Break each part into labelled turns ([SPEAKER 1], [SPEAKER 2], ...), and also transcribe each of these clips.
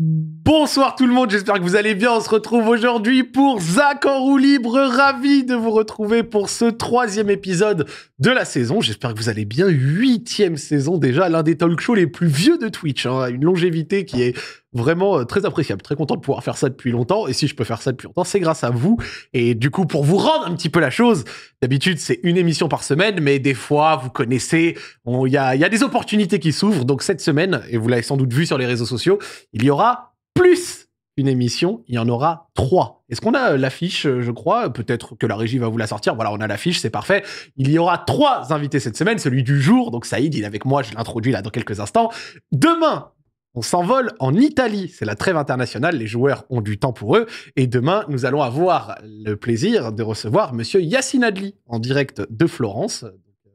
[SPEAKER 1] Bonsoir tout le monde, j'espère que vous allez bien. On se retrouve aujourd'hui pour Zach en roue libre. Ravi de vous retrouver pour ce troisième épisode de la saison. J'espère que vous allez bien. Huitième saison déjà, l'un des talk shows les plus vieux de Twitch. Hein. Une longévité qui est vraiment euh, très appréciable. Très content de pouvoir faire ça depuis longtemps. Et si je peux faire ça depuis longtemps, c'est grâce à vous. Et du coup, pour vous rendre un petit peu la chose, d'habitude, c'est une émission par semaine, mais des fois, vous connaissez, il y a des opportunités qui s'ouvrent. Donc cette semaine, et vous l'avez sans doute vu sur les réseaux sociaux, il y aura plus une émission, il y en aura trois. Est-ce qu'on a euh, l'affiche, euh, je crois Peut-être que la régie va vous la sortir. Voilà, on a l'affiche, c'est parfait. Il y aura trois invités cette semaine, celui du jour. Donc Saïd, il est avec moi, je l'introduis là dans quelques instants. Demain, on s'envole en Italie. C'est la trêve internationale. Les joueurs ont du temps pour eux. Et demain, nous allons avoir le plaisir de recevoir monsieur Yassine Adli en direct de Florence.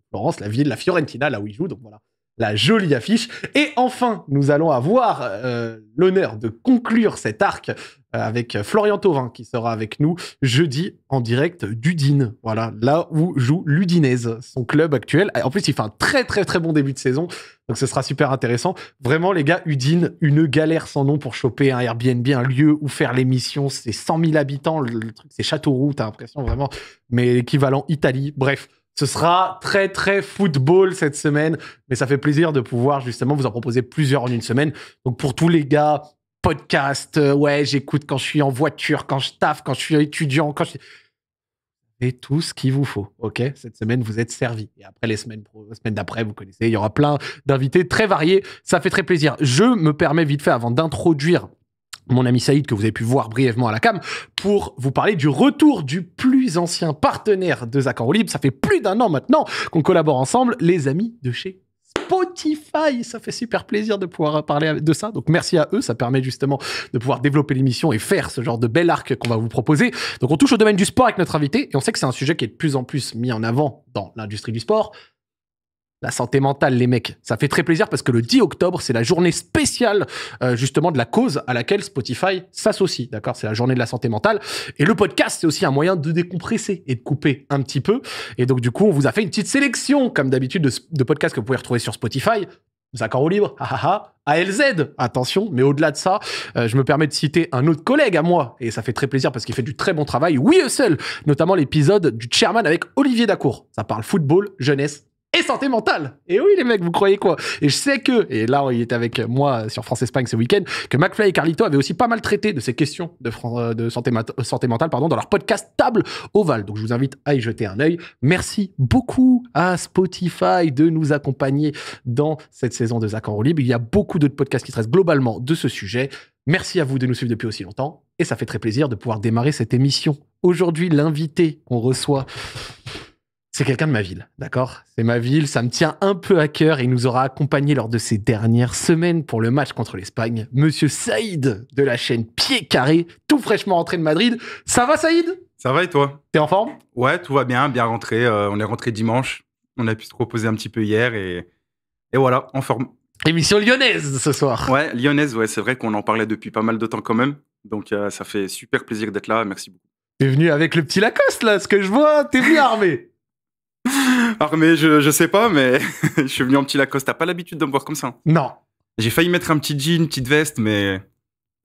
[SPEAKER 1] Florence, la ville, la Fiorentina, là où il joue. Donc voilà la jolie affiche. Et enfin, nous allons avoir euh, l'honneur de conclure cet arc euh, avec Florian Thauvin qui sera avec nous jeudi en direct d'Udine. Voilà, là où joue l'Udinese, son club actuel. En plus, il fait un très très très bon début de saison, donc ce sera super intéressant. Vraiment, les gars, Udine, une galère sans nom pour choper un Airbnb, un lieu où faire l'émission. C'est 100 000 habitants, le truc c'est Châteauroux, t'as l'impression vraiment, mais l'équivalent Italie. Bref, ce sera très très football cette semaine, mais ça fait plaisir de pouvoir justement vous en proposer plusieurs en une semaine. Donc pour tous les gars, podcast, euh, ouais, j'écoute quand je suis en voiture, quand je taffe, quand je suis étudiant, quand je et tout ce qu'il vous faut. OK Cette semaine, vous êtes servi. Et après, les semaines, semaine d'après, vous connaissez, il y aura plein d'invités très variés. Ça fait très plaisir. Je me permets vite fait, avant d'introduire mon ami Saïd, que vous avez pu voir brièvement à la cam, pour vous parler du retour du plus ancien partenaire de Zach en Libre. Ça fait plus d'un an maintenant qu'on collabore ensemble, les amis de chez Spotify. Ça fait super plaisir de pouvoir parler de ça. Donc merci à eux. Ça permet justement de pouvoir développer l'émission et faire ce genre de bel arc qu'on va vous proposer. Donc on touche au domaine du sport avec notre invité et on sait que c'est un sujet qui est de plus en plus mis en avant dans l'industrie du sport la santé mentale, les mecs. Ça fait très plaisir parce que le 10 octobre, c'est la journée spéciale euh, justement de la cause à laquelle Spotify s'associe. D'accord C'est la journée de la santé mentale. Et le podcast, c'est aussi un moyen de décompresser et de couper un petit peu. Et donc, du coup, on vous a fait une petite sélection, comme d'habitude, de, podcasts que vous pouvez retrouver sur Spotify. D'accord, au libre, ah ah ALZ, ah. attention, mais au-delà de ça, euh, je me permets de citer un autre collègue à moi, et ça fait très plaisir parce qu'il fait du très bon travail, oui seul, notamment l'épisode du chairman avec Olivier Dacour. Ça parle football, jeunesse, santé mentale. Et oui, les mecs, vous croyez quoi Et je sais que, et là, il était avec moi sur France-Espagne ce week-end, que McFly et Carlito avaient aussi pas mal traité de ces questions de, euh, de santé, euh, santé, mentale pardon, dans leur podcast Table Ovale. Donc, je vous invite à y jeter un œil. Merci beaucoup à Spotify de nous accompagner dans cette saison de Zach en libre. Il y a beaucoup d'autres podcasts qui restent globalement de ce sujet. Merci à vous de nous suivre depuis aussi longtemps et ça fait très plaisir de pouvoir démarrer cette émission. Aujourd'hui, l'invité qu'on reçoit c'est quelqu'un de ma ville, d'accord C'est ma ville, ça me tient un peu à cœur et il nous aura accompagné lors de ces dernières semaines pour le match contre l'Espagne. Monsieur Saïd de la chaîne Pied Carré, tout fraîchement rentré de Madrid. Ça va Saïd
[SPEAKER 2] Ça va et toi T'es en forme Ouais, tout va bien, bien rentré. Euh, on est rentré dimanche, on a pu se reposer un petit peu hier et, et voilà, en forme. Émission lyonnaise ce soir. Ouais, lyonnaise, ouais, c'est vrai qu'on en parlait depuis pas mal de temps quand même. Donc euh, ça fait super plaisir d'être là, merci beaucoup.
[SPEAKER 1] T'es venu avec le petit Lacoste là, ce que je vois, t'es venu armé
[SPEAKER 2] Armé, je, je sais pas, mais je suis venu en petit Lacoste. T'as pas l'habitude de me voir comme ça hein Non. J'ai failli mettre un petit jean, une petite veste, mais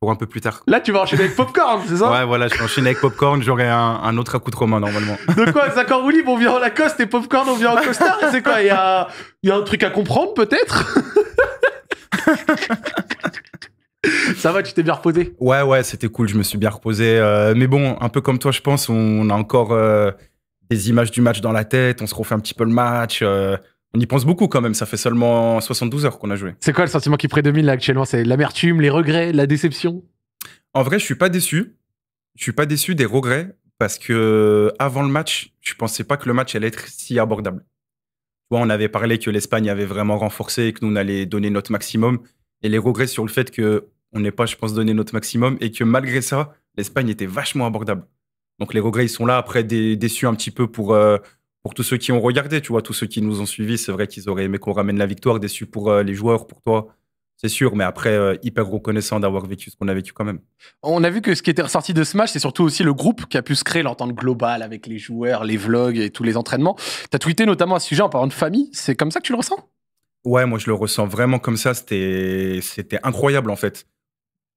[SPEAKER 2] pour un peu plus tard. Là, tu vas enchaîner avec Popcorn, c'est ça Ouais, voilà, je vais enchaîner avec Popcorn. J'aurai un, autre accoutrement, normalement.
[SPEAKER 1] De quoi D'accord, Olive, on vient en Lacoste et Popcorn, on vient en costard. C'est quoi Il y a, y a un truc à comprendre, peut-être
[SPEAKER 2] Ça va, tu t'es bien reposé Ouais, ouais, c'était cool, je me suis bien reposé. Euh, mais bon, un peu comme toi, je pense, on a encore euh, les images du match dans la tête, on se refait un petit peu le match. Euh, on y pense beaucoup quand même, ça fait seulement 72 heures qu'on a joué. C'est quoi le sentiment qui prédomine
[SPEAKER 1] actuellement C'est l'amertume, les regrets, la déception
[SPEAKER 2] En vrai, je suis pas déçu. Je suis pas déçu des regrets parce que euh, avant le match, je pensais pas que le match allait être si abordable. on avait parlé que l'Espagne avait vraiment renforcé et que nous on allait donner notre maximum et les regrets sur le fait qu'on on n'ait pas, je pense, donné notre maximum et que malgré ça, l'Espagne était vachement abordable. Donc les regrets, ils sont là. Après, déçus un petit peu pour, euh, pour tous ceux qui ont regardé, tu vois, tous ceux qui nous ont suivis. C'est vrai qu'ils auraient aimé qu'on ramène la victoire. Déçus pour euh, les joueurs, pour toi. C'est
[SPEAKER 1] sûr, mais après, euh, hyper reconnaissant d'avoir vécu ce qu'on a vécu quand même. On a vu que ce qui était ressorti de ce match, c'est surtout aussi le groupe qui a pu se créer l'entente globale avec les joueurs, les vlogs et tous les entraînements. Tu as tweeté notamment à ce sujet en parlant de famille. C'est comme ça que tu le ressens Ouais, moi je le ressens vraiment comme ça. C'était
[SPEAKER 2] incroyable en fait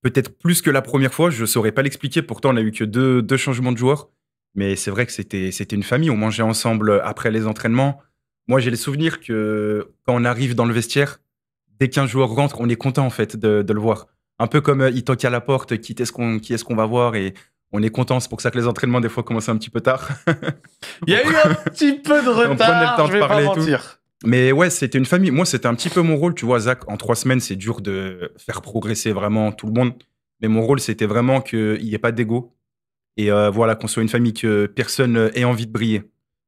[SPEAKER 2] peut-être plus que la première fois. Je ne saurais pas l'expliquer. Pourtant, on n'a eu que deux, changements de joueurs. Mais c'est vrai que c'était, une famille. On mangeait ensemble après les entraînements. Moi, j'ai les souvenirs que quand on arrive dans le vestiaire, dès qu'un joueur rentre, on est content en fait de, le voir. Un peu comme euh, il toque à la porte, qui est-ce qu'on, est-ce va voir et on est content. C'est pour ça que les entraînements des fois commencent un petit peu tard.
[SPEAKER 1] il y a eu un petit peu de retard. on le temps de parler
[SPEAKER 2] mais ouais, c'était une famille. Moi, c'était un petit peu mon rôle. Tu vois, Zach, en trois semaines, c'est dur de faire progresser vraiment tout le monde. Mais mon rôle, c'était vraiment qu'il n'y ait pas d'ego. Et euh, voilà, qu'on soit une famille que personne ait envie de briller.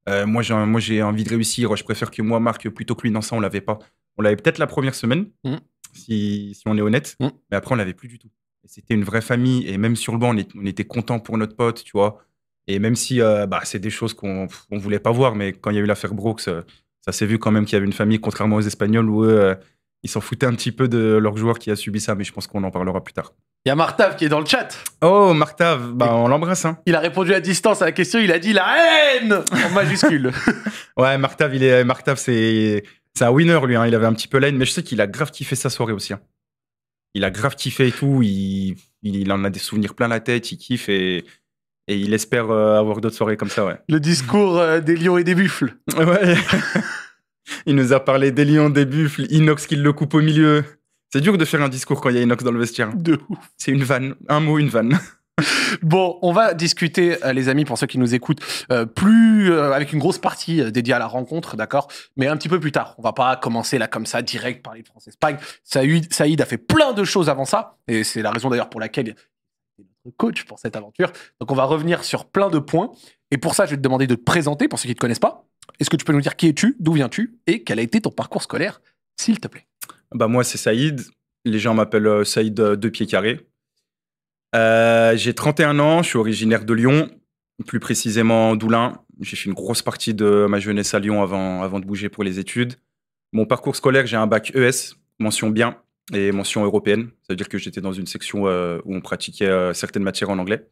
[SPEAKER 2] Euh, moi, j'ai, envie de réussir. Je préfère que moi, Marc, plutôt que lui. Dans ça, on l'avait pas. On l'avait peut-être la première semaine, mm. si, on est honnête. Mm. Mais après, on l'avait plus du tout. C'était une vraie famille. Et même sur le banc, on, était content pour notre pote, tu vois. Et même si euh, bah, c'est des choses qu'on ne voulait pas voir, mais quand il y a eu l'affaire Brooks, ça s'est vu quand même qu'il y avait une famille, contrairement aux Espagnols, où eux, euh, ils s'en foutaient un petit peu de leur joueur qui a subi ça, mais je pense qu'on en parlera plus tard.
[SPEAKER 1] Il y a Martav qui est dans le chat. Oh, Martav, bah, on l'embrasse. Hein. Il a répondu à distance à la question, il a dit la haine en majuscule. ouais, Martav,
[SPEAKER 2] il Martav, c'est, un winner, lui. Hein. Il avait un petit peu la haine, mais je sais qu'il a grave kiffé sa soirée aussi. Hein. Il a grave kiffé et tout. il, il en a des souvenirs plein la tête, il kiffe et et il espère euh, avoir d'autres soirées comme ça, ouais.
[SPEAKER 1] Le discours euh, des lions et des buffles. Ouais.
[SPEAKER 2] il nous a parlé des lions, des buffles, Inox qui le coupe au milieu. C'est dur de faire
[SPEAKER 1] un discours quand il y a Inox dans le vestiaire. De ouf. C'est une vanne. Un mot, une vanne. Bon, on va discuter, euh, les amis, pour ceux qui nous écoutent, plus avec une grosse partie dédiée à la rencontre, d'accord Mais un petit peu plus tard. On va pas commencer là comme ça, direct, parler de Français espagne Saïd a fait plein de choses avant ça, et c'est la raison d'ailleurs pour laquelle coach pour cette aventure. Donc on va revenir sur plein de points. Et pour ça, je vais te demander de te présenter pour ceux qui ne te connaissent pas. Est-ce que tu peux nous dire qui es-tu, d'où viens-tu et quel a été ton parcours scolaire, s'il te plaît bah Moi, c'est Saïd.
[SPEAKER 2] Les gens m'appellent euh, Saïd euh, Deux Pieds Carrés. Euh, j'ai 31 ans, je suis originaire de Lyon, plus précisément d'Oulin. J'ai fait une grosse partie de ma jeunesse à Lyon avant, avant de bouger pour les études. Mon parcours scolaire, j'ai un bac ES, mention bien, et mention européenne. C'est-à-dire que j'étais dans une section euh, où on pratiquait euh, certaines matières en anglais.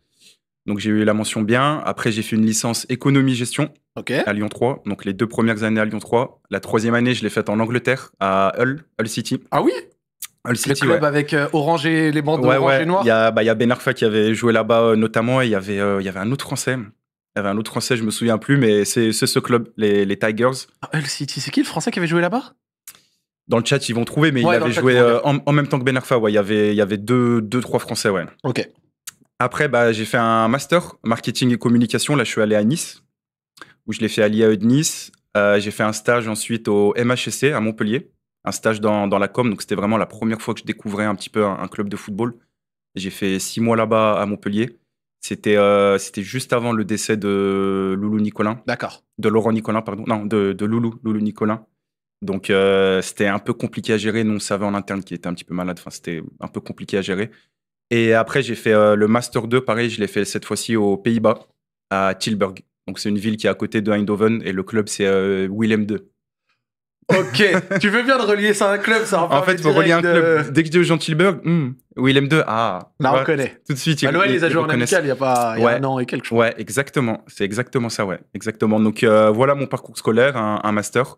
[SPEAKER 2] Donc j'ai eu la mention bien. Après, j'ai fait une licence économie-gestion à Lyon 3. Donc les deux premières années à Lyon 3. La troisième année, je l'ai faite en Angleterre, à Hull, Hull City. Ah oui Hull City, le club
[SPEAKER 1] avec euh, orange et les bandes orange et noir.
[SPEAKER 2] Bah, il y, a, Ben Arfa qui avait joué là-bas notamment et il y avait un autre Français. Il y avait un autre Français, je me souviens plus, mais c'est ce club, les, Tigers.
[SPEAKER 1] Ah, Hull City, c'est qui le Français qui avait joué là-bas
[SPEAKER 2] dans le chat, ils vont trouver, mais il avait joué euh, en, même temps que Ben Arfa. Ouais, il y avait, il y avait deux, deux, trois Français, ouais. Ok. Après, bah, j'ai fait un master marketing et communication. Là, je suis allé à Nice, où je l'ai fait à l'IAE de Nice. Euh, j'ai fait un stage ensuite au MHSC à Montpellier, un stage dans, dans la com. Donc, c'était vraiment la première fois que je découvrais un petit peu un, club de football. J'ai fait six mois là-bas à Montpellier. C'était euh, c'était juste avant le décès de Loulou Nicolin. D'accord. De Laurent Nicolin, pardon. Non, de, de Loulou, Loulou Nicolin. Donc euh, c'était un peu compliqué à gérer. Nous, on savait en interne qu'il était un petit peu malade. Enfin, c'était un peu compliqué à gérer. Et après, j'ai fait euh, le Master 2, pareil, je l'ai fait cette fois-ci aux Pays-Bas, à Tilburg. Donc c'est une ville qui est à côté de Eindhoven et le club, c'est euh, Willem 2.
[SPEAKER 1] Ok, tu veux bien de relier ça à un club, ça En fait, pour relier un club,
[SPEAKER 2] dès que je dis aux gens Tilburg, hmm, Willem 2, ah. Là, on connaît. Tout de suite. Bah, les a joués en il
[SPEAKER 1] y a pas ouais. un
[SPEAKER 2] an et quelque chose. Ouais, exactement. C'est exactement ça, ouais. Exactement. Donc, voilà mon parcours scolaire, un master.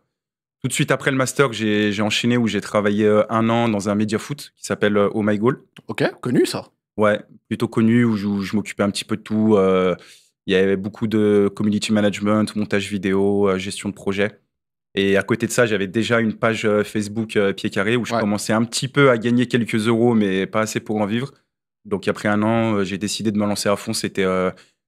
[SPEAKER 2] Tout de suite après le master, j'ai enchaîné où j'ai travaillé euh, un an dans un média foot qui s'appelle euh, Oh My Goal. Ok, connu ça. Ouais, plutôt connu où je, m'occupais un petit peu de tout. Euh, il y avait beaucoup de community management, montage vidéo, gestion de projet. Et à côté de ça, j'avais déjà une page Facebook Pied Carré où je commençais un petit peu à gagner quelques euros, mais pas assez pour en vivre. Donc après un an, j'ai décidé de me lancer à fond. C'était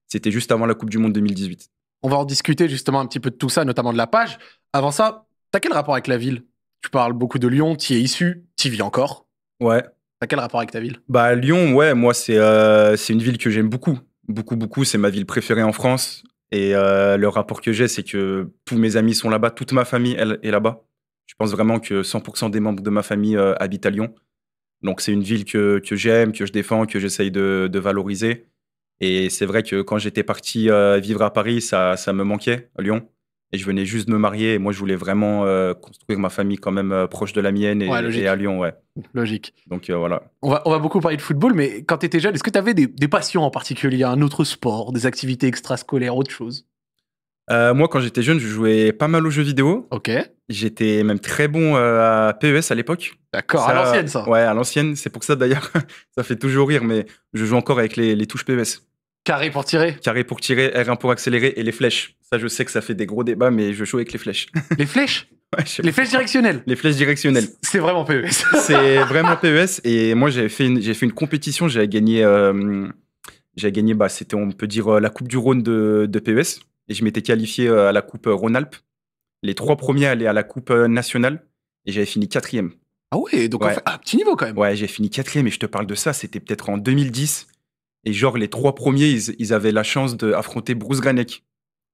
[SPEAKER 1] c'était juste avant la Coupe du Monde 2018. On va en discuter justement un petit peu de tout ça, notamment de la page. Avant ça, T'as quel rapport avec la ville Tu parles beaucoup de Lyon, t'y es issu, t'y vis encore. Ouais. T'as quel rapport avec ta ville
[SPEAKER 2] Bah Lyon, ouais, moi euh, c'est une ville que j'aime beaucoup, beaucoup beaucoup. C'est ma ville préférée en France. Et euh, le rapport que j'ai, c'est que tous mes amis sont là-bas, toute ma famille elle est là-bas. Je pense vraiment que 100% des membres de ma famille euh, habitent à Lyon. Donc c'est une ville que, que j'aime, que je défends, que j'essaye de, valoriser. Et c'est vrai que quand j'étais parti vivre à Paris, ça, ça me manquait, à Lyon. Et je venais juste de me marier. Et moi, je voulais vraiment euh, construire ma famille quand même euh, proche de la mienne et, à Lyon. Ouais. Logique. Donc euh, voilà.
[SPEAKER 1] On va, on va beaucoup parler de football, mais quand tu étais jeune, est-ce que tu avais des, passions en particulier, un autre sport, des activités extrascolaires, autre chose Moi, quand j'étais jeune, je jouais pas mal aux jeux vidéo.
[SPEAKER 2] Ok. J'étais même très bon à PES à l'époque. D'accord, à l'ancienne, ça. Ouais, à l'ancienne. C'est pour ça d'ailleurs, ça fait toujours rire, mais je joue encore avec les, les touches PES. Carré pour tirer Carré pour tirer, R1 pour accélérer et les flèches. Ça, je sais que ça fait des gros débats, mais je joue avec les flèches.
[SPEAKER 1] Les flèches Les flèches directionnelles Les flèches directionnelles. C'est vraiment PES.
[SPEAKER 2] C'est vraiment PES. E e et moi, j'avais fait j'ai fait une compétition, j'avais gagné, euh, gagné bah, c'était, on peut dire, euh, la Coupe du Rhône de, PES. Et je m'étais qualifié euh, à la Coupe Rhône-Alpes. Les trois premiers allaient à la Coupe nationale. Et j'avais fini quatrième. Ah ouais, donc à petit niveau quand même. Ouais, j'ai fini quatrième et je te parle de ça, c'était peut-être en 2010. Et genre, les trois premiers, ils, avaient la chance d'affronter Bruce Granek.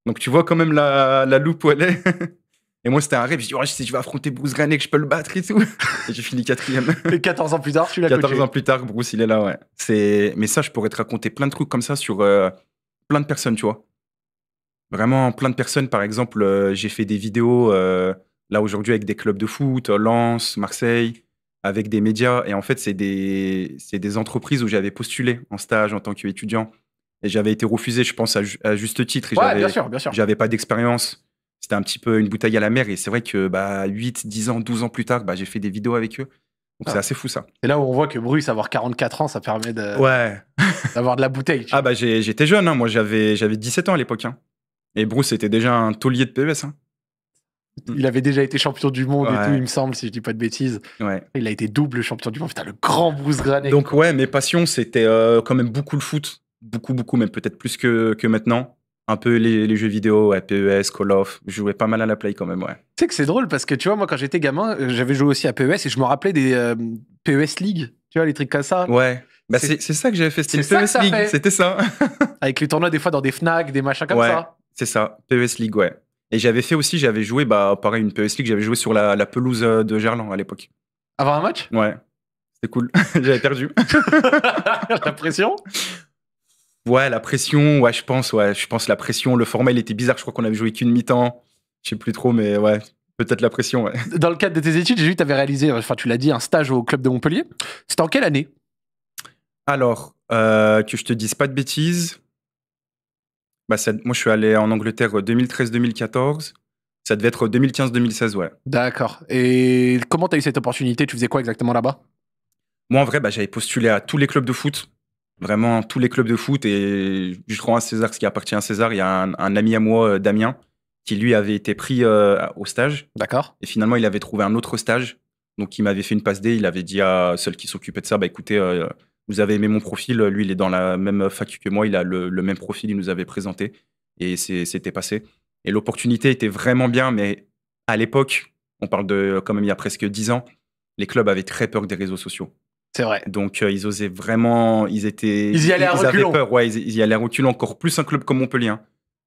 [SPEAKER 2] Donc, tu vois quand même la, la loupe où elle est. Et moi, c'était un rêve. suis dit, oh, si je vais affronter Bruce Granek, je peux le battre et tout. Et j'ai fini quatrième. Et 14 ans plus tard, tu l'as 14 ans plus tard, Bruce, il est là, ouais. C'est... Mais ça, je pourrais te raconter plein de trucs comme ça sur euh, plein de personnes, tu vois. Vraiment, plein de personnes. Par exemple, euh, j'ai fait des vidéos, euh, là, aujourd'hui, avec des clubs de foot, Lens, Marseille avec des médias. Et en fait, c'est des, des entreprises où j'avais postulé en stage en tant qu'étudiant. Et j'avais été refusé, je pense, à, juste titre. bien sûr, J'avais pas d'expérience. C'était un petit peu une bouteille à la mer. Et c'est vrai que bah, 8, 10 ans, 12 ans plus tard, bah, j'ai fait des vidéos avec eux. Donc ah. c'est assez fou ça. Et là où
[SPEAKER 1] on voit que Bruce, avoir 44 ans, ça permet de... Ouais.
[SPEAKER 2] d'avoir de la bouteille. Ah bah j'étais jeune, hein. moi j'avais 17 ans à l'époque. Hein. Et Bruce était déjà un taulier de PES. Hein.
[SPEAKER 1] Mm. Il avait déjà été champion du monde et tout, il me semble, si je dis pas de bêtises. Il a été double champion du monde. Putain, le
[SPEAKER 2] grand Bruce grané Donc, ouais, mes passions, c'était euh, quand même beaucoup le foot. Beaucoup, beaucoup, mais peut-être plus que, que maintenant un peu les, jeux vidéo, ouais, PES, Call of. Je jouais pas mal à la Play quand même, ouais.
[SPEAKER 1] Tu sais que c'est drôle parce que tu vois, moi quand j'étais gamin, euh, j'avais joué aussi à PES et je me rappelais des euh, PES League, tu vois, les trucs comme ça.
[SPEAKER 2] Ouais. Bah c'est ça que j'avais fait, c'était PES e League, c'était
[SPEAKER 1] ça. Avec les tournois des fois dans des FNAC, des machins comme ouais,
[SPEAKER 2] C'est ça, PES League, ouais. Et j'avais fait aussi, j'avais joué, bah, pareil, une PS League, j'avais joué sur la, pelouse euh, de Gerland à l'époque. Avant un match Ouais. C'était cool. j'avais perdu. la pression Ouais, la pression, ouais, je pense, ouais, je pense la pression. Le format, il était bizarre. Je crois qu'on avait joué qu'une mi-temps. Je sais plus trop, mais ouais, peut-être la pression,
[SPEAKER 1] Dans le cadre de tes études, j'ai vu que tu avais réalisé, enfin, tu l'as dit, un stage au club de Montpellier. C'était en quelle année Alors,
[SPEAKER 2] euh, que je te dise pas de bêtises, bah, moi, je suis allé en Angleterre 2013-2014. Euh, ça devait être 2015-2016, euh, ouais.
[SPEAKER 1] D'accord. Et comment tu as eu cette opportunité Tu faisais quoi exactement là-bas
[SPEAKER 2] Moi, en vrai, bah, j'avais postulé à tous les clubs de foot. Vraiment, tous les clubs de foot. Et je crois à César ce qui appartient à César. Il y a un, ami à moi, euh, Damien, qui lui avait été pris au stage. D'accord. Et finalement, il avait trouvé un autre stage. Donc, il m'avait fait une passe D. Il avait dit à ceux qui s'occupaient de ça, bah, écoutez, vous avez aimé mon profil, euh, lui il est dans la même fac que moi, il a le, même profil, il nous avait présenté et c'était passé. Et l'opportunité était vraiment bien, mais à l'époque, on parle de quand même il y a presque dix ans, les clubs avaient très peur des réseaux sociaux. C'est vrai. Donc euh, ils osaient vraiment, ils étaient, ils y allaient à ouais, ils, y allaient à reculons. Encore plus un club comme Montpellier,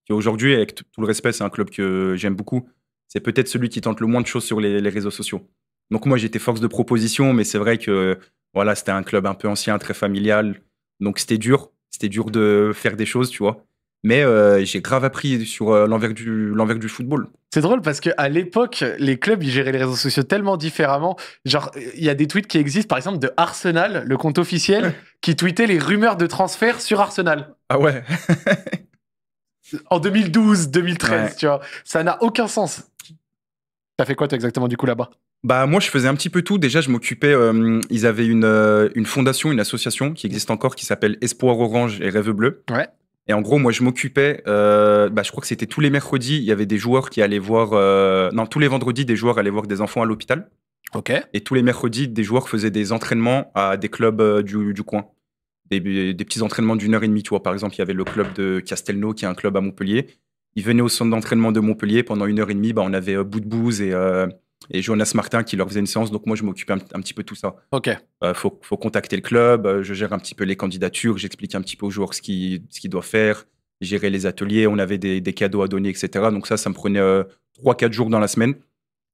[SPEAKER 2] qui hein. aujourd'hui, avec tout le respect, c'est un club que j'aime beaucoup. C'est peut-être celui qui tente le moins de choses sur les réseaux sociaux. Donc moi j'étais force de proposition, mais c'est vrai que voilà, c'était un club un peu ancien, très familial. Donc c'était dur, c'était dur de faire des choses, tu vois.
[SPEAKER 1] Mais euh, j'ai grave appris sur euh, l'envers du, du football. C'est drôle parce que à l'époque, les clubs ils géraient les réseaux sociaux tellement différemment. Genre, il y a des tweets qui existent, par exemple de Arsenal, le compte officiel, qui tweetait les rumeurs de transfert sur Arsenal. Ah ouais. en 2012, 2013, tu vois, ça n'a aucun sens. T'as fait quoi toi exactement du coup là-bas
[SPEAKER 2] bah moi je faisais un petit peu tout. Déjà je m'occupais. Euh, ils avaient euh, une, fondation, une association qui existe encore qui s'appelle Espoir Orange et Rêve Bleu. Ouais. Et en gros moi je m'occupais. Euh, bah, je crois que c'était tous les mercredis. Il y avait des joueurs qui allaient voir. non tous les vendredis des joueurs allaient voir des enfants à l'hôpital. Ok. Et tous les mercredis des joueurs faisaient des entraînements à des clubs du, du coin. Des, petits entraînements d'une heure et demie. Tu vois par exemple il y avait le club de Castelnau qui est un club à Montpellier. Ils venaient au centre d'entraînement de Montpellier pendant une heure et demie. Bah, on avait de bouze et et Jonas Martin qui leur faisait une séance. Donc moi, je m'occupais un, petit peu de tout ça. Ok. Euh, faut, contacter le club. Euh, je gère un petit peu les candidatures. J'explique un petit peu aux joueurs ce qu'ils doivent faire. Gérer les ateliers. On avait des, cadeaux à donner, etc. Donc ça, ça me prenait euh, trois, 3-4 jours dans la semaine.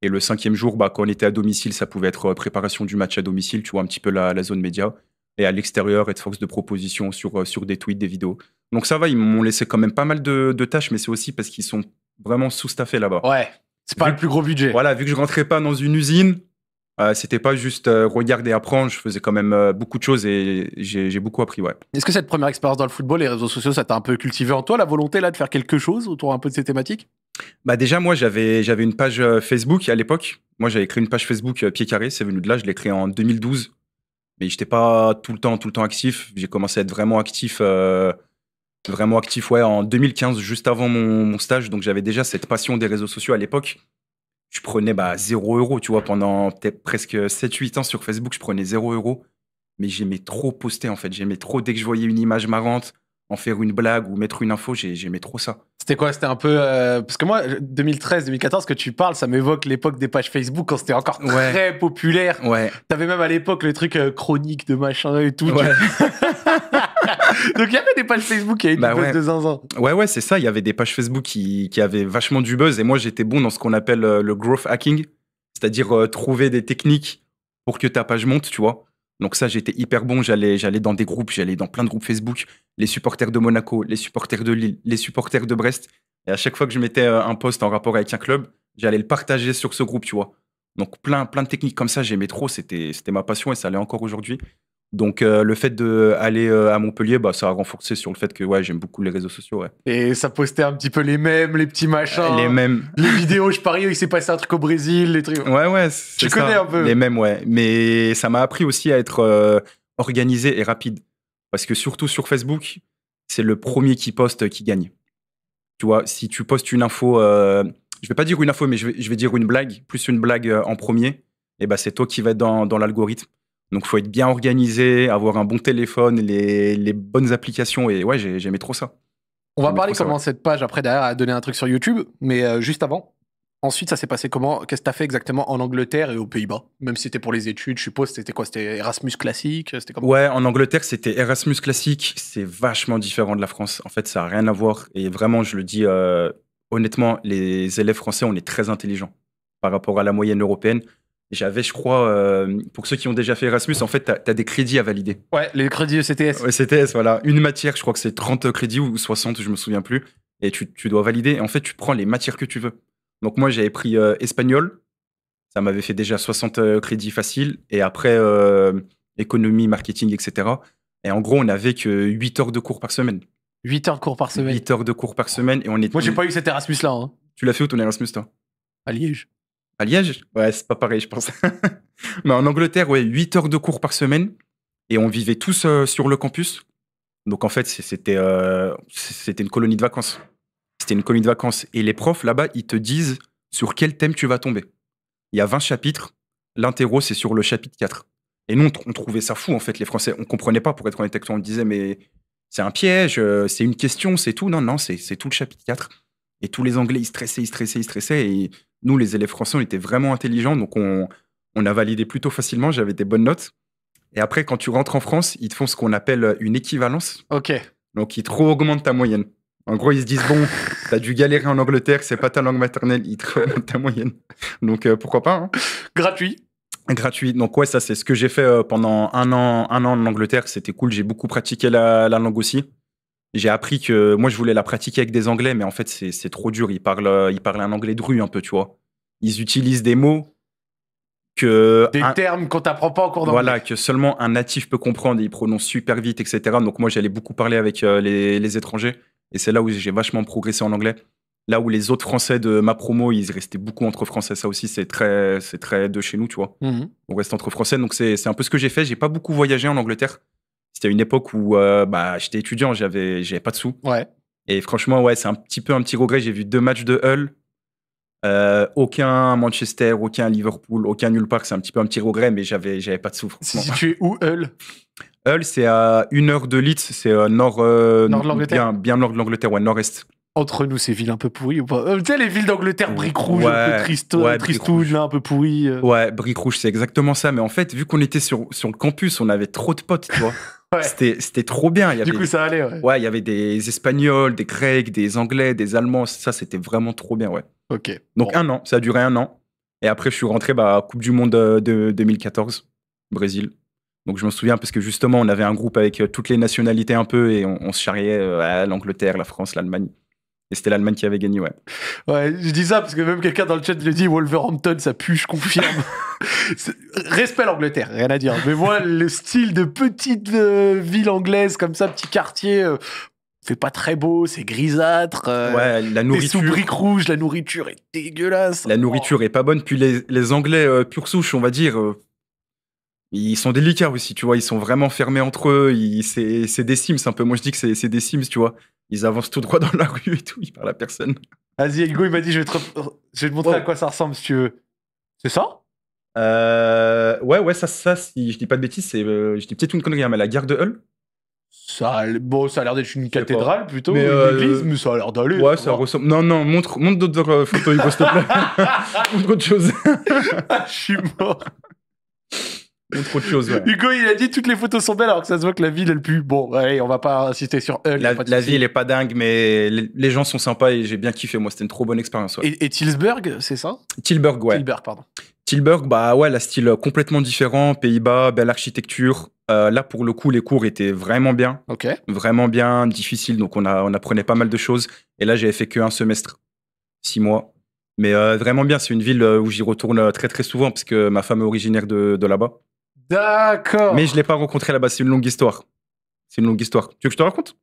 [SPEAKER 2] Et le cinquième jour, bah, quand on était à domicile, ça pouvait être préparation du match à domicile. Tu vois un petit peu la, zone média. Et à l'extérieur, être force de proposition sur, sur des tweets, des vidéos. Donc ça va, ils m'ont laissé quand même pas mal de, de tâches, mais c'est aussi parce qu'ils sont vraiment sous-staffés là-bas. Ouais. C'est pas le plus gros budget. Voilà, vu que je rentrais pas dans une usine, euh, c'était pas juste euh, regarder apprendre. Je faisais quand même euh, beaucoup de choses et j'ai beaucoup appris. Ouais. Est-ce
[SPEAKER 1] que cette première expérience dans le football, les réseaux sociaux, ça t'a un peu cultivé en toi la volonté là de faire quelque chose autour un peu de ces thématiques bah déjà moi
[SPEAKER 2] j'avais j'avais une page Facebook à l'époque. Moi j'avais créé une page Facebook pied carré. C'est venu de là. Je l'ai créé en 2012. Mais j'étais pas tout le temps tout le temps actif. J'ai commencé à être vraiment actif vraiment actif ouais, en 2015, juste avant mon, stage. Donc j'avais déjà cette passion des réseaux sociaux à l'époque. Je prenais bah, 0 euros, tu vois, pendant peut-être presque 7-8 ans sur Facebook, je prenais 0 euros. Mais j'aimais trop poster en fait. J'aimais trop, dès que je voyais une image marrante, en faire une blague ou mettre une info, j'aimais trop ça.
[SPEAKER 1] C'était quoi C'était un peu. Euh, parce que moi, 2013, 2014, que tu parles, ça m'évoque l'époque des pages Facebook quand c'était encore très populaire. Ouais. T'avais même à l'époque le truc euh, chronique de machin et tout. Ouais. Donc il y avait des pages Facebook qui avaient du bah buzz de
[SPEAKER 2] zinzin. Ouais, ouais, c'est ça. Il y avait des pages Facebook qui, qui avaient vachement du buzz. Et moi, j'étais bon dans ce qu'on appelle euh, le growth hacking, c'est-à-dire euh, trouver des techniques pour que ta page monte, tu vois. Donc ça, j'étais hyper bon. J'allais, j'allais dans des groupes, j'allais dans plein de groupes Facebook, les supporters de Monaco, les supporters de Lille, les supporters de Brest. Et à chaque fois que je mettais euh, un post en rapport avec un club, j'allais le partager sur ce groupe, tu vois. Donc plein, plein de techniques comme ça, j'aimais trop. C'était, c'était ma passion et ça l'est encore aujourd'hui. Donc euh, le fait d'aller euh, euh, à Montpellier, bah, ça a renforcé sur le fait que ouais, j'aime beaucoup les réseaux sociaux.
[SPEAKER 1] Et ça postait un petit peu les mêmes, les petits machins. Les mêmes. Les vidéos, je parie, il s'est passé un truc au Brésil, les trucs. Ouais,
[SPEAKER 2] ouais. Tu connais un peu. Les mêmes, ouais. Mais ça m'a appris aussi à être organisé et rapide. Parce que surtout sur Facebook, c'est le premier qui poste qui gagne. Tu vois, si tu postes une info, je vais pas dire une info, mais je vais, dire une blague, plus une blague en premier, et eh bah, c'est toi qui vas être dans l'algorithme. Donc, faut être bien organisé, avoir un bon téléphone, les, bonnes applications. Et ouais, j'aimais trop ça.
[SPEAKER 1] On va parler comment cette page après derrière a donné un truc sur YouTube, mais euh, juste avant. Ensuite, ça s'est passé comment Qu'est-ce que as fait exactement en Angleterre et aux Pays-Bas Même si c'était pour les études, je suppose, c'était quoi C'était Erasmus classique
[SPEAKER 2] Ouais, en Angleterre, c'était Erasmus classique. C'est vachement différent de la France. En fait, ça n'a rien à voir. Et vraiment, je le dis euh, honnêtement, les élèves français, on est très intelligents par rapport à la moyenne européenne. J'avais, je crois, euh, pour ceux qui ont déjà fait Erasmus, en fait, tu as, des crédits à valider. Ouais, les crédits ECTS. ECTS, voilà. Une matière, je crois que c'est 30 crédits ou 60, je me souviens plus. Et tu, dois valider. en fait, tu prends les matières que tu veux. Donc, moi, j'avais pris euh, espagnol. Ça m'avait fait déjà 60 euh, crédits faciles. Et après, économie, marketing, etc. Et en gros, on n'avait que 8 heures de cours par semaine. 8 heures de cours par semaine 8 heures de cours par semaine. Et on est... Moi, j'ai pas eu cet Erasmus-là. Hein. Tu l'as fait où ton Erasmus, toi À Liège. À Liège Ouais, c'est pas pareil, je pense. Mais en Angleterre, ouais, 8 heures de cours par semaine. Et on vivait tous euh, sur le campus. Donc en fait, euh, c'était une colonie de vacances. C'était une colonie de vacances. Et les profs, là-bas, ils te disent sur quel thème tu vas tomber. Il y a 20 chapitres. L'interro, c'est sur le chapitre 4. Et nous, on, trouvait ça fou, en fait, les Français. On comprenait pas, pour être honnête avec toi. On disait, mais c'est un piège, euh, c'est une question, c'est tout. Non, non, c'est tout le chapitre 4. Et tous les Anglais, ils stressaient, ils stressaient, ils stressaient nous, les élèves français, on était vraiment intelligents, donc on, a validé plutôt facilement, j'avais des bonnes notes. Et après, quand tu rentres en France, ils te font ce qu'on appelle euh, une équivalence. Ok. Donc, ils trop augmentent ta moyenne. En gros, ils se disent, bon, t'as dû galérer en Angleterre, c'est pas ta langue maternelle, ils trop augmentent ta moyenne. Donc, euh, pourquoi pas hein. Gratuit Gratuit. Donc, ouais, ça, c'est ce que j'ai fait euh, pendant un an, un an en Angleterre. C'était cool. J'ai beaucoup pratiqué la langue aussi j'ai appris que moi je voulais la pratiquer avec des Anglais, mais en fait c'est trop dur. Ils parlent, euh, ils parlent un anglais de rue un peu, tu vois. Ils utilisent des mots que des termes qu'on n'apprend pas en cours d'anglais. Voilà, que seulement un natif peut comprendre. ils prononcent super vite, etc. Donc moi j'allais beaucoup parler avec euh, les, les, étrangers, et c'est là où j'ai vachement progressé en anglais. Là où les autres Français de ma promo, ils restaient beaucoup entre Français. Ça aussi, c'est très, c'est très de chez nous, tu vois. Mmh On reste entre Français, donc c'est un peu ce que j'ai fait. J'ai pas beaucoup voyagé en Angleterre. C'était une époque où euh, bah, j'étais étudiant, j'avais, j'avais pas de sous. Ouais. Et franchement, ouais, c'est un petit peu un petit regret. J'ai vu deux matchs de Hull. Euh, aucun Manchester, aucun Liverpool, aucun nulle part. C'est un petit peu un petit regret, mais j'avais, j'avais pas de sous. C'est situé où Hull Hull, c'est à une heure de Leeds, c'est euh, nord, euh, Bien, nord de l'Angleterre, ouais, nord-est. Entre nous, c'est ville un peu pourrie. ou
[SPEAKER 1] pas Tu sais, les villes d'Angleterre, briques rouges, un peu triste, ouais,
[SPEAKER 2] là, un peu pourries. Ouais, briques rouges, c'est exactement ça. Mais en fait, vu qu'on était sur, sur le campus, on avait trop de potes, tu vois. C'était trop bien. Il y avait, du coup, ça allait. Ouais. il y avait des Espagnols, des Grecs, des Anglais, des Allemands. Ça, c'était vraiment trop bien, ouais. Ok. Donc, un an. Ça a duré un an. Et après, je suis rentré bah, Coupe du Monde euh, de, 2014, Brésil. Donc, je me souviens parce que justement, on avait un groupe avec euh, toutes les nationalités un peu et on, se charriait euh, à l'Angleterre, la France, l'Allemagne. Et c'était l'Allemagne qui avait gagné, ouais. Ouais,
[SPEAKER 1] je dis ça parce que même quelqu'un dans le chat le dit Wolverhampton, ça pue, je confirme. Respect l'Angleterre, rien à dire. Mais moi, le style de petite euh, ville anglaise, comme ça, petit quartier, c'est euh, fait pas très beau, c'est grisâtre. Euh, ouais, la nourriture. Sous briques rouges, la nourriture est
[SPEAKER 2] dégueulasse. La nourriture est pas bonne. Puis les, Anglais pure souche, on va dire, ils sont délicats aussi, tu vois. Ils sont vraiment fermés entre eux. C'est des Sims un peu. Moi, je dis que c'est des Sims, tu vois. Ils avancent tout
[SPEAKER 1] droit dans la rue et tout. Ils parlent à personne. Vas-y, Hugo, il m'a dit je vais, te... montrer à quoi ça ressemble si tu veux. C'est ça euh, Ouais, ouais, ça, ça, si je dis pas de bêtises, c'est. Euh,
[SPEAKER 2] je dis peut-être une connerie, hein, mais la gare de Hull ça bon, ça a l'air d'être une cathédrale plutôt, mais une euh, église, mais
[SPEAKER 1] ça a l'air d'aller. Ouais,
[SPEAKER 2] ça ressemble. Non, non, montre, montre d'autres euh, photos, Hugo, s'il te plaît.
[SPEAKER 1] montre autre chose. je suis mort autre Hugo, il a dit toutes les photos sont belles alors que ça se voit que la ville elle plus Bon, on va pas insister sur eux La, ville
[SPEAKER 2] est pas dingue, mais les, gens sont sympas et j'ai bien kiffé. Moi, c'était une trop bonne expérience. Et, Tilsburg, c'est ça Tilburg, ouais. Tilburg, pardon. Tilburg, bah ouais, la style euh, complètement différent. Pays-Bas, belle architecture. Euh, là, pour le coup, les cours étaient vraiment bien. Ok. Vraiment bien, difficile. Donc, on, a, on apprenait pas mal de choses. Et là, j'avais fait qu'un semestre, six mois. Mais euh, vraiment bien. C'est une ville où j'y retourne très, très souvent parce que ma femme est originaire de là-bas.
[SPEAKER 1] D'accord. Mais je l'ai
[SPEAKER 2] pas rencontré là-bas, c'est une longue histoire. C'est une longue histoire. Tu veux que je te raconte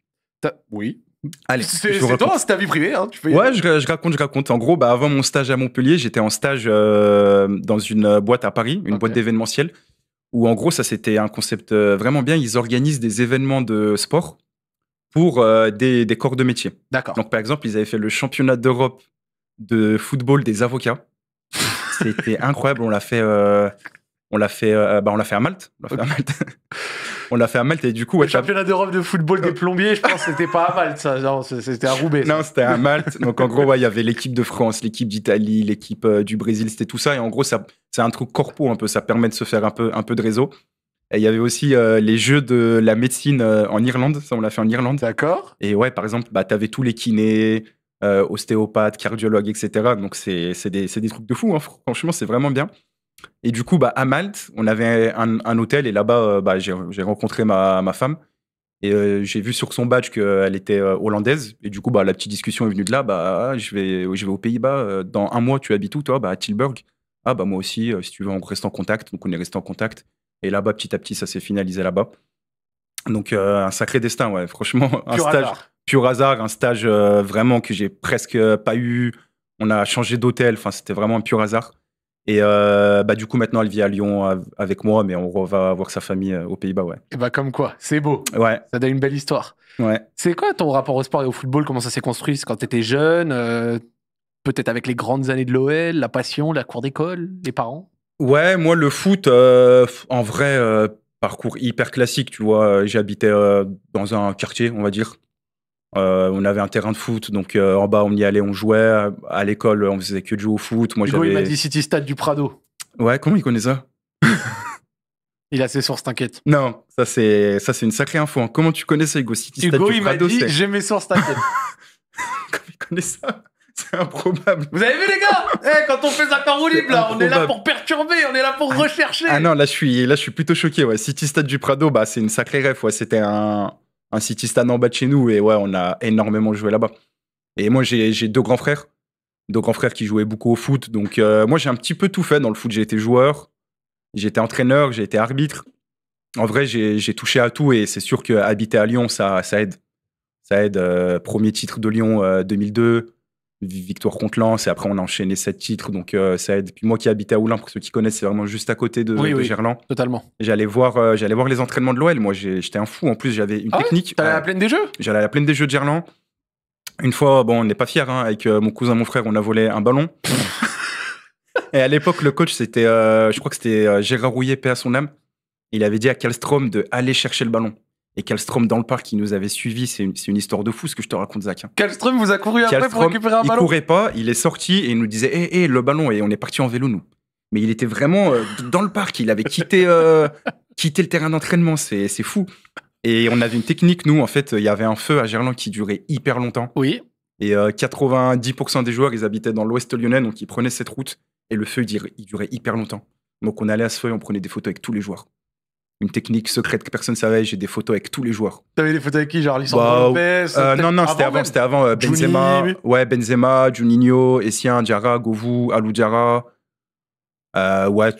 [SPEAKER 2] Oui. Allez, c'est toi, c'est
[SPEAKER 1] ta vie privée. Hein, tu peux ouais,
[SPEAKER 2] euh. je, raconte, je raconte. En gros, bah, avant mon stage à Montpellier, j'étais en stage euh, dans une boîte à Paris, une boîte d'événementiel, où en gros, ça c'était un concept euh, vraiment bien. Ils organisent des événements de sport pour des, des, corps de métier. D'accord. Donc par exemple, ils avaient fait le championnat d'Europe de football des avocats. c'était incroyable. On l'a fait on l'a fait, euh, bah, on l'a fait à Malte. On l'a fait à Malte.
[SPEAKER 1] on l'a fait à Malte et du coup, ouais, championnat d'Europe de football des oh. plombiers, je pense, que c'était pas à Malte, ça. c'était à Roubaix. Non, c'était à Malte.
[SPEAKER 2] Donc en gros, il y avait l'équipe de France, l'équipe d'Italie, l'équipe euh, du Brésil, c'était tout ça. Et en gros, ça, c'est un truc corpo un peu. Ça permet de se faire un peu, un peu de réseau. Et il y avait aussi euh, les jeux de la médecine en Irlande. Ça, on l'a fait en Irlande. D'accord. Et ouais, par exemple, bah, t'avais tous les kinés, ostéopathes, cardiologues, etc. Donc c'est, des, trucs de fou. Hein. Franchement, c'est vraiment bien. Et du coup, bah, à Malte, on avait un, hôtel et là-bas, euh, bah, j'ai rencontré ma, femme. Et euh, j'ai vu sur son badge qu'elle était euh, hollandaise. Et du coup, bah, la petite discussion est venue de là. Bah, ah, je vais, je vais aux Pays-Bas. Dans un mois, tu habites où, toi bah, À Tilburg. Ah, bah, moi aussi, si tu veux, on reste en contact. Donc, on est resté en contact. Et là-bas, petit à petit, ça s'est finalisé là-bas. Donc, un sacré destin, ouais. Franchement, un stage. Hasard. Pur hasard, un stage vraiment que j'ai presque pas eu. On a changé d'hôtel. Enfin, c'était vraiment un pur hasard. Et euh, bah, du coup, maintenant, elle vit à Lyon avec moi, mais on va voir sa famille euh, aux Pays-Bas,
[SPEAKER 1] ouais. Et eh bah, comme quoi, c'est beau. Ouais. Ça donne une belle histoire. Ouais. C'est quoi ton rapport au sport et au football Comment ça s'est construit quand tu étais jeune euh, Peut-être avec les grandes années de l'OL, la passion, la cour d'école, les parents
[SPEAKER 2] Ouais, moi, le foot, en vrai, parcours hyper classique, tu vois. J'habitais dans un quartier, on va dire, euh, on avait un terrain de foot, donc euh, en bas on y allait, on jouait. À l'école, on faisait que de jouer au foot. Moi, Hugo, il m'a dit City
[SPEAKER 1] Stade du Prado. Ouais, comment il connaît ça Il a ses sources, t'inquiète. Non,
[SPEAKER 2] ça c'est ça c'est une sacrée info. Hein. Comment tu connais ça, Hugo City Hugo, Stade du il m'a dit j'ai
[SPEAKER 1] mes sources, t'inquiète. comment il connaît ça c'est improbable. Vous avez vu les gars eh, Quand on fait un en libre, là, on est là pour perturber, on est là pour ah, rechercher. Ah
[SPEAKER 2] non, là je suis, là je suis plutôt choqué. Ouais, City Stade du Prado, bah c'est une sacrée ref. Ouais, c'était un, un City stand en bas de chez nous. Et ouais, on a énormément joué là-bas. Et moi, j'ai deux grands frères. Deux grands frères qui jouaient beaucoup au foot. Donc, euh, moi, j'ai un petit peu tout fait dans le foot. J'ai été joueur, j'ai été entraîneur, j'ai été arbitre. En vrai, j'ai touché à tout. Et c'est sûr que habiter à Lyon, ça, aide. Ça aide. Euh, premier titre de Lyon 2002. Euh, victoire contre Lens et après on a enchaîné sept titres donc ça euh, aide moi qui habite à Oulin pour ceux qui connaissent c'est vraiment juste à côté de, Gerland totalement j'allais voir euh, j'allais voir les entraînements de l'OL moi j'étais un fou en plus j'avais une ah technique t'allais à la plaine des jeux j'allais à la plaine des jeux de Gerland une fois bon on n'est pas fier. Hein, avec euh, mon cousin mon frère on a volé un ballon et à l'époque le coach c'était je crois que c'était Gérard Rouillet paix à son âme il avait dit à Kalstrom de aller chercher le ballon et Kalstrom dans le parc qui nous avait suivis. C'est une, histoire de fou ce que je te raconte, Zach. Hein.
[SPEAKER 1] Kalstrom vous a couru après pour récupérer un ballon. Il courait
[SPEAKER 2] pas, il est sorti et il nous disait hé, eh, hey, eh, le ballon et on est parti en vélo nous. Mais il était vraiment euh, dans le parc. Il avait quitté euh, le terrain d'entraînement. C'est fou. Et on avait une technique nous en fait. Il y avait un feu à Gerland qui durait hyper longtemps. Oui. Et 90% euh, des joueurs ils habitaient dans l'Ouest lyonnais donc ils prenaient cette route et le feu il durait, il durait hyper longtemps. Donc on allait à ce feu, on prenait des photos avec tous les joueurs une technique secrète que personne ne savait. J'ai des photos avec tous les joueurs.
[SPEAKER 1] T'avais des photos avec qui Genre Lisandro euh, Non, non, c'était avant.
[SPEAKER 2] C'était avant, euh, Benzema. Ouais, Benzema, Juninho, Essien, Diarra, Govou, Alou Diarra. Euh, ouais,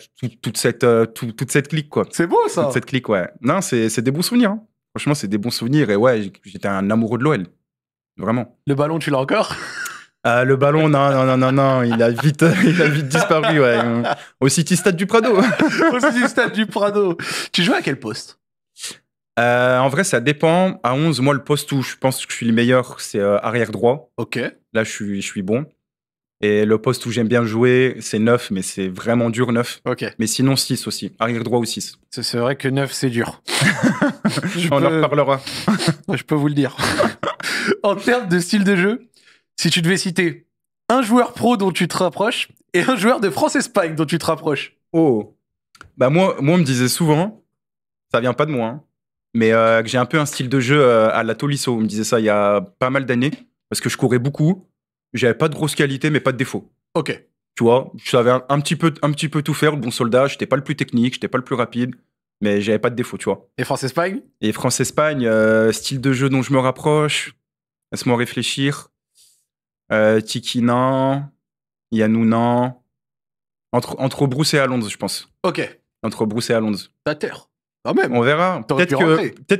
[SPEAKER 2] toute, cette, toute cette clique, quoi. C'est beau, ça Toute cette clique, ouais. Non, c'est des bons souvenirs. Hein. Franchement, c'est des bons souvenirs. Et ouais, j'étais un amoureux de l'OL. Vraiment. Le ballon, tu l'as encore ah, le ballon, non, non, non, non, il a vite, il a vite disparu, ouais. Au City Stade du Prado. Au City Stade du Prado. Tu joues à quel poste euh, En vrai, ça dépend. À 11, moi, le poste où je pense que je suis le meilleur, c'est euh, arrière droit. Ok. Là, je suis, je suis bon. Et le poste où j'aime bien jouer, c'est 9, mais c'est vraiment dur 9. Ok. Mais sinon 6 aussi, arrière droit ou 6. C'est vrai que 9, c'est dur.
[SPEAKER 1] On en reparlera. je peux vous le dire. en termes de style de jeu, si tu devais citer un joueur pro dont tu te rapproches et un joueur de France-Espagne dont tu te rapproches. Oh. Bah moi, moi, on me disait souvent, ça vient pas de
[SPEAKER 2] moi, hein, mais euh, que j'ai un peu un style de jeu euh, à la Tolisso. On me disait ça il y a pas mal d'années, parce que je courais beaucoup. J'avais pas de grosse qualité, mais pas de défauts. Ok. Tu vois, je savais un, petit, peu, un petit peu tout faire, le bon soldat. J'étais pas le plus technique, j'étais pas le plus rapide, mais j'avais pas de défauts. tu vois. Et France-Espagne Et France-Espagne, euh, style de jeu dont je me rapproche. Laisse-moi réfléchir euh, Tikinan, Yanounan. Entre, entre Bruce et Alonso, je pense. Ok. Entre Bruce et Alonso. Ta terre. Quand même. On verra. Peut-être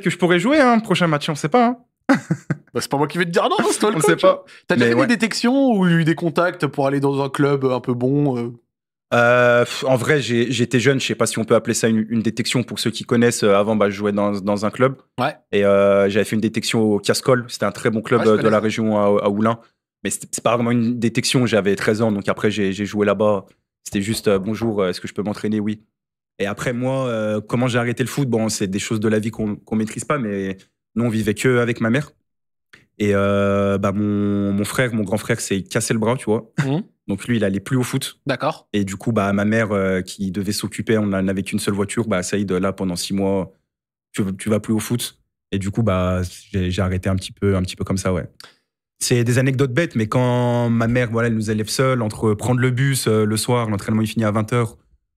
[SPEAKER 2] que, je pourrais jouer un hein, prochain match, on sait pas. Hein. Bah, c'est pas moi qui vais te dire non, c'est toi le On pas. T'as déjà des
[SPEAKER 1] détections ou eu des contacts pour aller dans un club un peu bon euh?
[SPEAKER 2] Euh, en vrai, j'étais jeune, je sais pas si on peut appeler ça une, détection. Pour ceux qui connaissent, euh, avant, bah, je jouais dans, un club. Ouais. Et j'avais fait une détection au Cascol. C'était un très bon club de la région à, à Oulin. Mais c'est pas vraiment une détection. J'avais 13 ans, donc après, j'ai joué là-bas. C'était juste euh, bonjour, euh, est-ce que je peux m'entraîner Oui. Et après, moi, euh, comment j'ai arrêté le foot Bon, c'est des choses de la vie qu'on ne maîtrise pas, mais nous, on vivait que avec ma mère. Et bah, mon, mon, frère, mon grand frère, s'est cassé le bras, tu vois. Mmh. Donc lui, il allait plus au foot. D'accord. Et du coup, bah, ma mère, qui devait s'occuper, on n'avait qu'une seule voiture. Bah, Saïd, là, pendant six mois, tu, tu vas plus au foot. Et du coup, bah, j'ai arrêté un petit peu, un petit peu comme ça, ouais c'est des anecdotes bêtes, mais quand ma mère, voilà, elle nous élève seule, entre prendre le bus euh, le soir, l'entraînement il finit à 20h,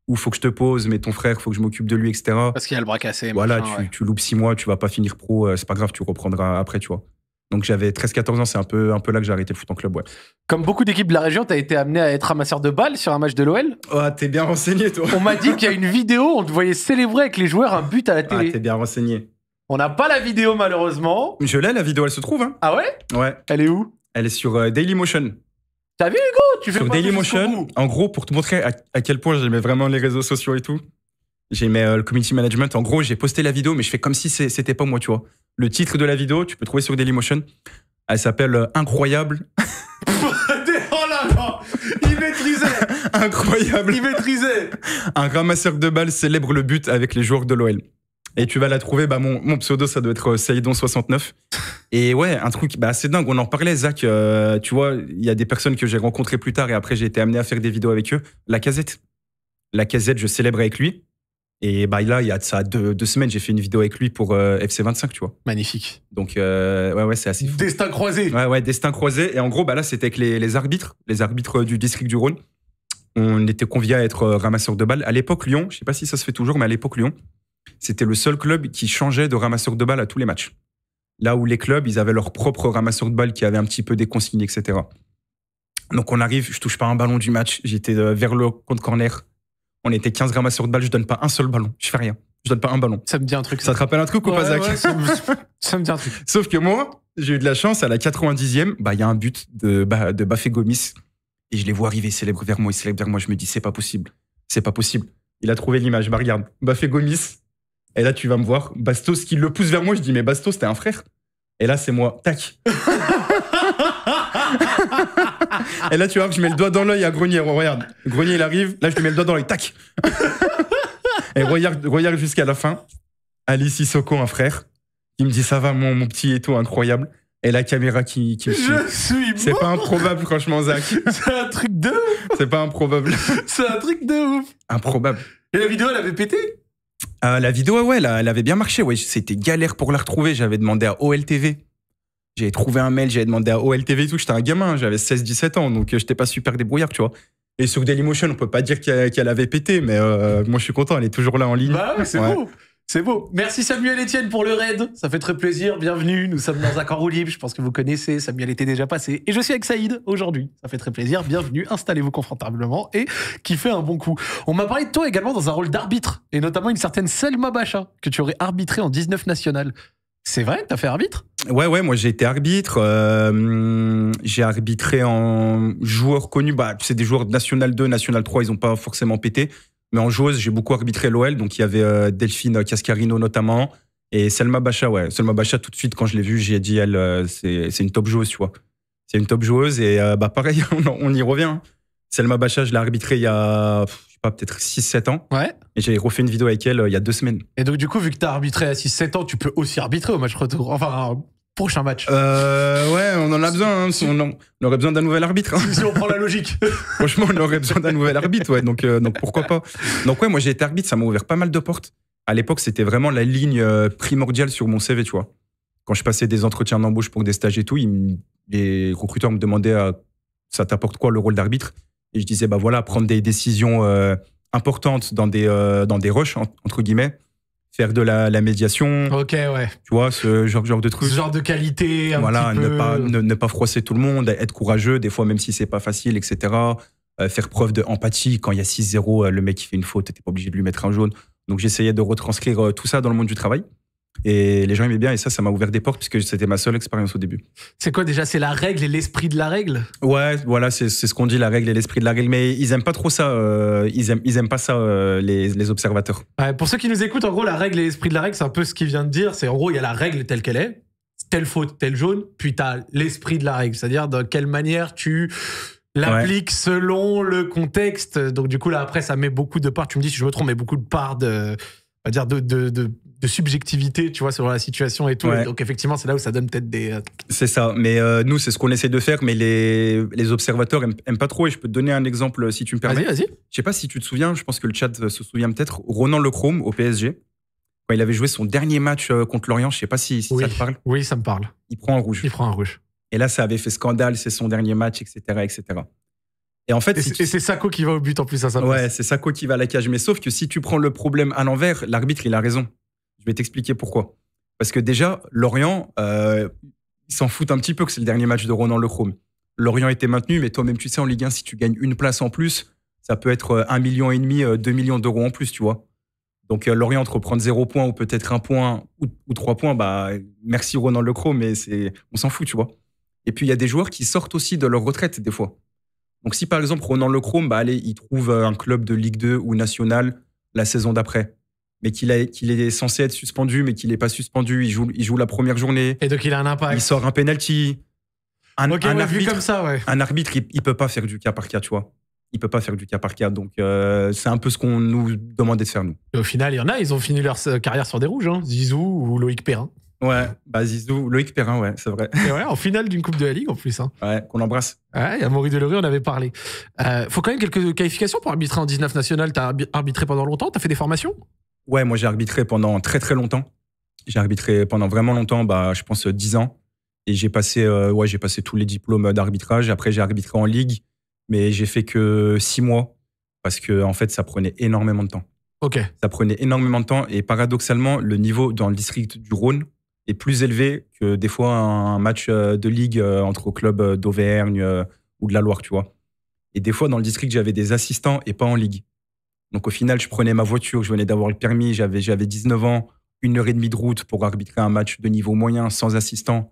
[SPEAKER 2] ou faut que je te pose, mais ton frère, faut que je m'occupe de lui, etc.
[SPEAKER 1] Parce qu'il a le bras cassé. Voilà,
[SPEAKER 2] tu, loupes six mois, tu vas pas finir pro, euh, c'est pas grave, tu reprendras après, tu vois. Donc j'avais 13-14 ans, c'est un peu,
[SPEAKER 1] un peu là que j'ai arrêté le foot en club, ouais. Comme beaucoup d'équipes de la région, t'as été amené à être ramasseur de balles sur un match de l'OL. Oh, ah, t'es bien renseigné, toi. On m'a dit qu'il y a une vidéo, on te voyait célébrer avec les joueurs un but à la ah, télé. Ah, t'es bien renseigné. On n'a pas la vidéo malheureusement. Je l'ai, la vidéo, elle se trouve. Hein. Ah ouais Ouais. Elle est
[SPEAKER 2] où Elle est sur euh, Dailymotion. T'as vu Hugo Tu fais Sur Dailymotion, en gros, pour te montrer à, quel point j'aimais vraiment les réseaux sociaux et tout, j'aimais euh, le community management. En gros, j'ai posté la vidéo, mais je fais comme si c'était pas moi, tu vois. Le titre de la vidéo, tu peux trouver sur Dailymotion. Elle s'appelle euh, Incroyable.
[SPEAKER 1] oh là là Il maîtrisait Incroyable Il maîtrisait
[SPEAKER 2] Un ramasseur de balles célèbre le but avec les joueurs de l'OL. Et tu vas la trouver, bah, mon, pseudo, ça doit être euh, Saïdon69. Et ouais, un truc bah, assez dingue, on en parlait, Zach. Euh, tu vois, il y a des personnes que j'ai rencontrées plus tard et après j'ai été amené à faire des vidéos avec eux. La casette. La casette, je célèbre avec lui. Et bah, là, il y a ça deux, semaines, j'ai fait une vidéo avec lui pour euh, FC25, tu vois. Magnifique. Donc, ouais, ouais, c'est assez fou. Destin croisé. Ouais, ouais, destin croisé. Et en gros, bah, là, c'était avec les, les arbitres, les arbitres du district du Rhône on était conviés à être ramasseurs de balles. À l'époque, Lyon, je sais pas si ça se fait toujours, mais à l'époque, Lyon, c'était le seul club qui changeait de ramasseur de balles à tous les matchs. Là où les clubs, ils avaient leur propre ramasseur de balles qui avait un petit peu des consignes, etc. Donc on arrive, je touche pas un ballon du match, j'étais euh, vers le compte corner. On était 15 ramasseurs de balles, je donne pas un seul ballon, je fais rien. Je donne pas un ballon. Ça me dit un truc. Ça te rappelle un truc ou pas, Zach ça, me... dit un truc. Sauf que moi, j'ai eu de la chance, à la 90e, bah, il y a un but de, bah, Bafé Gomis. Et je les vois arriver, célébrer vers moi, ils célèbrent vers moi. Je me dis, c'est pas possible. C'est pas possible. Il a trouvé l'image, bah regarde. Bafé Gomis, et là, tu vas me voir. Bastos qui le pousse vers moi, je dis, mais Bastos, t'es un frère. Et là, c'est moi. Tac. et là, tu vois que je mets le doigt dans l'œil à Grenier. Regarde. Grenier, il arrive. Là, je lui mets le doigt dans l'œil. Tac. et regarde, jusqu'à la fin. Alice Isoko, un frère. Il me dit, ça va, mon, mon petit et tout, incroyable. Et la caméra qui, qui me suit.
[SPEAKER 1] suis C'est pas improbable, franchement, Zach. c'est un truc de C'est pas improbable. c'est un truc de ouf. Improbable. Et la vidéo, elle avait pété
[SPEAKER 2] ah, la vidéo, ouais, elle, avait bien marché. Ouais, c'était galère pour la retrouver. J'avais demandé à OLTV. J'avais trouvé un mail, j'avais demandé à OLTV tout. J'étais un gamin, j'avais 16-17 ans, donc euh, j'étais pas super débrouillard, tu vois. Et sur Dailymotion, on peut pas dire qu'elle avait pété, mais euh, moi je suis content, elle est toujours là en ligne. Bah, c'est c'est beau.
[SPEAKER 1] Merci Samuel Etienne pour le raid. Ça fait très plaisir. Bienvenue. Nous sommes dans un camp libre. Je pense que vous connaissez. Samuel était déjà passé. Et je suis avec Saïd aujourd'hui. Ça fait très plaisir. Bienvenue. Installez-vous confortablement et kiffez un bon coup. On m'a parlé de toi également dans un rôle d'arbitre et notamment une certaine Selma Bacha que tu aurais arbitré en 19 national. C'est vrai, t'as fait arbitre
[SPEAKER 2] Ouais, ouais, moi j'ai été arbitre. Euh, j'ai arbitré en joueurs connus. Bah, c'est des joueurs National 2, National 3, ils n'ont pas forcément pété. Mais en joueuse, j'ai beaucoup arbitré l'OL, donc il y avait euh, Delphine Cascarino notamment, et Selma Bacha, ouais. Selma Bacha, tout de suite, quand je l'ai vue, j'ai dit, elle, euh, c'est une top joueuse, tu vois. C'est une top joueuse, et euh, bah pareil, on, y revient. Hein. Selma Bacha, je l'ai arbitrée il y a, je sais pas, peut-être 6-7 ans. Ouais. Et j'ai refait une vidéo avec elle il y a deux semaines.
[SPEAKER 1] Et donc, du coup, vu que as arbitré à 6-7 ans, tu peux aussi arbitrer au match retour. Enfin, prochain match. Euh, ouais, on en a besoin. Hein, on, aurait besoin d'un nouvel arbitre. Hein. Si on prend la logique. Franchement, on aurait besoin d'un nouvel arbitre. Ouais, donc,
[SPEAKER 2] euh, donc pourquoi pas. Donc ouais, moi j'ai été arbitre, ça m'a ouvert pas mal de portes. À l'époque, c'était vraiment la ligne euh, primordiale sur mon CV, tu vois. Quand je passais des entretiens d'embauche pour des stages et tout, les recruteurs me demandaient ah, ça t'apporte quoi le rôle d'arbitre Et je disais bah voilà, prendre des décisions importantes dans des dans des rushs entre guillemets faire de la, médiation. Ok, ouais. Tu vois, ce genre, de truc.
[SPEAKER 1] Ce genre de qualité.
[SPEAKER 2] voilà, ne, pas, froisser tout le monde, être courageux, des fois, même si c'est pas facile, etc. Euh, faire preuve d'empathie. Quand il y a 6-0, euh, le mec qui fait une faute, t'es pas obligé de lui mettre un jaune. Donc, j'essayais de retranscrire euh, tout ça dans le monde du travail. Et les gens aimaient bien, et ça, ça m'a ouvert des portes, puisque c'était ma seule expérience au début.
[SPEAKER 1] C'est quoi déjà C'est la règle et l'esprit de la règle
[SPEAKER 2] Ouais, voilà, c'est ce qu'on dit, la règle et l'esprit de la règle. Mais ils aiment pas trop ça, euh, ils, aiment, ils aiment pas ça, euh, les, les, observateurs.
[SPEAKER 1] pour ceux qui nous écoutent, en gros, la règle et l'esprit de la règle, c'est un peu ce qu'il vient de dire. C'est en gros, il y a la règle telle qu'elle est, telle faute, telle jaune, puis tu as l'esprit de la règle, c'est-à-dire de quelle manière tu l'appliques selon le contexte. Donc du coup là après ça met beaucoup de parts. Tu me dis si je me trompe, mais beaucoup de parts de, on dire de, de, de subjectivité, tu vois, sur la situation et tout. donc effectivement, c'est là où ça donne peut-être des. Euh,
[SPEAKER 2] c'est ça. Mais euh, nous, c'est ce qu'on essaie de faire, mais les, les observateurs aiment, pas trop. Et je peux te donner un exemple si tu me permets. Vas-y, vas-y. Je sais pas si tu te souviens. Je pense que le chat se souvient peut-être. Ronan Lechrome au PSG. Quand il avait joué son dernier match euh, contre Lorient, je sais pas si, ça te parle. Oui, ça me parle. Il prend un rouge. Il prend un rouge. Et là, ça avait fait scandale. C'est son dernier match, etc., etc. Et en fait, c'est Sako qui va au but en plus à ça. Ouais, c'est Sako qui va à la cage. Mais sauf que si tu prends le problème à l'envers, l'arbitre il a raison. Je vais t'expliquer pourquoi. Parce que déjà, Lorient, euh, ils s'en foutent un petit peu que c'est le dernier match de Ronan Lechrome. Lorient était maintenu, mais toi-même, tu sais, en Ligue 1, si tu gagnes une place en plus, ça peut être 1,5 euh, million, 2 euh, millions d'euros en plus, tu vois. Donc Lorient, entre prendre 0 points ou peut-être un point ou, trois points, bah merci Ronan Lechrome, mais c'est on s'en fout, tu vois. Et puis il y a des joueurs qui sortent aussi de leur retraite des fois. Donc si par exemple Ronan Lechrome, bah allez, il trouve un club de Ligue 2 ou National la saison d'après mais qu'il est censé être suspendu, mais qu'il n'est pas suspendu. Il joue, il joue la première journée.
[SPEAKER 1] Et donc il a un impact. Il
[SPEAKER 2] sort un penalty. Un, arbitre, comme ça, ouais. Un arbitre, il, ne peut pas faire du cas par cas, tu vois. Il peut pas faire du cas par cas. Donc euh, c'est un peu ce qu'on nous demandait de faire nous.
[SPEAKER 1] Et au final, il y en a. Ils ont fini leur euh, carrière sur des rouges, hein. Zizou ou Loïc Perrin. Ouais, bah, Zizou, Loïc Perrin, ouais, c'est vrai. Et ouais, en finale d'une Coupe de la Ligue en plus. Hein. Ouais, qu'on embrasse. Ouais, il y a Maurice Delorue, on avait parlé. Euh, faut quand même quelques qualifications pour arbitrer en 19 national. T'as arbitré pendant longtemps, t'as fait des formations Ouais, moi j'ai arbitré pendant très très longtemps.
[SPEAKER 2] J'ai arbitré pendant vraiment longtemps, bah, je pense 10 euh, ans. Et j'ai passé, euh, ouais, j'ai passé tous les diplômes euh, d'arbitrage. Après, j'ai arbitré en ligue, mais j'ai fait que 6 mois parce que en fait, ça prenait énormément de temps. Ok. Ça prenait énormément de temps et paradoxalement, le niveau dans le district du Rhône est plus élevé que des fois un match de ligue entre clubs d'Auvergne ou de la Loire, tu vois. Et des fois, dans le district, j'avais des assistants et pas en ligue. Donc au final, je prenais ma voiture, je venais d'avoir le permis, j'avais, j'avais 19 ans, une heure et demie de route pour arbitrer un match de niveau moyen sans assistant.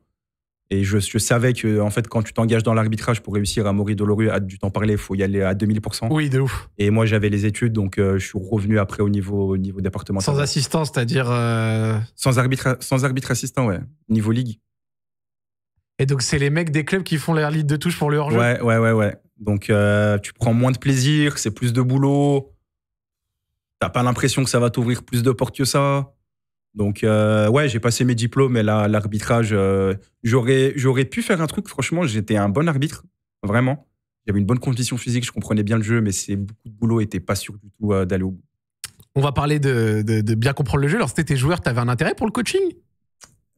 [SPEAKER 2] Et je, je savais que, en fait, quand tu t'engages dans l'arbitrage pour réussir à Maurice Dolorue, à du temps parler, il faut y aller à 2000%. Oui, de ouf. Et moi, j'avais les études, donc euh, je suis revenu après au niveau, niveau départemental. Sans
[SPEAKER 1] assistant, c'est-à-dire. Euh,
[SPEAKER 2] sans, arbitre, sans arbitre assistant, ouais. Niveau ligue. Et donc, c'est les mecs des clubs qui font
[SPEAKER 1] l'air lead de touche pour le
[SPEAKER 2] hors-jeu Ouais, ouais, ouais, ouais. Donc, euh, tu prends moins de plaisir, c'est plus de boulot. T'as pas l'impression que ça va t'ouvrir plus de portes que ça donc euh, ouais, j'ai passé mes diplômes et là l'arbitrage, euh, j'aurais pu faire un truc. Franchement, j'étais un bon arbitre, vraiment. J'avais une bonne condition physique, je comprenais bien le jeu, mais c'est beaucoup de boulot et t'es pas sûr du tout euh, d'aller au bout.
[SPEAKER 1] On va parler de, bien comprendre le jeu. Lorsque t'étais joueur, t'avais un intérêt pour le coaching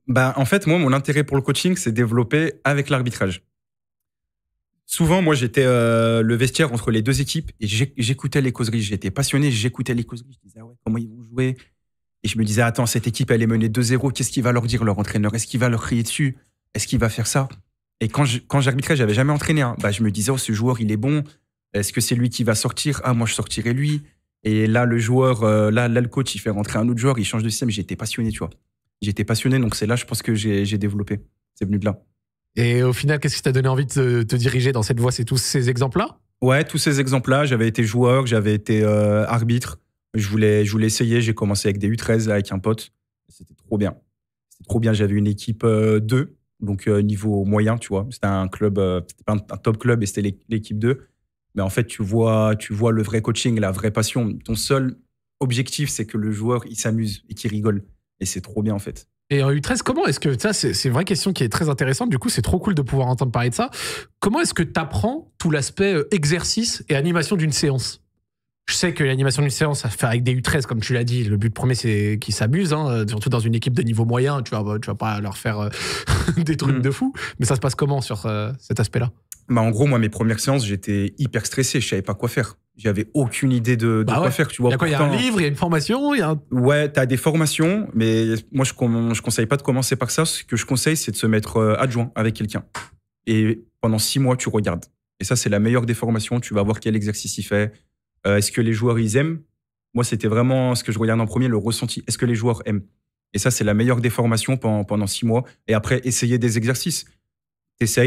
[SPEAKER 2] Bah en fait, moi, mon intérêt pour le coaching s'est développé avec l'arbitrage. Souvent, moi, j'étais euh, le vestiaire entre les deux équipes et j'écoutais les causeries. J'étais passionné, j'écoutais les causeries. Je disais, ah ouais, comment ils vont jouer Et je me disais, attends, cette équipe, elle est menée 2-0. Qu'est-ce qu'il va leur dire, leur entraîneur Est-ce qu'il va leur crier dessus Est-ce qu'il va faire ça Et quand j'arbitrais, j'avais jamais entraîné. Hein. bah, je me disais, oh, ce joueur, il est bon. Est-ce que c'est lui qui va sortir Ah, moi, je sortirai lui. Et là, le joueur, euh, là, là, le coach, il fait rentrer un autre joueur, il change de système. J'étais passionné, tu vois.
[SPEAKER 1] J'étais passionné, donc c'est là, je pense que j'ai développé. C'est venu de là. Et au final, qu'est-ce qui t'a donné envie de te, diriger dans cette voie C'est tous ces exemples-là
[SPEAKER 2] Ouais, tous ces exemples-là. J'avais été joueur, j'avais été euh, arbitre. Je voulais, je voulais essayer. J'ai commencé avec des U13 avec un pote. C'était trop bien. C'était trop bien. J'avais une équipe 2, euh, donc euh, niveau moyen, tu vois. C'était un club, un, top club et c'était l'équipe 2. Mais en fait, tu vois, tu vois le vrai coaching, la vraie passion. Ton seul objectif, c'est que le joueur, il s'amuse et qu'il rigole. Et c'est trop bien,
[SPEAKER 1] en fait. Et en U13, comment est-ce que, ça c'est une vraie question qui est très intéressante, du coup c'est trop cool de pouvoir entendre parler de ça, comment est-ce que tu apprends tout l'aspect euh, exercice et animation d'une séance je sais que l'animation d'une séance, ça fait avec des U13, comme tu l'as dit. Le but premier, c'est qu'ils s'amusent, hein, euh, surtout dans une équipe de niveau moyen. Tu vas, tu vas pas leur faire euh, des trucs mm. de fou. Mais ça se passe comment sur cet aspect-là
[SPEAKER 2] bah, En gros, moi, mes premières séances, j'étais hyper stressé. Je savais pas quoi faire j'avais aucune idée de, bah quoi faire. Tu vois, il y a y a un livre, il y a une formation, il tu as des formations, mais moi, je, ne conseille pas de commencer par ça. Ce que je conseille, c'est de se mettre euh, adjoint avec quelqu'un. Et pendant six mois, tu regardes. Et ça, c'est la meilleure des formations. Tu vas voir quel exercice il fait. Euh, est-ce que les joueurs, ils aiment Moi, c'était vraiment ce que je regarde en premier, le ressenti. Est-ce que les joueurs aiment Et ça, c'est la meilleure des formations pendant, pendant six mois. Et après, essayer des exercices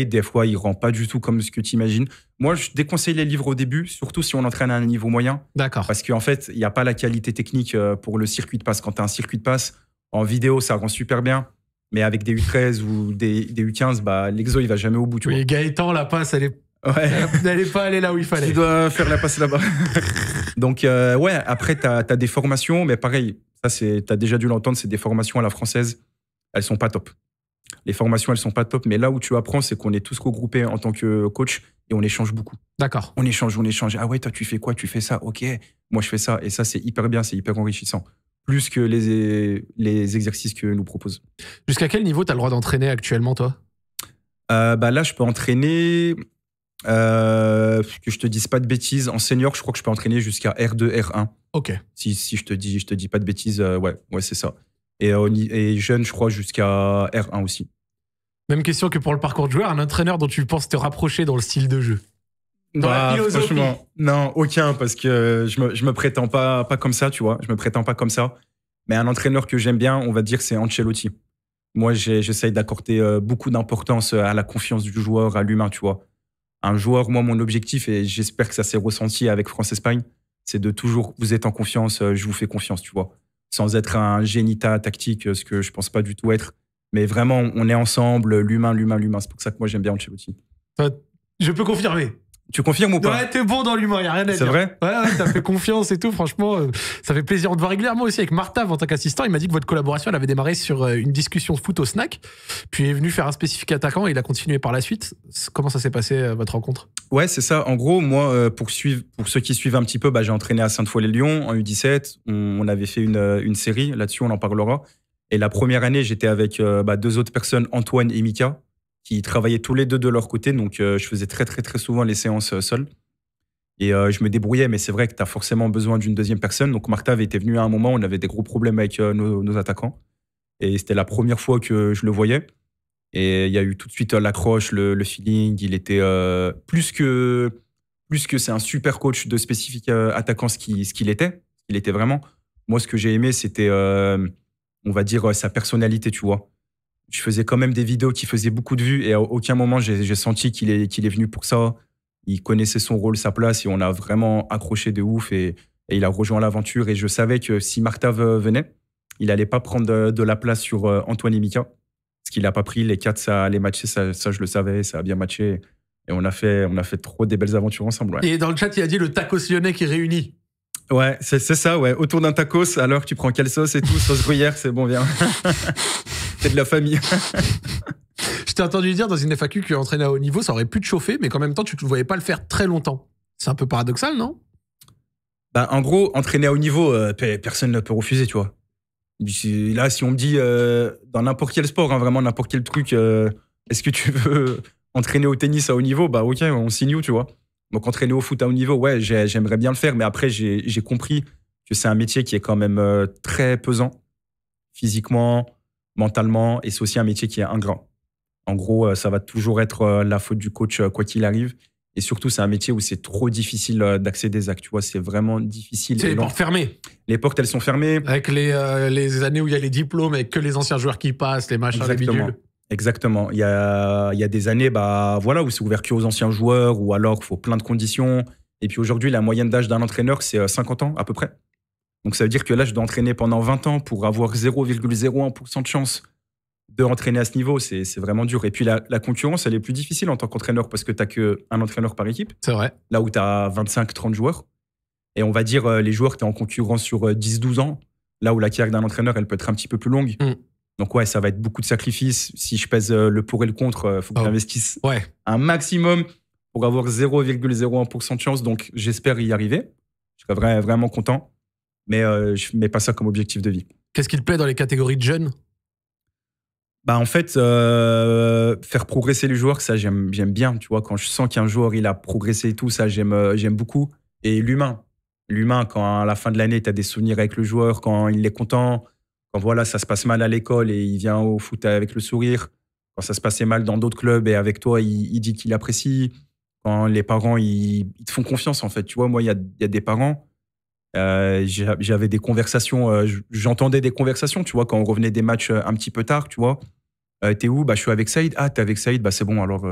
[SPEAKER 2] des fois, il rend pas du tout comme ce que tu imagines. Moi, je déconseille les livres au début, surtout si on entraîne à un niveau moyen. D'accord. Parce qu'en fait, il n'y a pas la qualité technique euh, pour le circuit de passe. Quand tu as un circuit de passe, en vidéo, ça rend super bien. Mais avec des U13 ou des, U15, bah, l'exo, il va jamais au bout. Tu oui,
[SPEAKER 1] Gaëtan, la passe, elle est pas aller là où il fallait. Tu dois faire la passe là-bas.
[SPEAKER 2] Donc, euh, ouais, après, tu as, des formations, mais pareil, ça, tu as déjà dû l'entendre, c'est des formations à la française. Elles sont pas top. Les formations, elles sont pas top, mais là où tu apprends, c'est qu'on est tous regroupés en tant que coach et on échange beaucoup. D'accord. On échange, on échange. Ah ouais, toi, tu fais quoi Tu fais ça Ok, moi, je fais ça. Et ça, c'est hyper bien, c'est hyper enrichissant. Plus que les, les exercices que nous proposent.
[SPEAKER 1] Jusqu'à quel niveau tu as le droit d'entraîner actuellement, toi
[SPEAKER 2] euh, bah Là, je peux entraîner. Euh, que je te dise pas de bêtises, en senior, je crois que je peux entraîner jusqu'à R2, R1. Ok. Si, si je te dis, je te dis pas de bêtises, euh, ouais, ouais, c'est ça et, euh, et jeune, je crois, jusqu'à R1 aussi.
[SPEAKER 1] Même question que pour le parcours de joueur, un entraîneur dont tu penses te rapprocher dans le style de jeu dans bah,
[SPEAKER 2] non, aucun, parce que je me, me prétends pas, pas comme ça, tu vois. Je me prétends pas comme ça. Mais un entraîneur que j'aime bien, on va dire, c'est Ancelotti. Moi, j'essaye d'accorder euh, beaucoup d'importance euh, à la confiance du joueur, à l'humain, tu vois. Un joueur, moi, mon objectif, et j'espère que ça s'est ressenti avec France-Espagne, c'est de toujours, vous êtes en confiance, je vous fais confiance, tu vois sans être un génita tactique, ce que je pense pas du tout être. Mais vraiment, on est ensemble, l'humain, l'humain, l'humain. C'est pour ça que moi, j'aime bien Ancelotti.
[SPEAKER 1] Je peux confirmer. Tu confirmes ou pas Ouais, t'es bon dans l'humour, y a rien à dire. C'est vrai Ouais, ouais t'as fait confiance et tout, franchement, euh, ça fait plaisir. de te régulièrement aussi avec Martha en tant qu'assistant. Il m'a dit que votre collaboration, elle avait démarré sur euh, une discussion foot au snack, puis il est venu faire un spécifique attaquant et il a continué par la suite. Comment ça s'est passé, euh, votre rencontre
[SPEAKER 2] Ouais, c'est ça. En gros, moi, pour, suivre, pour ceux qui suivent un petit peu, bah, j'ai entraîné à Sainte-Foy-les-Lyons en U17. On, avait fait une, série, là-dessus, on en parlera. Et la première année, j'étais avec bah, deux autres personnes, Antoine et Mika qui travaillaient tous les deux de leur côté. Donc, euh, je faisais très, très, très souvent les séances euh, seules. Et euh, je me débrouillais, mais c'est vrai que tu as forcément besoin d'une deuxième personne. Donc, Marta avait été venu à un moment où on avait des gros problèmes avec nos, attaquants. Et c'était la première fois que je le voyais. Et il y a eu tout de suite l'accroche, le, feeling. Il était plus que plus que c'est un super coach de spécifique attaquant ce qu'il était. Il était vraiment. Moi, ce que j'ai aimé, c'était, on va dire, sa personnalité, tu vois je faisais quand même des vidéos qui faisaient beaucoup de vues et à aucun moment j'ai senti qu'il est, qu'il est venu pour ça. Il connaissait son rôle, sa place et on a vraiment accroché de ouf et, il a rejoint l'aventure. Et je savais que si Marta venait, il n'allait pas prendre de, la place sur euh, Antoine et Mika. Ce qu'il n'a pas pris, les quatre, ça allait matcher, ça, ça je le savais, ça a bien matché. Et on a fait, on a fait trop des belles aventures ensemble.
[SPEAKER 1] Et dans le chat, il a dit le tacos lyonnais qui réunit.
[SPEAKER 2] Ouais, c'est ça, ouais. Autour d'un tacos, alors tu prends quelle sauce et tout, sauce gruyère, c'est bon, viens. de la famille.
[SPEAKER 1] je t'ai entendu dire dans une FAQ que entraîner à haut niveau, ça aurait pu te chauffer, mais qu'en même temps, tu ne te voyais pas le faire très longtemps. C'est un peu paradoxal, non
[SPEAKER 2] bah, En gros, entraîner à haut niveau, euh, personne ne peut refuser, tu vois. Là, si on me dit euh, dans n'importe quel sport, hein, vraiment n'importe quel truc, euh, est-ce que tu veux entraîner au tennis à haut niveau Bah, ok, on signe où, tu vois. Donc, entraîner au foot à haut niveau, ouais, j'aimerais bien le faire, mais après, j'ai compris que c'est un métier qui est quand même très pesant physiquement, mentalement, et c'est aussi un métier qui est ingrat. En gros, euh, ça va toujours être euh, la faute du coach, euh, quoi qu'il arrive. Et surtout, c'est un métier où c'est trop difficile d'accéder à actes. Tu vois, c'est vraiment
[SPEAKER 1] difficile. C'est les portes Les portes, elles sont fermées. Avec les, années où il y a les diplômes et que les anciens joueurs qui passent, les machins, Exactement.
[SPEAKER 2] Exactement. Il y a, y a des années bah, voilà, où c'est ouvert aux anciens joueurs ou alors il faut plein de conditions. Et puis aujourd'hui, la moyenne d'âge d'un entraîneur, c'est 50 ans à peu près. Donc ça veut dire que là, je dois entraîner pendant 20 ans pour avoir 0,01% de chance de entraîner à ce niveau. C'est vraiment dur. Et puis la, concurrence, elle est plus difficile en tant qu'entraîneur parce que tu n'as qu'un entraîneur par équipe. C'est vrai. Là où tu as 25-30 joueurs. Et on va dire, euh, les joueurs, tu es en concurrence sur 10-12 euh, ans. Là où la carrière d'un entraîneur, elle peut être un petit peu plus longue. Mm. Donc ouais, ça va être beaucoup de sacrifices. Si je pèse euh, le pour et le contre, il faut que oh. j'investisse ouais. un maximum pour avoir 0,01% de chance. Donc j'espère y arriver. Je serais vraiment content mais euh, je mets pas ça comme objectif de vie. Qu'est-ce qui te plaît dans les catégories de jeunes bah en fait, euh, faire progresser les joueurs, ça j'aime bien. Tu vois, quand je sens qu'un joueur il a progressé et tout, ça j'aime euh, j'aime beaucoup. Et l'humain, l'humain, quand à la fin de l'année tu as des souvenirs avec le joueur, quand il est content, quand voilà ça se passe mal à l'école et il vient au foot avec le sourire, quand ça se passait mal dans d'autres clubs et avec toi il, dit qu'il apprécie, quand les parents ils, te font confiance en fait. Tu vois, moi il y a, y a des parents euh, j'avais des conversations, euh, j'entendais des conversations, tu vois, quand on revenait des matchs euh, un petit peu tard, tu vois. t'es où Bah, je suis avec Saïd. Ah, t'es avec Saïd Bah, c'est bon, alors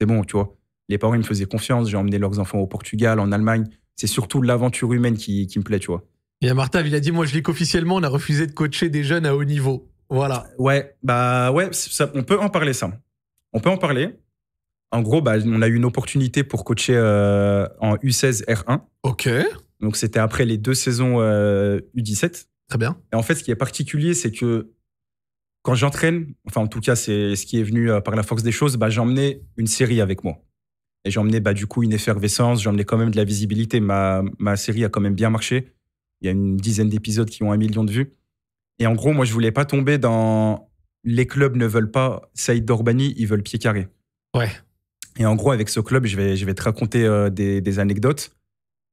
[SPEAKER 2] c'est bon, tu vois. Les parents, ils me faisaient confiance. J'ai emmené leurs enfants au Portugal, en Allemagne. C'est surtout l'aventure humaine qui, qui, me plaît, tu vois.
[SPEAKER 1] a Martin, il a dit, moi, je l'ai qu'officiellement, on a refusé de coacher des jeunes à haut niveau. Voilà.
[SPEAKER 2] Ouais, bah ouais, on peut en parler, ça. On peut en parler. En gros, bah, on a eu une opportunité pour coacher en U16 R1. Ok. Donc c'était après les deux saisons U17. Euh, Très bien. Et en fait, ce qui est particulier, c'est que quand j'entraîne, enfin en tout cas, c'est ce qui est venu euh, par la force des choses, bah, j'emmenais une série avec moi. Et j'emmenais bah, du coup une effervescence, j'emmenais quand même de la visibilité. Ma, série a quand même bien marché. Il y a une dizaine d'épisodes qui ont un million de vues. Et en gros, moi, je voulais pas tomber dans les clubs ne veulent pas Saïd Dorbani, ils veulent pied carré. Ouais. Et en gros, avec ce club, je vais, te raconter euh, des, anecdotes.